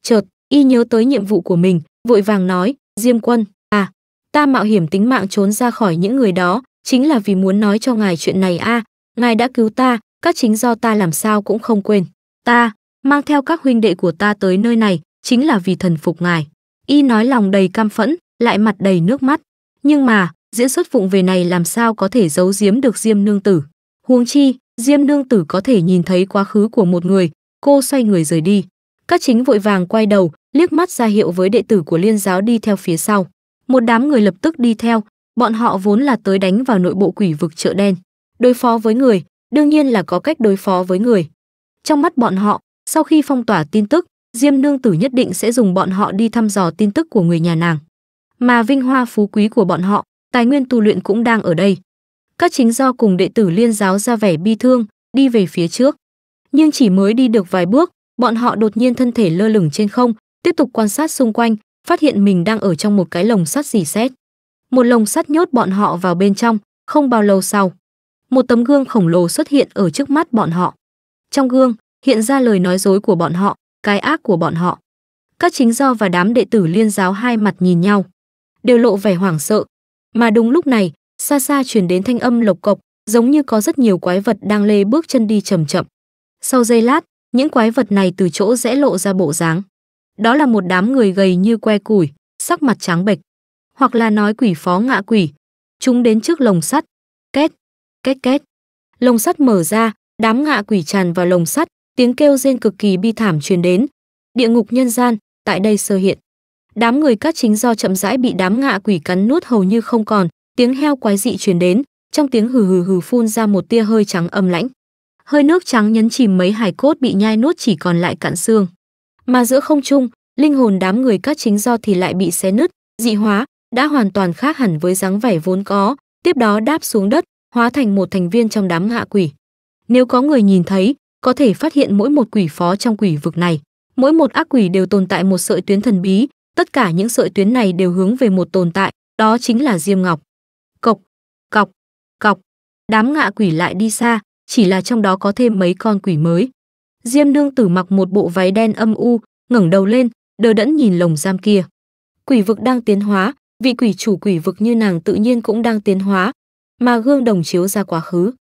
Chợt, y nhớ tới nhiệm vụ của mình, vội vàng nói, Diêm quân, à, ta mạo hiểm tính mạng trốn ra khỏi những người đó, chính là vì muốn nói cho ngài chuyện này a à, ngài đã cứu ta, các chính do ta làm sao cũng không quên. Ta, mang theo các huynh đệ của ta tới nơi này, chính là vì thần phục ngài y nói lòng đầy cam phẫn lại mặt đầy nước mắt nhưng mà diễn xuất vụng về này làm sao có thể giấu giếm được diêm nương tử huống chi diêm nương tử có thể nhìn thấy quá khứ của một người cô xoay người rời đi các chính vội vàng quay đầu liếc mắt ra hiệu với đệ tử của liên giáo đi theo phía sau một đám người lập tức đi theo bọn họ vốn là tới đánh vào nội bộ quỷ vực chợ đen đối phó với người đương nhiên là có cách đối phó với người trong mắt bọn họ sau khi phong tỏa tin tức Diêm Nương Tử nhất định sẽ dùng bọn họ đi thăm dò tin tức của người nhà nàng. Mà vinh hoa phú quý của bọn họ, tài nguyên tu luyện cũng đang ở đây. Các chính do cùng đệ tử liên giáo ra vẻ bi thương, đi về phía trước. Nhưng chỉ mới đi được vài bước, bọn họ đột nhiên thân thể lơ lửng trên không, tiếp tục quan sát xung quanh, phát hiện mình đang ở trong một cái lồng sắt dì xét. Một lồng sắt nhốt bọn họ vào bên trong, không bao lâu sau, một tấm gương khổng lồ xuất hiện ở trước mắt bọn họ. Trong gương, hiện ra lời nói dối của bọn họ, cái ác của bọn họ. Các chính do và đám đệ tử liên giáo hai mặt nhìn nhau, đều lộ vẻ hoảng sợ. Mà đúng lúc này, xa xa truyền đến thanh âm lộc cộc, giống như có rất nhiều quái vật đang lê bước chân đi chậm chậm. Sau giây lát, những quái vật này từ chỗ rẽ lộ ra bộ dáng. Đó là một đám người gầy như que củi, sắc mặt trắng bệch, hoặc là nói quỷ phó ngạ quỷ. Chúng đến trước lồng sắt, két, két két. Lồng sắt mở ra, đám ngạ quỷ tràn vào lồng sắt, tiếng kêu rên cực kỳ bi thảm truyền đến địa ngục nhân gian tại đây sơ hiện đám người cát chính do chậm rãi bị đám ngạ quỷ cắn nuốt hầu như không còn tiếng heo quái dị truyền đến trong tiếng hừ hừ hừ phun ra một tia hơi trắng âm lãnh hơi nước trắng nhấn chìm mấy hải cốt bị nhai nuốt chỉ còn lại cạn xương mà giữa không trung linh hồn đám người cát chính do thì lại bị xé nứt dị hóa đã hoàn toàn khác hẳn với dáng vẻ vốn có tiếp đó đáp xuống đất hóa thành một thành viên trong đám ngạ quỷ nếu có người nhìn thấy có thể phát hiện mỗi một quỷ phó trong quỷ vực này, mỗi một ác quỷ đều tồn tại một sợi tuyến thần bí, tất cả những sợi tuyến này đều hướng về một tồn tại, đó chính là Diêm Ngọc. Cộc, cọc, cọc, đám ngạ quỷ lại đi xa, chỉ là trong đó có thêm mấy con quỷ mới. Diêm Nương Tử mặc một bộ váy đen âm u, ngẩng đầu lên, đờ đẫn nhìn lồng giam kia. Quỷ vực đang tiến hóa, vị quỷ chủ quỷ vực như nàng tự nhiên cũng đang tiến hóa, mà gương đồng chiếu ra quá khứ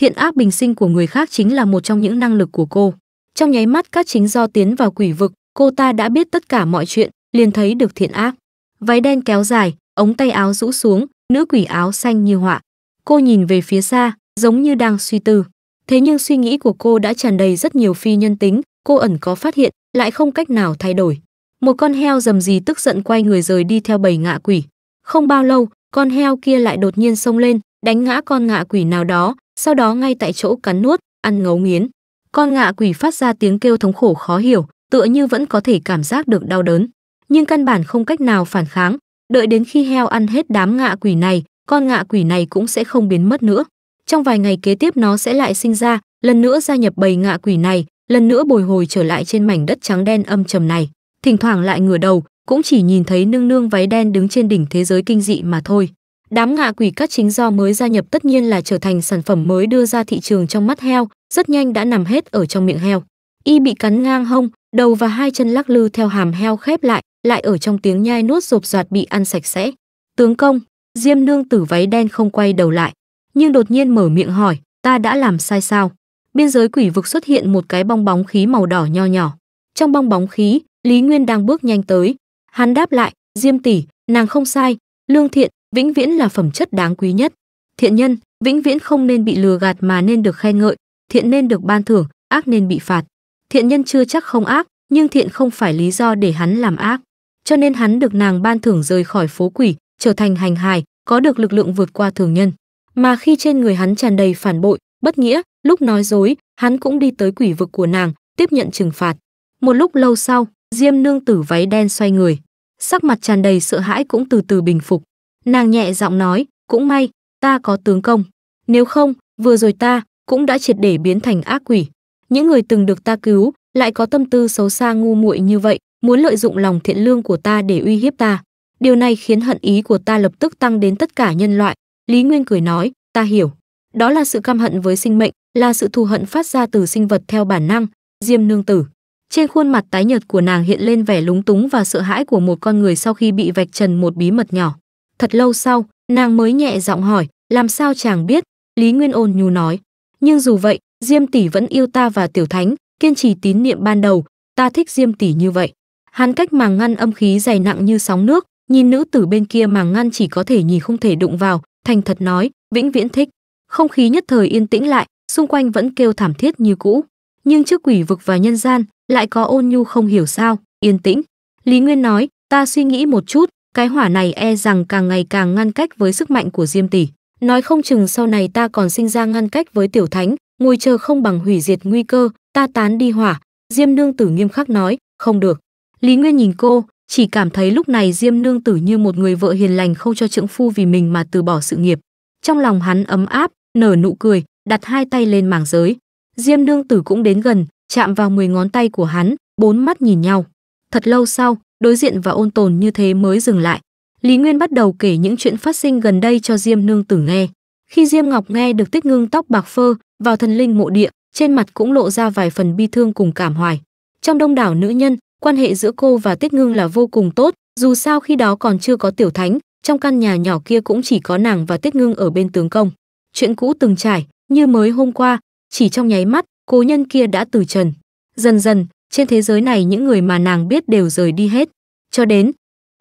thiện ác bình sinh của người khác chính là một trong những năng lực của cô trong nháy mắt các chính do tiến vào quỷ vực cô ta đã biết tất cả mọi chuyện liền thấy được thiện ác váy đen kéo dài ống tay áo rũ xuống nữ quỷ áo xanh như họa cô nhìn về phía xa giống như đang suy tư thế nhưng suy nghĩ của cô đã tràn đầy rất nhiều phi nhân tính cô ẩn có phát hiện lại không cách nào thay đổi một con heo dầm gì tức giận quay người rời đi theo bầy ngạ quỷ không bao lâu con heo kia lại đột nhiên xông lên đánh ngã con ngạ quỷ nào đó sau đó ngay tại chỗ cắn nuốt, ăn ngấu nghiến. Con ngạ quỷ phát ra tiếng kêu thống khổ khó hiểu, tựa như vẫn có thể cảm giác được đau đớn, nhưng căn bản không cách nào phản kháng, đợi đến khi heo ăn hết đám ngạ quỷ này, con ngạ quỷ này cũng sẽ không biến mất nữa. Trong vài ngày kế tiếp nó sẽ lại sinh ra, lần nữa gia nhập bầy ngạ quỷ này, lần nữa bồi hồi trở lại trên mảnh đất trắng đen âm trầm này, thỉnh thoảng lại ngửa đầu, cũng chỉ nhìn thấy nương nương váy đen đứng trên đỉnh thế giới kinh dị mà thôi. Đám ngạ quỷ các chính do mới gia nhập tất nhiên là trở thành sản phẩm mới đưa ra thị trường trong mắt heo, rất nhanh đã nằm hết ở trong miệng heo. Y bị cắn ngang hông, đầu và hai chân lắc lư theo hàm heo khép lại, lại ở trong tiếng nhai nuốt rộp rạt bị ăn sạch sẽ. Tướng công, Diêm Nương tử váy đen không quay đầu lại, nhưng đột nhiên mở miệng hỏi, ta đã làm sai sao? Biên giới quỷ vực xuất hiện một cái bong bóng khí màu đỏ nho nhỏ. Trong bong bóng khí, Lý Nguyên đang bước nhanh tới. Hắn đáp lại, Diêm tỷ, nàng không sai, lương thiện, vĩnh viễn là phẩm chất đáng quý nhất. Thiện nhân, vĩnh viễn không nên bị lừa gạt mà nên được khen ngợi, thiện nên được ban thưởng, ác nên bị phạt. Thiện nhân chưa chắc không ác, nhưng thiện không phải lý do để hắn làm ác. Cho nên hắn được nàng ban thưởng rời khỏi phố quỷ, trở thành hành hài, có được lực lượng vượt qua thường nhân. Mà khi trên người hắn tràn đầy phản bội, bất nghĩa, lúc nói dối, hắn cũng đi tới quỷ vực của nàng, tiếp nhận trừng phạt. Một lúc lâu sau, Diêm nương tử váy đen xoay người, sắc mặt tràn đầy sợ hãi cũng từ từ bình phục. Nàng nhẹ giọng nói, cũng may, ta có tướng công. Nếu không, vừa rồi ta cũng đã triệt để biến thành ác quỷ. Những người từng được ta cứu, lại có tâm tư xấu xa ngu muội như vậy, muốn lợi dụng lòng thiện lương của ta để uy hiếp ta. Điều này khiến hận ý của ta lập tức tăng đến tất cả nhân loại. Lý Nguyên cười nói, ta hiểu. Đó là sự căm hận với sinh mệnh, là sự thù hận phát ra từ sinh vật theo bản năng, Diêm Nương Tử. Trên khuôn mặt tái nhợt của nàng hiện lên vẻ lúng túng và sợ hãi của một con người sau khi bị vạch trần một bí mật nhỏ. Thật lâu sau, nàng mới nhẹ giọng hỏi, làm sao chàng biết? Lý Nguyên ôn nhu nói, nhưng dù vậy, Diêm tỷ vẫn yêu ta và Tiểu Thánh, kiên trì tín niệm ban đầu, ta thích Diêm tỷ như vậy. Hắn cách màng ngăn âm khí dày nặng như sóng nước, nhìn nữ tử bên kia màng ngăn chỉ có thể nhìn không thể đụng vào, thành thật nói, vĩnh viễn thích. Không khí nhất thời yên tĩnh lại, xung quanh vẫn kêu thảm thiết như cũ, nhưng trước quỷ vực và nhân gian lại có ôn nhu không hiểu sao, yên tĩnh. Lý Nguyên nói, ta suy nghĩ một chút, cái hỏa này e rằng càng ngày càng ngăn cách với sức mạnh của Diêm tỷ, nói không chừng sau này ta còn sinh ra ngăn cách với tiểu thánh, ngồi chờ không bằng hủy diệt nguy cơ, ta tán đi hỏa." Diêm Nương tử nghiêm khắc nói, "Không được." Lý Nguyên nhìn cô, chỉ cảm thấy lúc này Diêm Nương tử như một người vợ hiền lành không cho trưởng phu vì mình mà từ bỏ sự nghiệp. Trong lòng hắn ấm áp, nở nụ cười, đặt hai tay lên mảng giới. Diêm Nương tử cũng đến gần, chạm vào mười ngón tay của hắn, bốn mắt nhìn nhau. Thật lâu sau, đối diện và ôn tồn như thế mới dừng lại. Lý Nguyên bắt đầu kể những chuyện phát sinh gần đây cho Diêm Nương Tử nghe. Khi Diêm Ngọc nghe được Tích Ngưng tóc bạc phơ vào thần linh mộ địa, trên mặt cũng lộ ra vài phần bi thương cùng cảm hoài. Trong đông đảo nữ nhân, quan hệ giữa cô và Tích Ngưng là vô cùng tốt, dù sao khi đó còn chưa có tiểu thánh, trong căn nhà nhỏ kia cũng chỉ có nàng và Tích Ngưng ở bên tướng công. Chuyện cũ từng trải, như mới hôm qua, chỉ trong nháy mắt, cố nhân kia đã từ trần. Dần dần, trên thế giới này những người mà nàng biết đều rời đi hết. Cho đến,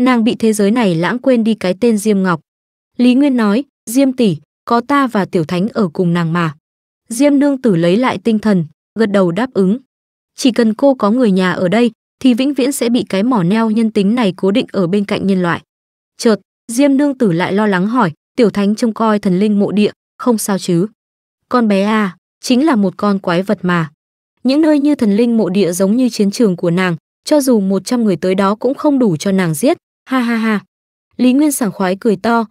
nàng bị thế giới này lãng quên đi cái tên Diêm Ngọc. Lý Nguyên nói, Diêm tỷ, có ta và Tiểu Thánh ở cùng nàng mà. Diêm nương tử lấy lại tinh thần, gật đầu đáp ứng. Chỉ cần cô có người nhà ở đây, thì vĩnh viễn sẽ bị cái mỏ neo nhân tính này cố định ở bên cạnh nhân loại. Chợt, Diêm nương tử lại lo lắng hỏi, Tiểu Thánh trông coi thần linh mộ địa, không sao chứ? Con bé à, chính là một con quái vật mà. Những nơi như thần linh mộ địa giống như chiến trường của nàng, cho dù 100 người tới đó cũng không đủ cho nàng giết, ha ha ha. Lý Nguyên sảng khoái cười to,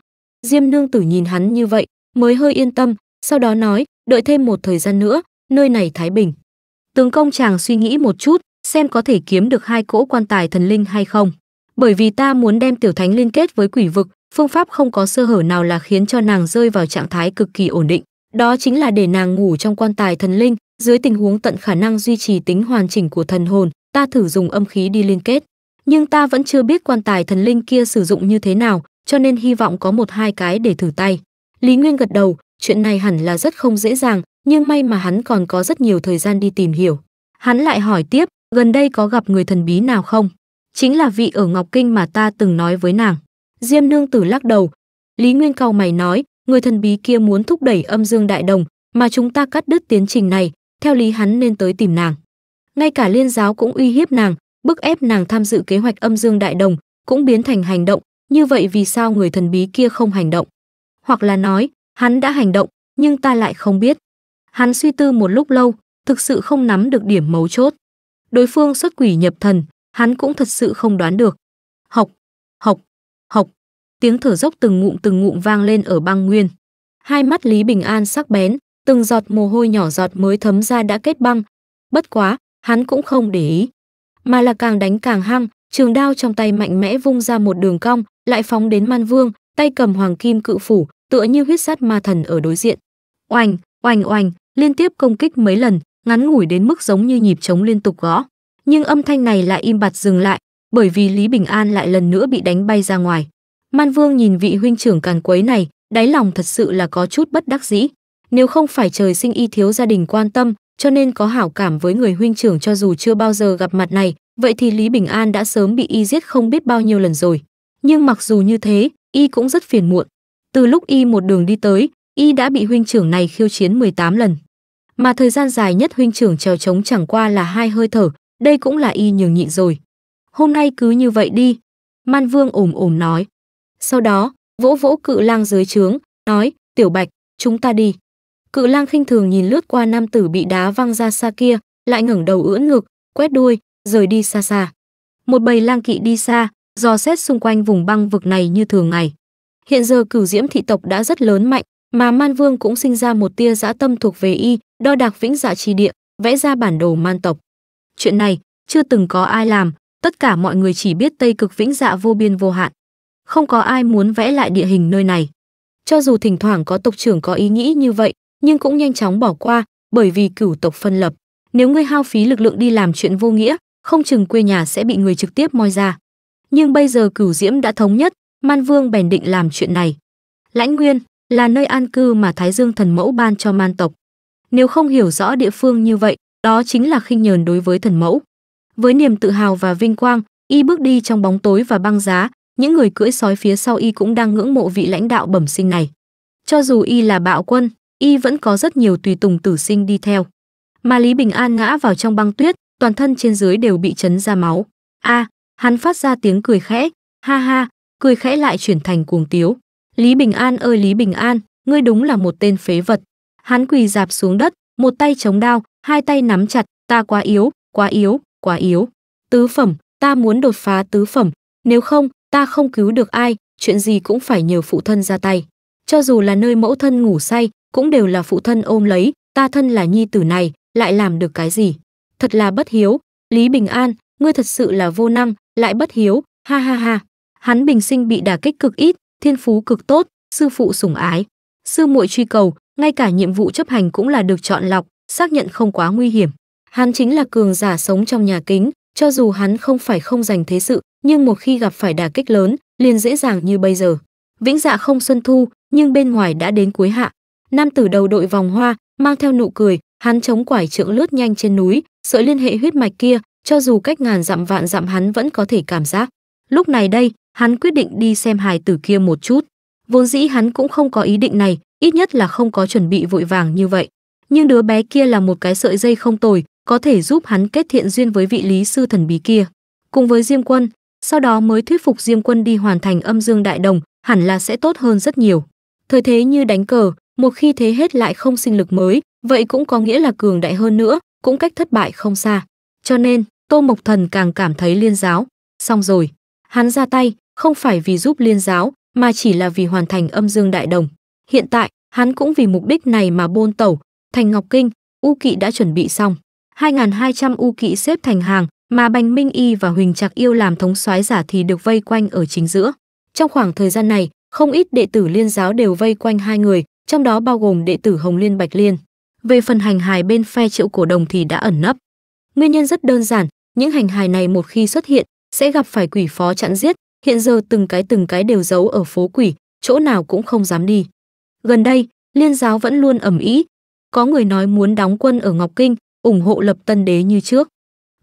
Diêm Nương Tử nhìn hắn như vậy, mới hơi yên tâm, sau đó nói, đợi thêm một thời gian nữa, nơi này thái bình. Tướng công chàng suy nghĩ một chút, xem có thể kiếm được hai cỗ quan tài thần linh hay không. Bởi vì ta muốn đem tiểu thánh liên kết với quỷ vực, phương pháp không có sơ hở nào là khiến cho nàng rơi vào trạng thái cực kỳ ổn định. Đó chính là để nàng ngủ trong quan tài thần linh, dưới tình huống tận khả năng duy trì tính hoàn chỉnh của thần hồn ta thử dùng âm khí đi liên kết nhưng ta vẫn chưa biết quan tài thần linh kia sử dụng như thế nào cho nên hy vọng có một hai cái để thử tay lý nguyên gật đầu chuyện này hẳn là rất không dễ dàng nhưng may mà hắn còn có rất nhiều thời gian đi tìm hiểu hắn lại hỏi tiếp gần đây có gặp người thần bí nào không chính là vị ở ngọc kinh mà ta từng nói với nàng diêm nương tử lắc đầu lý nguyên cau mày nói người thần bí kia muốn thúc đẩy âm dương đại đồng mà chúng ta cắt đứt tiến trình này theo lý hắn nên tới tìm nàng. Ngay cả liên giáo cũng uy hiếp nàng, bức ép nàng tham dự kế hoạch âm dương đại đồng, cũng biến thành hành động, như vậy vì sao người thần bí kia không hành động? Hoặc là nói, hắn đã hành động, nhưng ta lại không biết. Hắn suy tư một lúc lâu, thực sự không nắm được điểm mấu chốt. Đối phương xuất quỷ nhập thần, hắn cũng thật sự không đoán được. Học, học, học, tiếng thở dốc từng ngụm từng ngụm vang lên ở băng nguyên. Hai mắt Lý Bình An sắc bén, từng giọt mồ hôi nhỏ giọt mới thấm ra đã kết băng. Bất quá, hắn cũng không để ý, mà là càng đánh càng hăng, trường đao trong tay mạnh mẽ vung ra một đường cong, lại phóng đến Man Vương, tay cầm hoàng kim cự phủ, tựa như huyết sát ma thần ở đối diện. Oành, oành oành, liên tiếp công kích mấy lần, ngắn ngủi đến mức giống như nhịp trống liên tục gõ. Nhưng âm thanh này lại im bặt dừng lại, bởi vì Lý Bình An lại lần nữa bị đánh bay ra ngoài. Man Vương nhìn vị huynh trưởng càn quấy này, đáy lòng thật sự là có chút bất đắc dĩ. Nếu không phải trời sinh y thiếu gia đình quan tâm, cho nên có hảo cảm với người huynh trưởng cho dù chưa bao giờ gặp mặt này, vậy thì Lý Bình An đã sớm bị y giết không biết bao nhiêu lần rồi. Nhưng mặc dù như thế, y cũng rất phiền muộn. Từ lúc y một đường đi tới, y đã bị huynh trưởng này khiêu chiến 18 lần. Mà thời gian dài nhất huynh trưởng trèo trống chẳng qua là hai hơi thở, đây cũng là y nhường nhịn rồi. Hôm nay cứ như vậy đi, Man Vương ồm ồm nói. Sau đó, vỗ vỗ cự lang dưới trướng, nói, tiểu bạch, chúng ta đi. Cự lang khinh thường nhìn lướt qua nam tử bị đá văng ra xa kia, lại ngẩng đầu ưỡn ngực, quét đuôi, rời đi xa xa. Một bầy lang kỵ đi xa, dò xét xung quanh vùng băng vực này như thường ngày. Hiện giờ cửu diễm thị tộc đã rất lớn mạnh, mà Man Vương cũng sinh ra một tia dã tâm thuộc về y, đo đạc vĩnh dạ chi địa, vẽ ra bản đồ man tộc. Chuyện này chưa từng có ai làm, tất cả mọi người chỉ biết Tây Cực vĩnh dạ vô biên vô hạn. Không có ai muốn vẽ lại địa hình nơi này. Cho dù thỉnh thoảng có tộc trưởng có ý nghĩ như vậy, nhưng cũng nhanh chóng bỏ qua bởi vì cửu tộc phân lập nếu ngươi hao phí lực lượng đi làm chuyện vô nghĩa không chừng quê nhà sẽ bị người trực tiếp moi ra nhưng bây giờ cửu diễm đã thống nhất man vương bèn định làm chuyện này lãnh nguyên là nơi an cư mà thái dương thần mẫu ban cho man tộc nếu không hiểu rõ địa phương như vậy đó chính là khinh nhờn đối với thần mẫu với niềm tự hào và vinh quang y bước đi trong bóng tối và băng giá những người cưỡi sói phía sau y cũng đang ngưỡng mộ vị lãnh đạo bẩm sinh này cho dù y là bạo quân y vẫn có rất nhiều tùy tùng tử sinh đi theo. Mà Lý Bình An ngã vào trong băng tuyết, toàn thân trên dưới đều bị chấn ra máu. A, à, hắn phát ra tiếng cười khẽ, ha ha, cười khẽ lại chuyển thành cuồng tiếu. Lý Bình An ơi Lý Bình An, ngươi đúng là một tên phế vật. Hắn quỳ dạp xuống đất, một tay chống đao, hai tay nắm chặt, ta quá yếu, quá yếu, quá yếu. Tứ phẩm, ta muốn đột phá tứ phẩm, nếu không, ta không cứu được ai, chuyện gì cũng phải nhờ phụ thân ra tay cho dù là nơi mẫu thân ngủ say cũng đều là phụ thân ôm lấy ta thân là nhi tử này lại làm được cái gì thật là bất hiếu lý bình an ngươi thật sự là vô năng lại bất hiếu ha ha ha hắn bình sinh bị đả kích cực ít thiên phú cực tốt sư phụ sủng ái sư muội truy cầu ngay cả nhiệm vụ chấp hành cũng là được chọn lọc xác nhận không quá nguy hiểm hắn chính là cường giả sống trong nhà kính cho dù hắn không phải không dành thế sự nhưng một khi gặp phải đà kích lớn liền dễ dàng như bây giờ vĩnh dạ không xuân thu nhưng bên ngoài đã đến cuối hạ nam tử đầu đội vòng hoa mang theo nụ cười hắn chống quải trượng lướt nhanh trên núi sợi liên hệ huyết mạch kia cho dù cách ngàn dặm vạn dặm hắn vẫn có thể cảm giác lúc này đây hắn quyết định đi xem hài tử kia một chút vốn dĩ hắn cũng không có ý định này ít nhất là không có chuẩn bị vội vàng như vậy nhưng đứa bé kia là một cái sợi dây không tồi có thể giúp hắn kết thiện duyên với vị lý sư thần bí kia cùng với diêm quân sau đó mới thuyết phục diêm quân đi hoàn thành âm dương đại đồng hẳn là sẽ tốt hơn rất nhiều. Thời thế như đánh cờ, một khi thế hết lại không sinh lực mới, vậy cũng có nghĩa là cường đại hơn nữa, cũng cách thất bại không xa. Cho nên, Tô Mộc Thần càng cảm thấy liên giáo. Xong rồi, hắn ra tay, không phải vì giúp liên giáo, mà chỉ là vì hoàn thành âm dương đại đồng. Hiện tại, hắn cũng vì mục đích này mà bôn tẩu, thành Ngọc Kinh, U Kỵ đã chuẩn bị xong. 2.200 U Kỵ xếp thành hàng, mà Bành Minh Y và Huỳnh Trạc Yêu làm thống soái giả thì được vây quanh ở chính giữa. Trong khoảng thời gian này, không ít đệ tử liên giáo đều vây quanh hai người, trong đó bao gồm đệ tử Hồng Liên Bạch Liên. Về phần hành hài bên phe triệu cổ đồng thì đã ẩn nấp. Nguyên nhân rất đơn giản, những hành hài này một khi xuất hiện sẽ gặp phải quỷ phó chặn giết, hiện giờ từng cái từng cái đều giấu ở phố quỷ, chỗ nào cũng không dám đi. Gần đây, liên giáo vẫn luôn ẩm ý, có người nói muốn đóng quân ở Ngọc Kinh, ủng hộ lập tân đế như trước.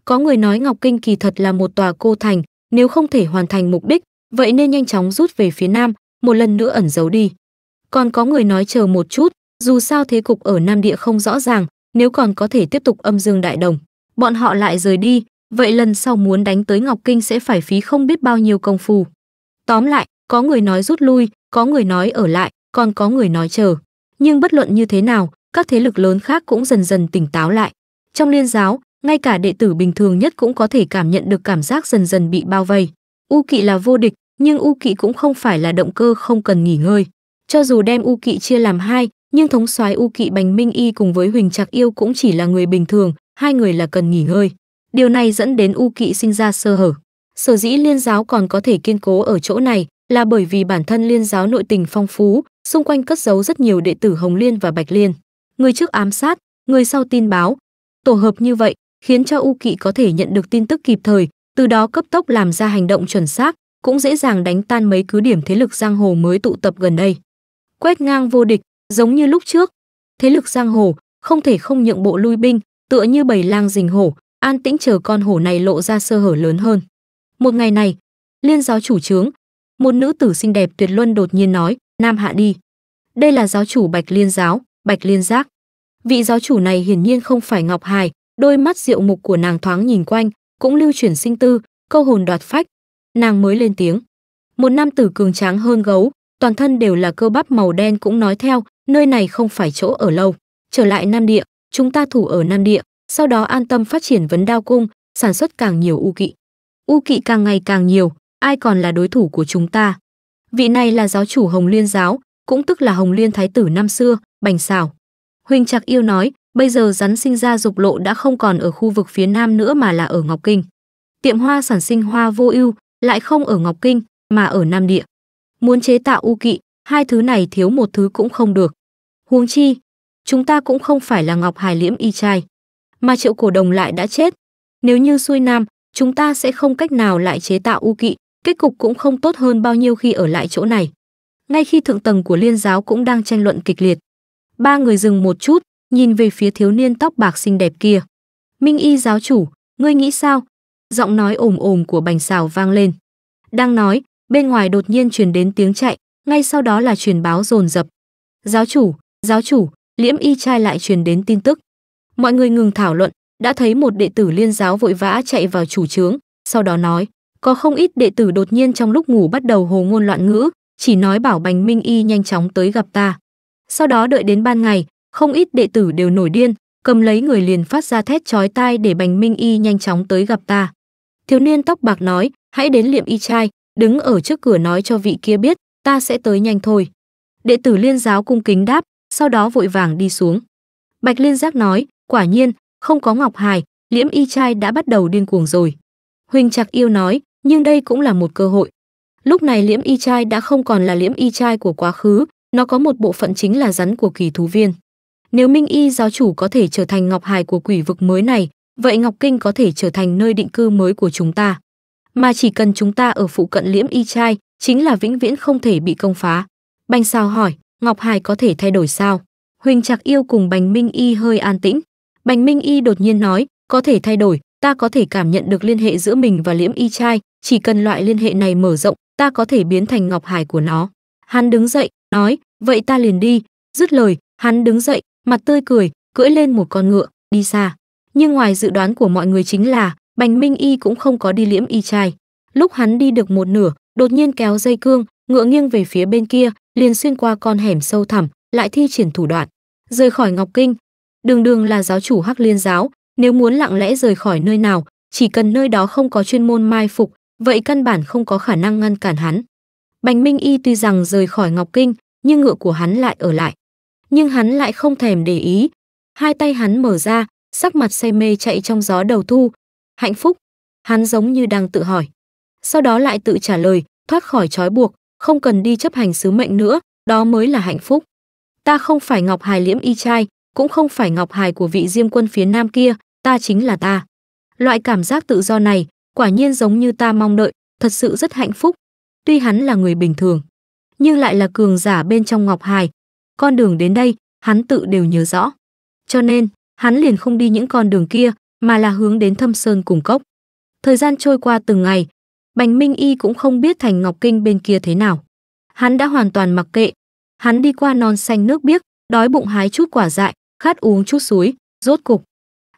Có người nói Ngọc Kinh kỳ thật là một tòa cô thành, nếu không thể hoàn thành mục đích, vậy nên nhanh chóng rút về phía nam, một lần nữa ẩn giấu đi. Còn có người nói chờ một chút, dù sao thế cục ở Nam Địa không rõ ràng, nếu còn có thể tiếp tục âm dương đại đồng, bọn họ lại rời đi, vậy lần sau muốn đánh tới Ngọc Kinh sẽ phải phí không biết bao nhiêu công phu. Tóm lại, có người nói rút lui, có người nói ở lại, còn có người nói chờ. Nhưng bất luận như thế nào, các thế lực lớn khác cũng dần dần tỉnh táo lại. Trong liên giáo, ngay cả đệ tử bình thường nhất cũng có thể cảm nhận được cảm giác dần dần bị bao vây. U Kỵ là vô địch, nhưng U Kỵ cũng không phải là động cơ không cần nghỉ ngơi. Cho dù đem U Kỵ chia làm hai, nhưng thống soái U Kỵ Bành Minh Y cùng với Huỳnh Trạc Yêu cũng chỉ là người bình thường, hai người là cần nghỉ ngơi. Điều này dẫn đến U Kỵ sinh ra sơ hở. Sở dĩ liên giáo còn có thể kiên cố ở chỗ này là bởi vì bản thân liên giáo nội tình phong phú, xung quanh cất giấu rất nhiều đệ tử Hồng Liên và Bạch Liên. Người trước ám sát, người sau tin báo. Tổ hợp như vậy khiến cho U Kỵ có thể nhận được tin tức kịp thời, từ đó cấp tốc làm ra hành động chuẩn xác, cũng dễ dàng đánh tan mấy cứ điểm thế lực giang hồ mới tụ tập gần đây. Quét ngang vô địch, giống như lúc trước, thế lực giang hồ không thể không nhượng bộ lui binh, tựa như bầy lang rình hổ, an tĩnh chờ con hổ này lộ ra sơ hở lớn hơn. Một ngày này, liên giáo chủ trướng, một nữ tử xinh đẹp tuyệt luân đột nhiên nói, "Nam hạ đi." Đây là giáo chủ Bạch Liên giáo, Bạch Liên giác. Vị giáo chủ này hiển nhiên không phải Ngọc Hải, đôi mắt diệu mục của nàng thoáng nhìn quanh, cũng lưu chuyển sinh tư, câu hồn đoạt phách. Nàng mới lên tiếng. Một nam tử cường tráng hơn gấu, toàn thân đều là cơ bắp màu đen cũng nói theo, nơi này không phải chỗ ở lâu. Trở lại Nam Địa, chúng ta thủ ở Nam Địa, sau đó an tâm phát triển vấn đao cung, sản xuất càng nhiều u kỵ. U kỵ càng ngày càng nhiều, ai còn là đối thủ của chúng ta. Vị này là giáo chủ Hồng Liên giáo, cũng tức là Hồng Liên thái tử năm xưa, Bành Sảo. Huỳnh Trạc Yêu nói, Bây giờ rắn sinh ra dục lộ đã không còn ở khu vực phía nam nữa mà là ở Ngọc Kinh. Tiệm hoa sản sinh hoa vô ưu lại không ở Ngọc Kinh mà ở Nam Địa. Muốn chế tạo u kỵ, hai thứ này thiếu một thứ cũng không được. Huống chi, chúng ta cũng không phải là Ngọc Hải Liễm y trai, mà Triệu Cổ Đồng lại đã chết. Nếu như xuôi nam, chúng ta sẽ không cách nào lại chế tạo u kỵ, kết cục cũng không tốt hơn bao nhiêu khi ở lại chỗ này. Ngay khi thượng tầng của liên giáo cũng đang tranh luận kịch liệt, ba người dừng một chút, nhìn về phía thiếu niên tóc bạc xinh đẹp kia. Minh y giáo chủ, ngươi nghĩ sao? Giọng nói ồm ồm của bành xào vang lên. Đang nói, bên ngoài đột nhiên truyền đến tiếng chạy, ngay sau đó là truyền báo rồn rập. Giáo chủ, giáo chủ, liễm y trai lại truyền đến tin tức. Mọi người ngừng thảo luận, đã thấy một đệ tử liên giáo vội vã chạy vào chủ trướng, sau đó nói, có không ít đệ tử đột nhiên trong lúc ngủ bắt đầu hồ ngôn loạn ngữ, chỉ nói bảo Bành Minh Y nhanh chóng tới gặp ta. Sau đó đợi đến ban ngày, không ít đệ tử đều nổi điên, cầm lấy người liền phát ra thét chói tai để Bành Minh Y nhanh chóng tới gặp ta. Thiếu niên tóc bạc nói, hãy đến liệm y trai, đứng ở trước cửa nói cho vị kia biết, ta sẽ tới nhanh thôi. Đệ tử liên giáo cung kính đáp, sau đó vội vàng đi xuống. Bạch Liên Giác nói, quả nhiên, không có Ngọc Hải, liễm y trai đã bắt đầu điên cuồng rồi. Huỳnh Trạc Yêu nói, nhưng đây cũng là một cơ hội. Lúc này liễm y trai đã không còn là liễm y trai của quá khứ, nó có một bộ phận chính là rắn của kỳ thú viên. Nếu Minh Y giáo chủ có thể trở thành ngọc hài của quỷ vực mới này, vậy Ngọc Kinh có thể trở thành nơi định cư mới của chúng ta. Mà chỉ cần chúng ta ở phụ cận liễm y trai, chính là vĩnh viễn không thể bị công phá. Bành sao hỏi, Ngọc Hài có thể thay đổi sao? Huỳnh Trạc Yêu cùng Bành Minh Y hơi an tĩnh. Bành Minh Y đột nhiên nói, có thể thay đổi, ta có thể cảm nhận được liên hệ giữa mình và liễm y trai, chỉ cần loại liên hệ này mở rộng, ta có thể biến thành Ngọc Hải của nó. Hắn đứng dậy, nói, vậy ta liền đi. Dứt lời, hắn đứng dậy, mặt tươi cười, cưỡi lên một con ngựa, đi xa. Nhưng ngoài dự đoán của mọi người chính là, Bành Minh Y cũng không có đi liễm y trai. Lúc hắn đi được một nửa, đột nhiên kéo dây cương, ngựa nghiêng về phía bên kia, liền xuyên qua con hẻm sâu thẳm, lại thi triển thủ đoạn, rời khỏi Ngọc Kinh. Đường Đường là giáo chủ Hắc Liên giáo, nếu muốn lặng lẽ rời khỏi nơi nào, chỉ cần nơi đó không có chuyên môn mai phục, vậy căn bản không có khả năng ngăn cản hắn. Bành Minh Y tuy rằng rời khỏi Ngọc Kinh, nhưng ngựa của hắn lại ở lại, nhưng hắn lại không thèm để ý. Hai tay hắn mở ra, sắc mặt say mê chạy trong gió đầu thu. Hạnh phúc, hắn giống như đang tự hỏi. Sau đó lại tự trả lời, thoát khỏi trói buộc, không cần đi chấp hành sứ mệnh nữa, đó mới là hạnh phúc. Ta không phải Ngọc Hài liễm y trai, cũng không phải Ngọc Hài của vị diêm quân phía nam kia, ta chính là ta. Loại cảm giác tự do này, quả nhiên giống như ta mong đợi, thật sự rất hạnh phúc. Tuy hắn là người bình thường, nhưng lại là cường giả bên trong Ngọc Hài, con đường đến đây, hắn tự đều nhớ rõ. Cho nên, hắn liền không đi những con đường kia, mà là hướng đến thâm sơn cùng cốc. Thời gian trôi qua từng ngày, Bành Minh Y cũng không biết Thành Ngọc Kinh bên kia thế nào. Hắn đã hoàn toàn mặc kệ. Hắn đi qua non xanh nước biếc, đói bụng hái chút quả dại, khát uống chút suối, rốt cục.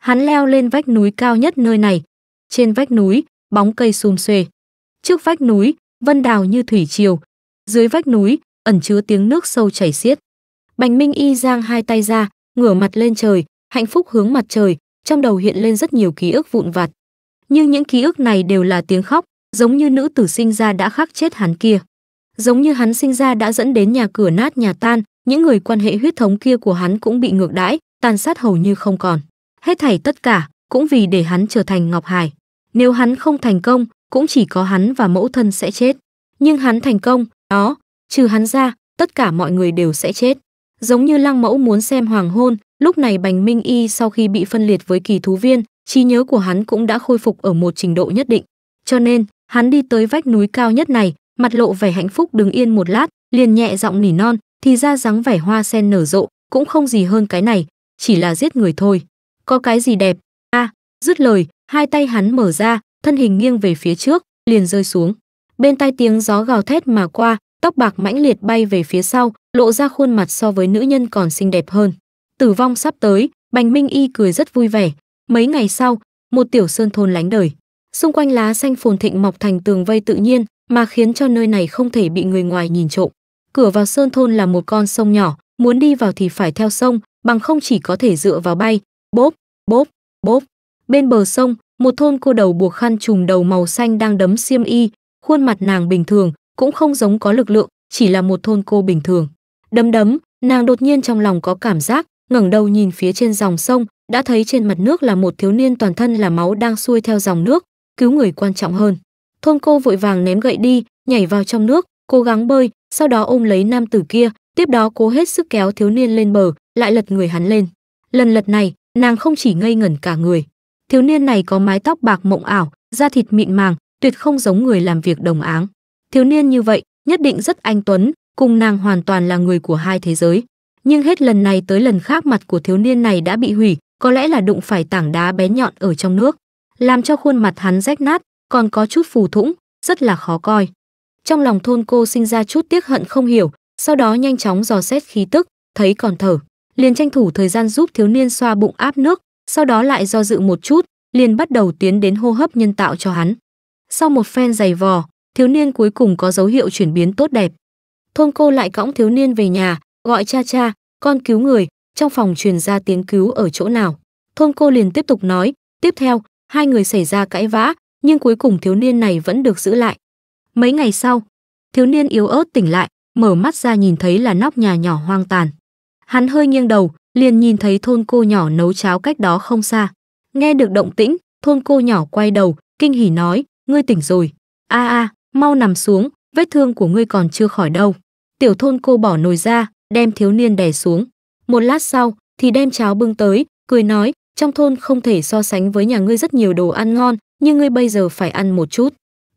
Hắn leo lên vách núi cao nhất nơi này. Trên vách núi, bóng cây xum xuê. Trước vách núi, vân đào như thủy triều. Dưới vách núi, ẩn chứa tiếng nước sâu chảy xiết. Bành Minh Y giang hai tay ra, ngửa mặt lên trời, hạnh phúc hướng mặt trời, trong đầu hiện lên rất nhiều ký ức vụn vặt. Nhưng những ký ức này đều là tiếng khóc, giống như nữ tử sinh ra đã khắc chết hắn kia. Giống như hắn sinh ra đã dẫn đến nhà cửa nát nhà tan, những người quan hệ huyết thống kia của hắn cũng bị ngược đãi, tàn sát hầu như không còn. Hết thảy tất cả, cũng vì để hắn trở thành Ngọc Hải. Nếu hắn không thành công, cũng chỉ có hắn và mẫu thân sẽ chết. Nhưng hắn thành công, đó, trừ hắn ra, tất cả mọi người đều sẽ chết. Giống như Lăng Mẫu muốn xem hoàng hôn, lúc này Bành Minh Y sau khi bị phân liệt với kỳ thú viên, trí nhớ của hắn cũng đã khôi phục ở một trình độ nhất định. Cho nên, hắn đi tới vách núi cao nhất này, mặt lộ vẻ hạnh phúc đứng yên một lát, liền nhẹ giọng nỉ non, thì ra dáng vẻ hoa sen nở rộ, cũng không gì hơn cái này, chỉ là giết người thôi. Có cái gì đẹp? A, à, dứt lời, hai tay hắn mở ra, thân hình nghiêng về phía trước, liền rơi xuống. Bên tai tiếng gió gào thét mà qua, tóc bạc mãnh liệt bay về phía sau, lộ ra khuôn mặt so với nữ nhân còn xinh đẹp hơn. Tử vong sắp tới, Bành Minh Y cười rất vui vẻ. Mấy ngày sau, một tiểu sơn thôn lánh đời. Xung quanh lá xanh phồn thịnh mọc thành tường vây tự nhiên mà khiến cho nơi này không thể bị người ngoài nhìn trộm. Cửa vào sơn thôn là một con sông nhỏ, muốn đi vào thì phải theo sông, bằng không chỉ có thể dựa vào bay. Bốp, bốp, bốp. Bên bờ sông, một thôn cô đầu buộc khăn trùm đầu màu xanh đang đấm xiêm y, khuôn mặt nàng bình thường, cũng không giống có lực lượng, chỉ là một thôn cô bình thường đấm đấm nàng đột nhiên trong lòng có cảm giác ngẩng đầu nhìn phía trên dòng sông đã thấy trên mặt nước là một thiếu niên toàn thân là máu đang xuôi theo dòng nước cứu người quan trọng hơn thôn cô vội vàng ném gậy đi nhảy vào trong nước cố gắng bơi sau đó ôm lấy nam tử kia tiếp đó cố hết sức kéo thiếu niên lên bờ lại lật người hắn lên lần lật này nàng không chỉ ngây ngẩn cả người thiếu niên này có mái tóc bạc mộng ảo da thịt mịn màng tuyệt không giống người làm việc đồng áng thiếu niên như vậy nhất định rất anh tuấn cùng nàng hoàn toàn là người của hai thế giới. Nhưng hết lần này tới lần khác mặt của thiếu niên này đã bị hủy, có lẽ là đụng phải tảng đá bé nhọn ở trong nước, làm cho khuôn mặt hắn rách nát, còn có chút phù thủng, rất là khó coi. Trong lòng thôn cô sinh ra chút tiếc hận không hiểu, sau đó nhanh chóng dò xét khí tức, thấy còn thở, liền tranh thủ thời gian giúp thiếu niên xoa bụng áp nước, sau đó lại do dự một chút, liền bắt đầu tiến đến hô hấp nhân tạo cho hắn. Sau một phen giày vò, thiếu niên cuối cùng có dấu hiệu chuyển biến tốt đẹp, thôn cô lại cõng thiếu niên về nhà gọi cha cha con cứu người trong phòng truyền ra tiếng cứu ở chỗ nào thôn cô liền tiếp tục nói tiếp theo hai người xảy ra cãi vã nhưng cuối cùng thiếu niên này vẫn được giữ lại mấy ngày sau thiếu niên yếu ớt tỉnh lại mở mắt ra nhìn thấy là nóc nhà nhỏ hoang tàn hắn hơi nghiêng đầu liền nhìn thấy thôn cô nhỏ nấu cháo cách đó không xa nghe được động tĩnh thôn cô nhỏ quay đầu kinh hỉ nói ngươi tỉnh rồi a a mau nằm xuống vết thương của ngươi còn chưa khỏi đâu Tiểu thôn cô bỏ nồi ra, đem thiếu niên đè xuống. Một lát sau, thì đem cháo bưng tới, cười nói, trong thôn không thể so sánh với nhà ngươi rất nhiều đồ ăn ngon, nhưng ngươi bây giờ phải ăn một chút.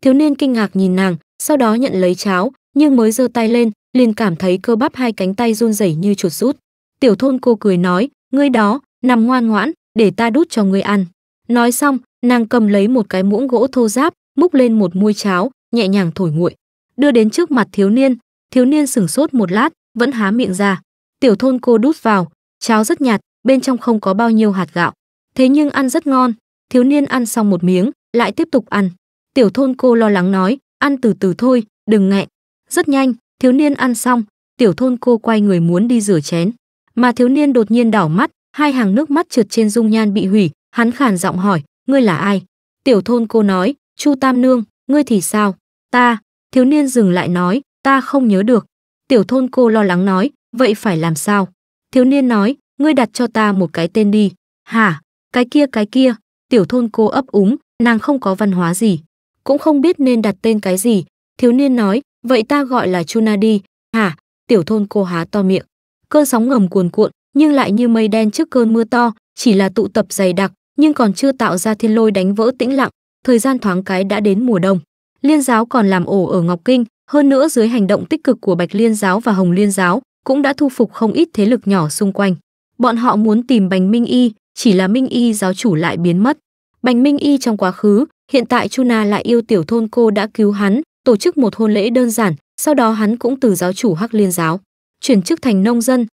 Thiếu niên kinh ngạc nhìn nàng, sau đó nhận lấy cháo, nhưng mới giơ tay lên, liền cảm thấy cơ bắp hai cánh tay run rẩy như chuột rút. Tiểu thôn cô cười nói, ngươi đó, nằm ngoan ngoãn, để ta đút cho ngươi ăn. Nói xong, nàng cầm lấy một cái muỗng gỗ thô giáp, múc lên một muôi cháo, nhẹ nhàng thổi nguội, đưa đến trước mặt thiếu niên, thiếu niên sửng sốt một lát vẫn há miệng ra tiểu thôn cô đút vào cháo rất nhạt bên trong không có bao nhiêu hạt gạo thế nhưng ăn rất ngon thiếu niên ăn xong một miếng lại tiếp tục ăn tiểu thôn cô lo lắng nói ăn từ từ thôi đừng nghẹn rất nhanh thiếu niên ăn xong tiểu thôn cô quay người muốn đi rửa chén mà thiếu niên đột nhiên đảo mắt hai hàng nước mắt trượt trên dung nhan bị hủy hắn khàn giọng hỏi ngươi là ai tiểu thôn cô nói chu tam nương ngươi thì sao ta thiếu niên dừng lại nói Ta không nhớ được. Tiểu thôn cô lo lắng nói, vậy phải làm sao? Thiếu niên nói, ngươi đặt cho ta một cái tên đi. Hả? Cái kia cái kia. Tiểu thôn cô ấp úng, nàng không có văn hóa gì. Cũng không biết nên đặt tên cái gì. Thiếu niên nói, vậy ta gọi là Chuna đi. Hả? Tiểu thôn cô há to miệng. Cơn sóng ngầm cuồn cuộn, nhưng lại như mây đen trước cơn mưa to, chỉ là tụ tập dày đặc, nhưng còn chưa tạo ra thiên lôi đánh vỡ tĩnh lặng. Thời gian thoáng cái đã đến mùa đông. Liên giáo còn làm ổ ở Ngọc Kinh, hơn nữa dưới hành động tích cực của Bạch Liên giáo và Hồng Liên giáo cũng đã thu phục không ít thế lực nhỏ xung quanh. Bọn họ muốn tìm Bành Minh Y, chỉ là Minh Y giáo chủ lại biến mất. Bành Minh Y trong quá khứ, hiện tại Chu Na lại yêu tiểu thôn cô đã cứu hắn, tổ chức một hôn lễ đơn giản, sau đó hắn cũng từ giáo chủ Hắc Liên giáo chuyển chức thành nông dân.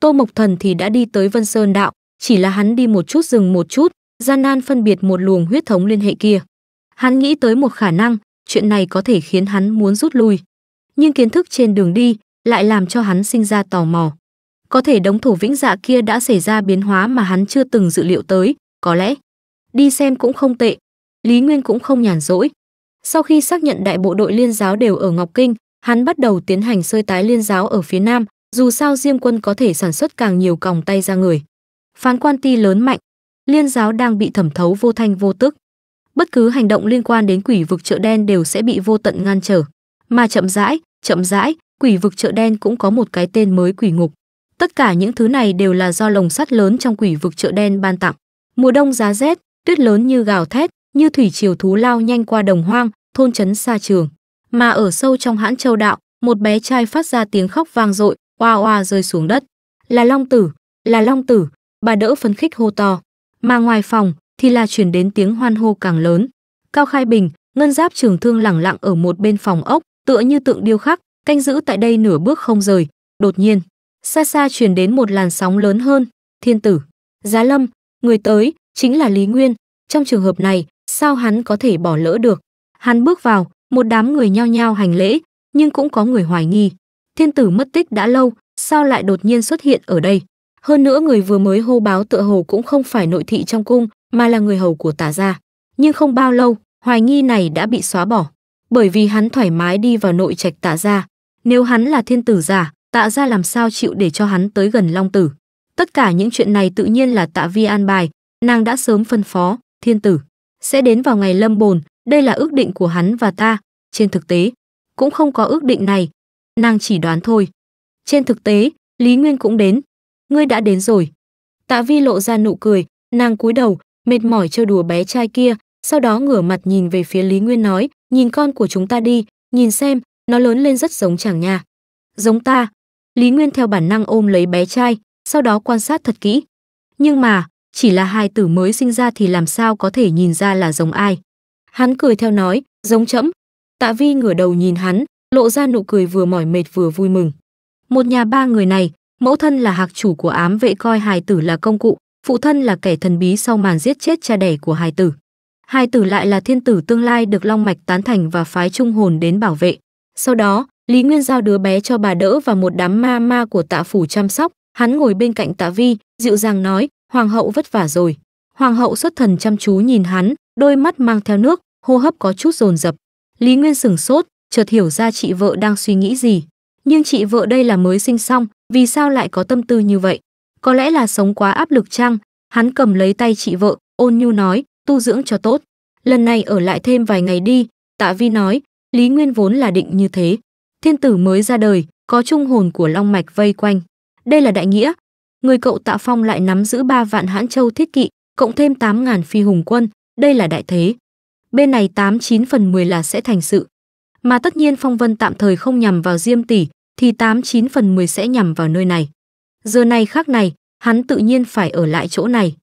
Tô Mộc Thần thì đã đi tới Vân Sơn đạo, chỉ là hắn đi một chút dừng một chút, gian nan phân biệt một luồng huyết thống liên hệ kia. Hắn nghĩ tới một khả năng, chuyện này có thể khiến hắn muốn rút lui. Nhưng kiến thức trên đường đi lại làm cho hắn sinh ra tò mò. Có thể đống thổ vĩnh dạ kia đã xảy ra biến hóa mà hắn chưa từng dự liệu tới, có lẽ. Đi xem cũng không tệ, Lý Nguyên cũng không nhàn rỗi. Sau khi xác nhận đại bộ đội liên giáo đều ở Ngọc Kinh, hắn bắt đầu tiến hành sơi tái liên giáo ở phía Nam, dù sao Diêm quân có thể sản xuất càng nhiều còng tay ra người. Phán quan ti lớn mạnh, liên giáo đang bị thẩm thấu vô thanh vô tức bất cứ hành động liên quan đến quỷ vực chợ đen đều sẽ bị vô tận ngăn trở. Mà chậm rãi, chậm rãi, quỷ vực chợ đen cũng có một cái tên mới quỷ ngục. Tất cả những thứ này đều là do lồng sắt lớn trong quỷ vực chợ đen ban tặng. Mùa đông giá rét, tuyết lớn như gào thét, như thủy triều thú lao nhanh qua đồng hoang, thôn trấn xa trường. Mà ở sâu trong hãn châu đạo, một bé trai phát ra tiếng khóc vang dội, oa oa rơi xuống đất. Là Long Tử, là Long Tử, bà đỡ phấn khích hô to. Mà ngoài phòng, thì là chuyển đến tiếng hoan hô càng lớn. Cao Khai Bình, ngân giáp trường thương lẳng lặng ở một bên phòng ốc, tựa như tượng điêu khắc, canh giữ tại đây nửa bước không rời. Đột nhiên, xa xa chuyển đến một làn sóng lớn hơn, thiên tử. Giá lâm, người tới, chính là Lý Nguyên. Trong trường hợp này, sao hắn có thể bỏ lỡ được? Hắn bước vào, một đám người nhao nhao hành lễ, nhưng cũng có người hoài nghi. Thiên tử mất tích đã lâu, sao lại đột nhiên xuất hiện ở đây? Hơn nữa người vừa mới hô báo tựa hồ cũng không phải nội thị trong cung, mà là người hầu của tả gia. Nhưng không bao lâu, hoài nghi này đã bị xóa bỏ, bởi vì hắn thoải mái đi vào nội trạch tạ gia. Nếu hắn là thiên tử giả, tạ gia làm sao chịu để cho hắn tới gần Long Tử. Tất cả những chuyện này tự nhiên là tạ vi an bài, nàng đã sớm phân phó, thiên tử. Sẽ đến vào ngày lâm bồn, đây là ước định của hắn và ta. Trên thực tế, cũng không có ước định này, nàng chỉ đoán thôi. Trên thực tế, Lý Nguyên cũng đến. Ngươi đã đến rồi. Tạ vi lộ ra nụ cười, nàng cúi đầu, mệt mỏi trêu đùa bé trai kia, sau đó ngửa mặt nhìn về phía Lý Nguyên nói, nhìn con của chúng ta đi, nhìn xem, nó lớn lên rất giống chàng nha. Giống ta. Lý Nguyên theo bản năng ôm lấy bé trai, sau đó quan sát thật kỹ. Nhưng mà, chỉ là hai tử mới sinh ra thì làm sao có thể nhìn ra là giống ai. Hắn cười theo nói, giống chẫm. Tạ Vi ngửa đầu nhìn hắn, lộ ra nụ cười vừa mỏi mệt vừa vui mừng. Một nhà ba người này, mẫu thân là hạc chủ của ám vệ coi hài tử là công cụ, phụ thân là kẻ thần bí sau màn giết chết cha đẻ của hài tử. Hai tử lại là thiên tử tương lai được Long Mạch tán thành và phái trung hồn đến bảo vệ. Sau đó, Lý Nguyên giao đứa bé cho bà đỡ và một đám ma ma của tạ phủ chăm sóc. Hắn ngồi bên cạnh tạ vi, dịu dàng nói, hoàng hậu vất vả rồi. Hoàng hậu xuất thần chăm chú nhìn hắn, đôi mắt mang theo nước, hô hấp có chút dồn dập. Lý Nguyên sửng sốt, chợt hiểu ra chị vợ đang suy nghĩ gì. Nhưng chị vợ đây là mới sinh xong, vì sao lại có tâm tư như vậy? Có lẽ là sống quá áp lực chăng? Hắn cầm lấy tay chị vợ, ôn nhu nói, tu dưỡng cho tốt. Lần này ở lại thêm vài ngày đi, tạ vi nói, Lý Nguyên vốn là định như thế. Thiên tử mới ra đời, có trung hồn của Long Mạch vây quanh. Đây là đại nghĩa. Người cậu tạ phong lại nắm giữ ba vạn hãn châu thiết kỵ, cộng thêm tám ngàn phi hùng quân, đây là đại thế. Bên này tám chín phần mười là sẽ thành sự. Mà tất nhiên phong vân tạm thời không nhằm vào Diêm Tỷ, thì tám chín phần mười sẽ nhằm vào nơi này. Giờ này khác này, hắn tự nhiên phải ở lại chỗ này.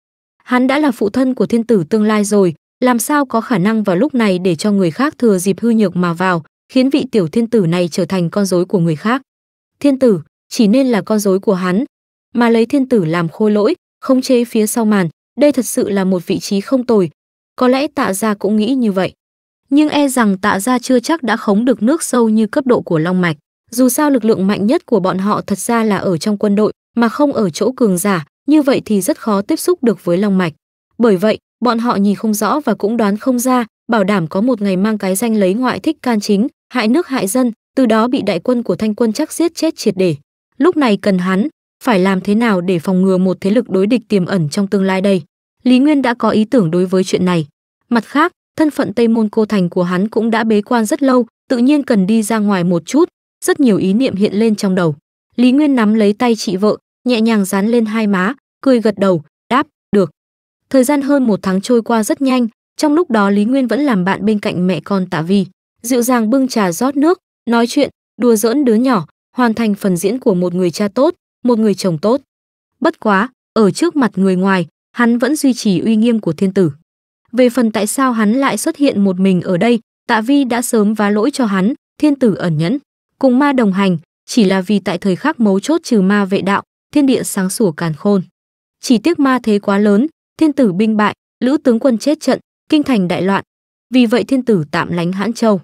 Hắn đã là phụ thân của thiên tử tương lai rồi, làm sao có khả năng vào lúc này để cho người khác thừa dịp hư nhược mà vào, khiến vị tiểu thiên tử này trở thành con rối của người khác. Thiên tử chỉ nên là con rối của hắn, mà lấy thiên tử làm khôi lỗi, khống chế phía sau màn, đây thật sự là một vị trí không tồi. Có lẽ tạ gia cũng nghĩ như vậy. Nhưng e rằng tạ gia chưa chắc đã khống được nước sâu như cấp độ của Long Mạch. Dù sao lực lượng mạnh nhất của bọn họ thật ra là ở trong quân đội, mà không ở chỗ cường giả, như vậy thì rất khó tiếp xúc được với long mạch. Bởi vậy, bọn họ nhìn không rõ và cũng đoán không ra, bảo đảm có một ngày mang cái danh lấy ngoại thích can chính, hại nước hại dân, từ đó bị đại quân của Thanh quân chắc giết chết triệt để. Lúc này cần hắn phải làm thế nào để phòng ngừa một thế lực đối địch tiềm ẩn trong tương lai đây? Lý Nguyên đã có ý tưởng đối với chuyện này. Mặt khác, thân phận Tây Môn Cô Thành của hắn cũng đã bế quan rất lâu, tự nhiên cần đi ra ngoài một chút, rất nhiều ý niệm hiện lên trong đầu. Lý Nguyên nắm lấy tay chị vợ, nhẹ nhàng dán lên hai má, cười gật đầu, đáp, được. Thời gian hơn một tháng trôi qua rất nhanh, trong lúc đó Lý Nguyên vẫn làm bạn bên cạnh mẹ con Tạ Vi, dịu dàng bưng trà rót nước, nói chuyện, đùa giỡn đứa nhỏ, hoàn thành phần diễn của một người cha tốt, một người chồng tốt. Bất quá, ở trước mặt người ngoài, hắn vẫn duy trì uy nghiêm của thiên tử. Về phần tại sao hắn lại xuất hiện một mình ở đây, Tạ Vi đã sớm vá lỗi cho hắn, thiên tử ẩn nhẫn. Cùng ma đồng hành, chỉ là vì tại thời khắc mấu chốt trừ ma vệ đạo, thiên địa sáng sủa càn khôn. Chỉ tiếc ma thế quá lớn, thiên tử binh bại, lữ tướng quân chết trận, kinh thành đại loạn. Vì vậy thiên tử tạm lánh Hãn Châu.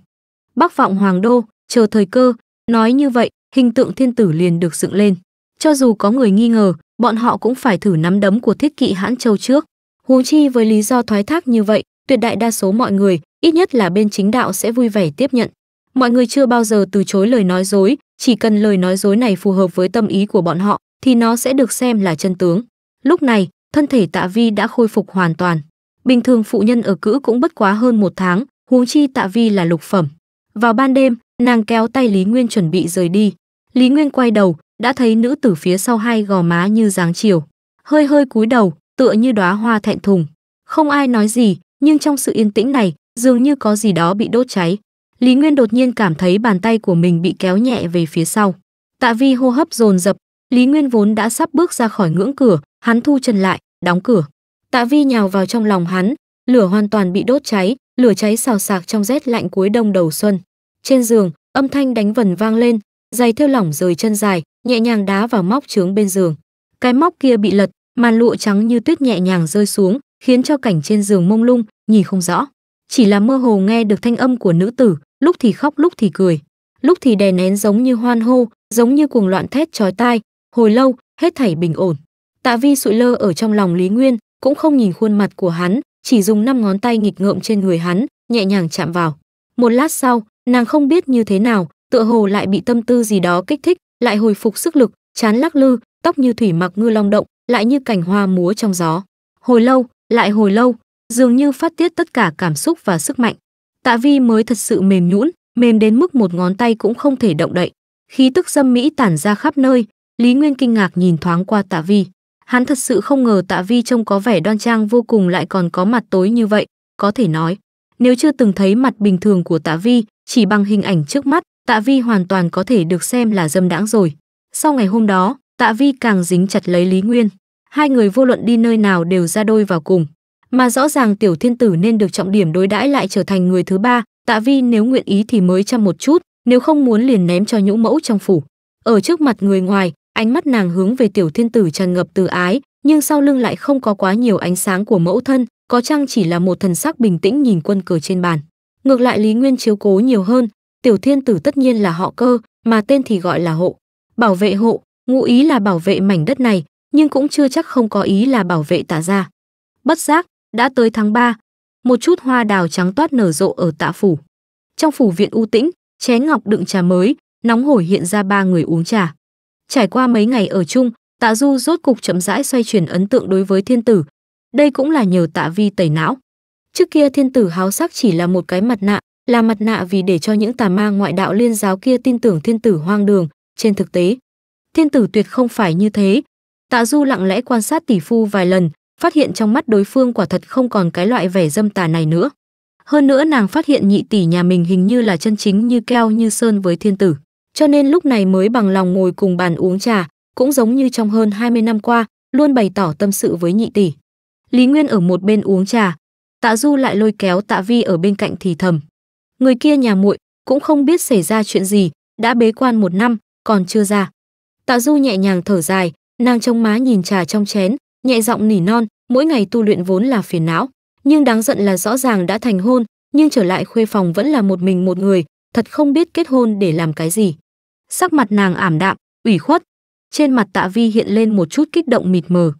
Bắc vọng hoàng đô, chờ thời cơ, nói như vậy, hình tượng thiên tử liền được dựng lên. Cho dù có người nghi ngờ, bọn họ cũng phải thử nắm đấm của thiết kỵ Hãn Châu trước. Huống chi với lý do thoái thác như vậy, tuyệt đại đa số mọi người, ít nhất là bên chính đạo sẽ vui vẻ tiếp nhận. Mọi người chưa bao giờ từ chối lời nói dối, chỉ cần lời nói dối này phù hợp với tâm ý của bọn họ thì nó sẽ được xem là chân tướng. Lúc này, thân thể Tạ Vi đã khôi phục hoàn toàn. Bình thường phụ nhân ở cữ cũng bất quá hơn một tháng, huống chi Tạ Vi là lục phẩm. Vào ban đêm, nàng kéo tay Lý Nguyên chuẩn bị rời đi. Lý Nguyên quay đầu, đã thấy nữ tử phía sau hai gò má như dáng chiều. Hơi hơi cúi đầu, tựa như đóa hoa thẹn thùng. Không ai nói gì, nhưng trong sự yên tĩnh này, dường như có gì đó bị đốt cháy. Lý Nguyên đột nhiên cảm thấy bàn tay của mình bị kéo nhẹ về phía sau. Tạ Vi hô hấp dồn dập, Lý Nguyên vốn đã sắp bước ra khỏi ngưỡng cửa, hắn thu chân lại, đóng cửa. Tạ Vi nhào vào trong lòng hắn, lửa hoàn toàn bị đốt cháy, lửa cháy xào xạc trong rét lạnh cuối đông đầu xuân. Trên giường, âm thanh đánh vần vang lên, giày thêu lỏng rời chân dài, nhẹ nhàng đá vào móc trướng bên giường. Cái móc kia bị lật, màn lụa trắng như tuyết nhẹ nhàng rơi xuống, khiến cho cảnh trên giường mông lung, nhìn không rõ. Chỉ là mơ hồ nghe được thanh âm của nữ tử, lúc thì khóc lúc thì cười, lúc thì đè nén giống như hoan hô, giống như cuồng loạn thét chói tai, hồi lâu, hết thảy bình ổn. Tạ Vi sụi lơ ở trong lòng Lý Nguyên, cũng không nhìn khuôn mặt của hắn, chỉ dùng năm ngón tay nghịch ngợm trên người hắn, nhẹ nhàng chạm vào. Một lát sau, nàng không biết như thế nào, tựa hồ lại bị tâm tư gì đó kích thích, lại hồi phục sức lực, chán lắc lư, tóc như thủy mặc ngư long động, lại như cảnh hoa múa trong gió. Hồi lâu, lại hồi lâu, dường như phát tiết tất cả cảm xúc và sức mạnh. Tạ Vi mới thật sự mềm nhũn, mềm đến mức một ngón tay cũng không thể động đậy. Khí tức dâm mỹ tản ra khắp nơi, Lý Nguyên kinh ngạc nhìn thoáng qua Tạ Vi. Hắn thật sự không ngờ Tạ Vi trông có vẻ đoan trang vô cùng lại còn có mặt tối như vậy, có thể nói, nếu chưa từng thấy mặt bình thường của Tạ Vi, chỉ bằng hình ảnh trước mắt, Tạ Vi hoàn toàn có thể được xem là dâm đãng rồi. Sau ngày hôm đó, Tạ Vi càng dính chặt lấy Lý Nguyên. Hai người vô luận đi nơi nào đều ra đôi vào cùng mà rõ ràng tiểu thiên tử nên được trọng điểm đối đãi lại trở thành người thứ ba tạ vi nếu nguyện ý thì mới chăm một chút nếu không muốn liền ném cho nhũ mẫu trong phủ ở trước mặt người ngoài ánh mắt nàng hướng về tiểu thiên tử tràn ngập từ ái nhưng sau lưng lại không có quá nhiều ánh sáng của mẫu thân có chăng chỉ là một thần sắc bình tĩnh nhìn quân cờ trên bàn ngược lại lý nguyên chiếu cố nhiều hơn tiểu thiên tử tất nhiên là họ cơ mà tên thì gọi là hộ bảo vệ hộ ngụ ý là bảo vệ mảnh đất này nhưng cũng chưa chắc không có ý là bảo vệ tả ra bất giác đã tới tháng 3, một chút hoa đào trắng toát nở rộ ở tạ phủ. Trong phủ viện u tĩnh, chén ngọc đựng trà mới, nóng hổi hiện ra ba người uống trà. Trải qua mấy ngày ở chung, Tạ Du rốt cục chậm rãi xoay chuyển ấn tượng đối với thiên tử. Đây cũng là nhờ Tạ Vi tẩy não. Trước kia thiên tử háo sắc chỉ là một cái mặt nạ, là mặt nạ vì để cho những tà ma ngoại đạo liên giáo kia tin tưởng thiên tử hoang đường, trên thực tế, thiên tử tuyệt không phải như thế. Tạ Du lặng lẽ quan sát tỷ phu vài lần, phát hiện trong mắt đối phương quả thật không còn cái loại vẻ dâm tà này nữa. Hơn nữa nàng phát hiện nhị tỷ nhà mình hình như là chân chính như keo như sơn với thiên tử, cho nên lúc này mới bằng lòng ngồi cùng bàn uống trà, cũng giống như trong hơn 20 năm qua, luôn bày tỏ tâm sự với nhị tỷ. Lý Nguyên ở một bên uống trà, Tạ Du lại lôi kéo Tạ Vi ở bên cạnh thì thầm. Người kia nhà muội cũng không biết xảy ra chuyện gì, đã bế quan một năm, còn chưa ra. Tạ Du nhẹ nhàng thở dài, nàng trông má nhìn trà trong chén, nhẹ giọng nỉ non, mỗi ngày tu luyện vốn là phiền não, nhưng đáng giận là rõ ràng đã thành hôn, nhưng trở lại khuê phòng vẫn là một mình một người, thật không biết kết hôn để làm cái gì. Sắc mặt nàng ảm đạm, ủy khuất, trên mặt Tạ Vi hiện lên một chút kích động mịt mờ.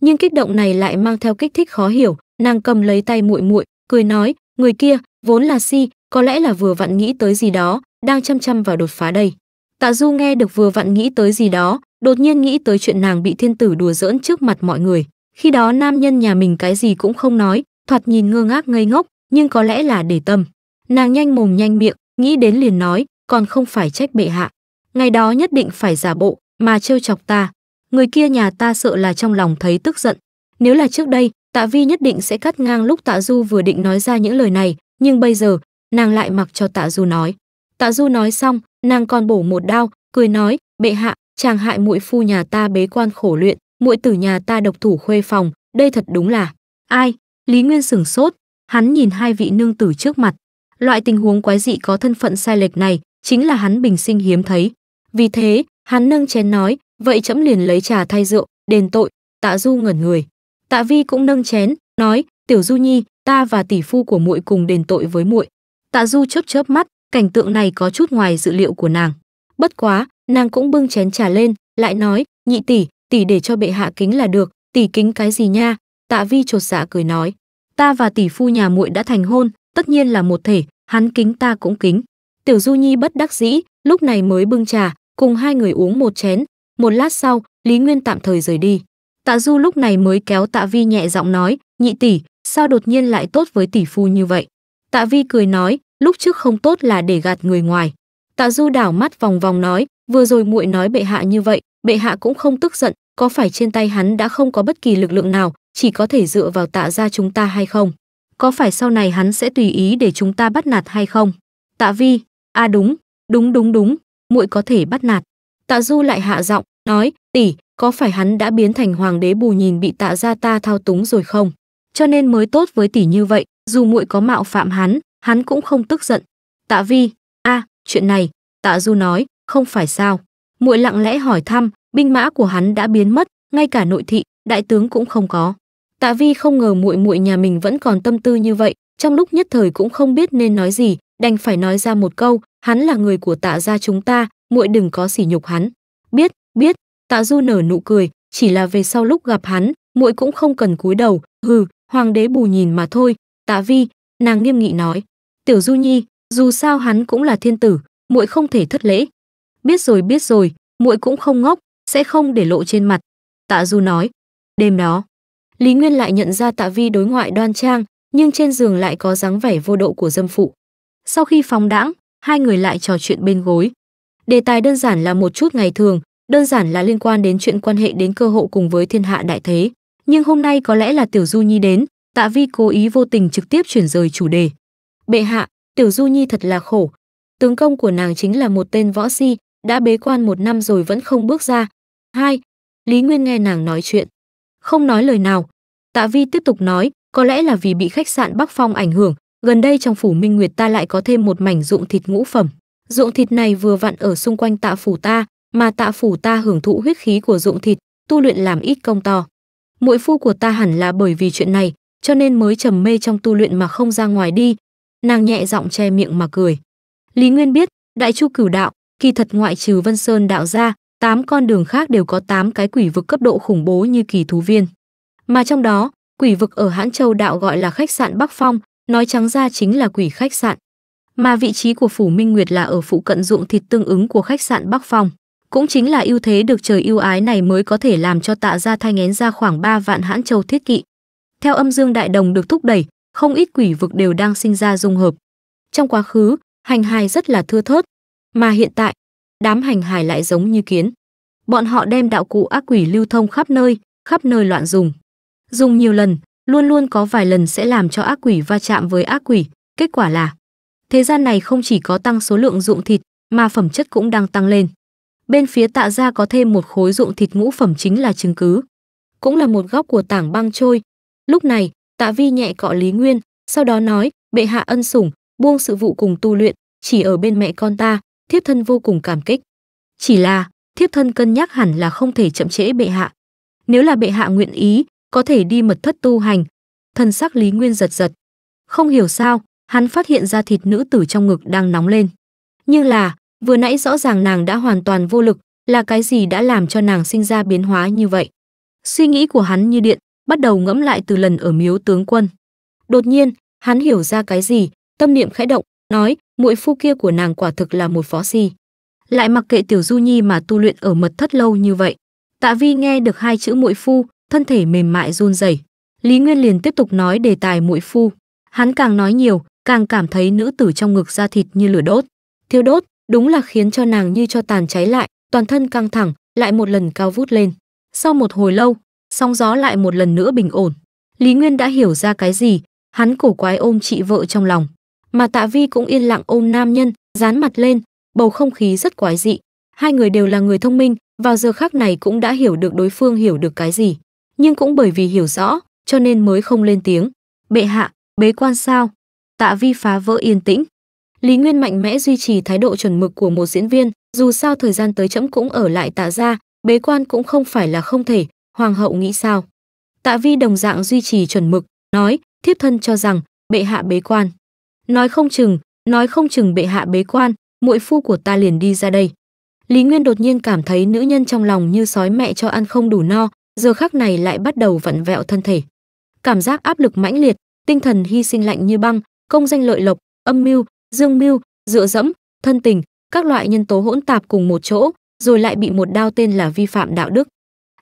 Nhưng kích động này lại mang theo kích thích khó hiểu, nàng cầm lấy tay muội muội, cười nói, người kia vốn là si, có lẽ là vừa vặn nghĩ tới gì đó, đang chăm chăm vào đột phá đây. Tạ Du nghe được vừa vặn nghĩ tới gì đó, đột nhiên nghĩ tới chuyện nàng bị thiên tử đùa giỡn trước mặt mọi người khi đó nam nhân nhà mình cái gì cũng không nói thoạt nhìn ngơ ngác ngây ngốc nhưng có lẽ là để tâm nàng nhanh mồm nhanh miệng nghĩ đến liền nói còn không phải trách bệ hạ ngày đó nhất định phải giả bộ mà trêu chọc ta người kia nhà ta sợ là trong lòng thấy tức giận nếu là trước đây tạ vi nhất định sẽ cắt ngang lúc tạ du vừa định nói ra những lời này nhưng bây giờ nàng lại mặc cho tạ du nói tạ du nói xong nàng còn bổ một đao cười nói bệ hạ chàng hại muội phu nhà ta bế quan khổ luyện, muội tử nhà ta độc thủ khuê phòng, đây thật đúng là. Ai? Lý Nguyên sửng sốt, hắn nhìn hai vị nương tử trước mặt. Loại tình huống quái dị có thân phận sai lệch này chính là hắn bình sinh hiếm thấy. Vì thế, hắn nâng chén nói, vậy trẫm liền lấy trà thay rượu, đền tội, Tạ Du ngẩn người. Tạ Vi cũng nâng chén, nói, "Tiểu Du Nhi, ta và tỷ phu của muội cùng đền tội với muội." Tạ Du chớp chớp mắt, cảnh tượng này có chút ngoài dự liệu của nàng. Bất quá, nàng cũng bưng chén trà lên lại nói nhị tỷ tỷ để cho bệ hạ kính là được tỷ kính cái gì nha tạ vi chột dạ cười nói ta và tỷ phu nhà muội đã thành hôn tất nhiên là một thể hắn kính ta cũng kính tiểu du nhi bất đắc dĩ lúc này mới bưng trà cùng hai người uống một chén một lát sau lý nguyên tạm thời rời đi tạ du lúc này mới kéo tạ vi nhẹ giọng nói nhị tỷ sao đột nhiên lại tốt với tỷ phu như vậy tạ vi cười nói lúc trước không tốt là để gạt người ngoài tạ du đảo mắt vòng vòng nói vừa rồi muội nói bệ hạ như vậy bệ hạ cũng không tức giận có phải trên tay hắn đã không có bất kỳ lực lượng nào chỉ có thể dựa vào tạ ra chúng ta hay không có phải sau này hắn sẽ tùy ý để chúng ta bắt nạt hay không tạ vi a à đúng đúng đúng đúng muội có thể bắt nạt tạ du lại hạ giọng nói tỷ có phải hắn đã biến thành hoàng đế bù nhìn bị tạ ra ta thao túng rồi không cho nên mới tốt với tỷ như vậy dù muội có mạo phạm hắn hắn cũng không tức giận tạ vi a à, chuyện này tạ du nói không phải sao muội lặng lẽ hỏi thăm binh mã của hắn đã biến mất ngay cả nội thị đại tướng cũng không có tạ vi không ngờ muội muội nhà mình vẫn còn tâm tư như vậy trong lúc nhất thời cũng không biết nên nói gì đành phải nói ra một câu hắn là người của tạ gia chúng ta muội đừng có sỉ nhục hắn biết biết tạ du nở nụ cười chỉ là về sau lúc gặp hắn muội cũng không cần cúi đầu hừ hoàng đế bù nhìn mà thôi tạ vi nàng nghiêm nghị nói tiểu du nhi dù sao hắn cũng là thiên tử muội không thể thất lễ biết rồi biết rồi muội cũng không ngốc sẽ không để lộ trên mặt tạ du nói đêm đó lý nguyên lại nhận ra tạ vi đối ngoại đoan trang nhưng trên giường lại có dáng vẻ vô độ của dâm phụ sau khi phóng đãng hai người lại trò chuyện bên gối đề tài đơn giản là một chút ngày thường đơn giản là liên quan đến chuyện quan hệ đến cơ hội cùng với thiên hạ đại thế nhưng hôm nay có lẽ là tiểu du nhi đến tạ vi cố ý vô tình trực tiếp chuyển rời chủ đề bệ hạ tiểu du nhi thật là khổ tướng công của nàng chính là một tên võ si đã bế quan một năm rồi vẫn không bước ra. Hai, Lý Nguyên nghe nàng nói chuyện. Không nói lời nào. Tạ Vi tiếp tục nói, có lẽ là vì bị khách sạn Bắc Phong ảnh hưởng, gần đây trong phủ Minh Nguyệt ta lại có thêm một mảnh dụng thịt ngũ phẩm. dụng thịt này vừa vặn ở xung quanh tạ phủ ta, mà tạ phủ ta hưởng thụ huyết khí của dụng thịt, tu luyện làm ít công to. Muội phu của ta hẳn là bởi vì chuyện này, cho nên mới trầm mê trong tu luyện mà không ra ngoài đi. Nàng nhẹ giọng che miệng mà cười. Lý Nguyên biết, đại chu cửu đạo, kỳ thật ngoại trừ Vân Sơn đạo ra, tám con đường khác đều có tám cái quỷ vực cấp độ khủng bố như kỳ thú viên. Mà trong đó, quỷ vực ở Hãn Châu đạo gọi là khách sạn Bắc Phong, nói trắng ra chính là quỷ khách sạn. Mà vị trí của phủ Minh Nguyệt là ở phụ cận ruộng thịt tương ứng của khách sạn Bắc Phong. Cũng chính là ưu thế được trời ưu ái này mới có thể làm cho tạ gia thay ngén ra khoảng 3 vạn Hãn Châu thiết kỵ. Theo âm dương đại đồng được thúc đẩy, không ít quỷ vực đều đang sinh ra dung hợp. Trong quá khứ, hành hài rất là thưa thớt, mà hiện tại, đám hành hải lại giống như kiến. Bọn họ đem đạo cụ ác quỷ lưu thông khắp nơi, khắp nơi loạn dùng. Dùng nhiều lần, luôn luôn có vài lần sẽ làm cho ác quỷ va chạm với ác quỷ, kết quả là thế gian này không chỉ có tăng số lượng dụng thịt mà phẩm chất cũng đang tăng lên. Bên phía tạ ra có thêm một khối dụng thịt ngũ phẩm chính là chứng cứ. Cũng là một góc của tảng băng trôi. Lúc này, tạ vi nhẹ cọ Lý Nguyên, sau đó nói, bệ hạ ân sủng, buông sự vụ cùng tu luyện, chỉ ở bên mẹ con ta, thiếp thân vô cùng cảm kích. Chỉ là, thiếp thân cân nhắc hẳn là không thể chậm trễ bệ hạ. Nếu là bệ hạ nguyện ý, có thể đi mật thất tu hành. Thân sắc Lý Nguyên giật giật. Không hiểu sao, hắn phát hiện ra thịt nữ tử trong ngực đang nóng lên. Nhưng là, vừa nãy rõ ràng nàng đã hoàn toàn vô lực, là cái gì đã làm cho nàng sinh ra biến hóa như vậy. Suy nghĩ của hắn như điện, bắt đầu ngẫm lại từ lần ở miếu tướng quân. Đột nhiên, hắn hiểu ra cái gì, tâm niệm khẽ động, nói muội phu kia của nàng quả thực là một phó si lại mặc kệ tiểu du nhi mà tu luyện ở mật thất lâu như vậy tạ vi nghe được hai chữ muội phu thân thể mềm mại run rẩy lý nguyên liền tiếp tục nói đề tài muội phu hắn càng nói nhiều càng cảm thấy nữ tử trong ngực da thịt như lửa đốt thiêu đốt đúng là khiến cho nàng như cho tàn cháy lại toàn thân căng thẳng lại một lần cao vút lên sau một hồi lâu sóng gió lại một lần nữa bình ổn lý nguyên đã hiểu ra cái gì hắn cổ quái ôm chị vợ trong lòng mà tạ vi cũng yên lặng ôm nam nhân dán mặt lên bầu không khí rất quái dị hai người đều là người thông minh vào giờ khác này cũng đã hiểu được đối phương hiểu được cái gì nhưng cũng bởi vì hiểu rõ cho nên mới không lên tiếng bệ hạ bế quan sao tạ vi phá vỡ yên tĩnh lý nguyên mạnh mẽ duy trì thái độ chuẩn mực của một diễn viên dù sao thời gian tới trẫm cũng ở lại tạ ra bế quan cũng không phải là không thể hoàng hậu nghĩ sao tạ vi đồng dạng duy trì chuẩn mực nói thiếp thân cho rằng bệ hạ bế quan nói không chừng nói không chừng bệ hạ bế quan muội phu của ta liền đi ra đây lý nguyên đột nhiên cảm thấy nữ nhân trong lòng như sói mẹ cho ăn không đủ no giờ khắc này lại bắt đầu vặn vẹo thân thể cảm giác áp lực mãnh liệt tinh thần hy sinh lạnh như băng công danh lợi lộc âm mưu dương mưu dựa dẫm thân tình các loại nhân tố hỗn tạp cùng một chỗ rồi lại bị một đao tên là vi phạm đạo đức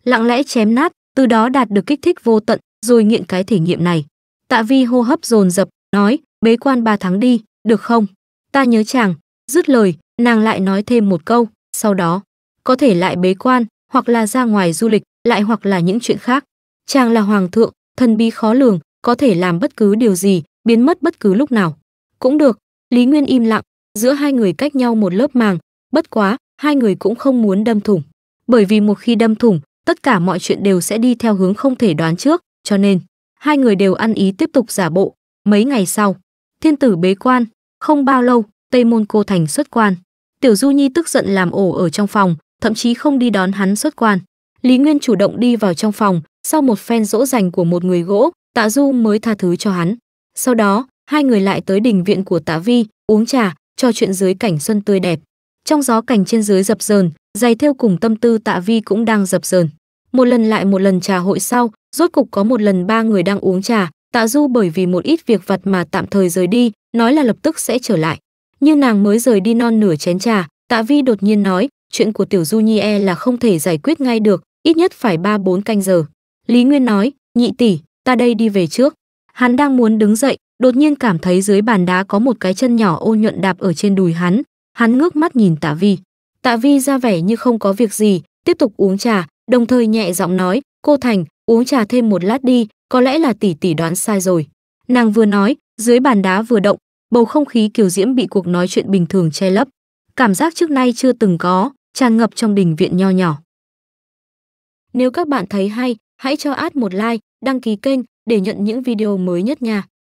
lặng lẽ chém nát từ đó đạt được kích thích vô tận rồi nghiện cái thể nghiệm này tạ vi hô hấp dồn dập nói bế quan ba tháng đi, được không? Ta nhớ chàng, dứt lời, nàng lại nói thêm một câu, sau đó, có thể lại bế quan, hoặc là ra ngoài du lịch, lại hoặc là những chuyện khác. Chàng là hoàng thượng, thần bí khó lường, có thể làm bất cứ điều gì, biến mất bất cứ lúc nào. Cũng được, Lý Nguyên im lặng, giữa hai người cách nhau một lớp màng, bất quá, hai người cũng không muốn đâm thủng. Bởi vì một khi đâm thủng, tất cả mọi chuyện đều sẽ đi theo hướng không thể đoán trước, cho nên, hai người đều ăn ý tiếp tục giả bộ. Mấy ngày sau, Thiên tử bế quan, không bao lâu, Tây Môn Cô Thành xuất quan. Tiểu Du Nhi tức giận làm ổ ở trong phòng, thậm chí không đi đón hắn xuất quan. Lý Nguyên chủ động đi vào trong phòng, sau một phen dỗ dành của một người gỗ, Tạ Du mới tha thứ cho hắn. Sau đó, hai người lại tới đình viện của Tạ Vi, uống trà, trò chuyện dưới cảnh xuân tươi đẹp. Trong gió cảnh trên dưới dập dờn, giày theo cùng tâm tư Tạ Vi cũng đang dập dờn. Một lần lại một lần trà hội sau, rốt cục có một lần ba người đang uống trà, Tạ Du bởi vì một ít việc vặt mà tạm thời rời đi, nói là lập tức sẽ trở lại. Như nàng mới rời đi non nửa chén trà, Tạ Vi đột nhiên nói, chuyện của Tiểu Du Nhi e là không thể giải quyết ngay được, ít nhất phải 3-4 canh giờ. Lý Nguyên nói, nhị tỷ, ta đây đi về trước. Hắn đang muốn đứng dậy, đột nhiên cảm thấy dưới bàn đá có một cái chân nhỏ ô nhuận đạp ở trên đùi hắn. Hắn ngước mắt nhìn Tạ Vi. Tạ Vi ra vẻ như không có việc gì, tiếp tục uống trà, đồng thời nhẹ giọng nói, cô Thành, uống trà thêm một lát đi, có lẽ là tỷ tỷ đoán sai rồi nàng vừa nói dưới bàn đá vừa động bầu không khí kiều diễm bị cuộc nói chuyện bình thường che lấp cảm giác trước nay chưa từng có tràn ngập trong đình viện nho nhỏ nếu các bạn thấy hay hãy cho ad một like đăng ký kênh để nhận những video mới nhất nha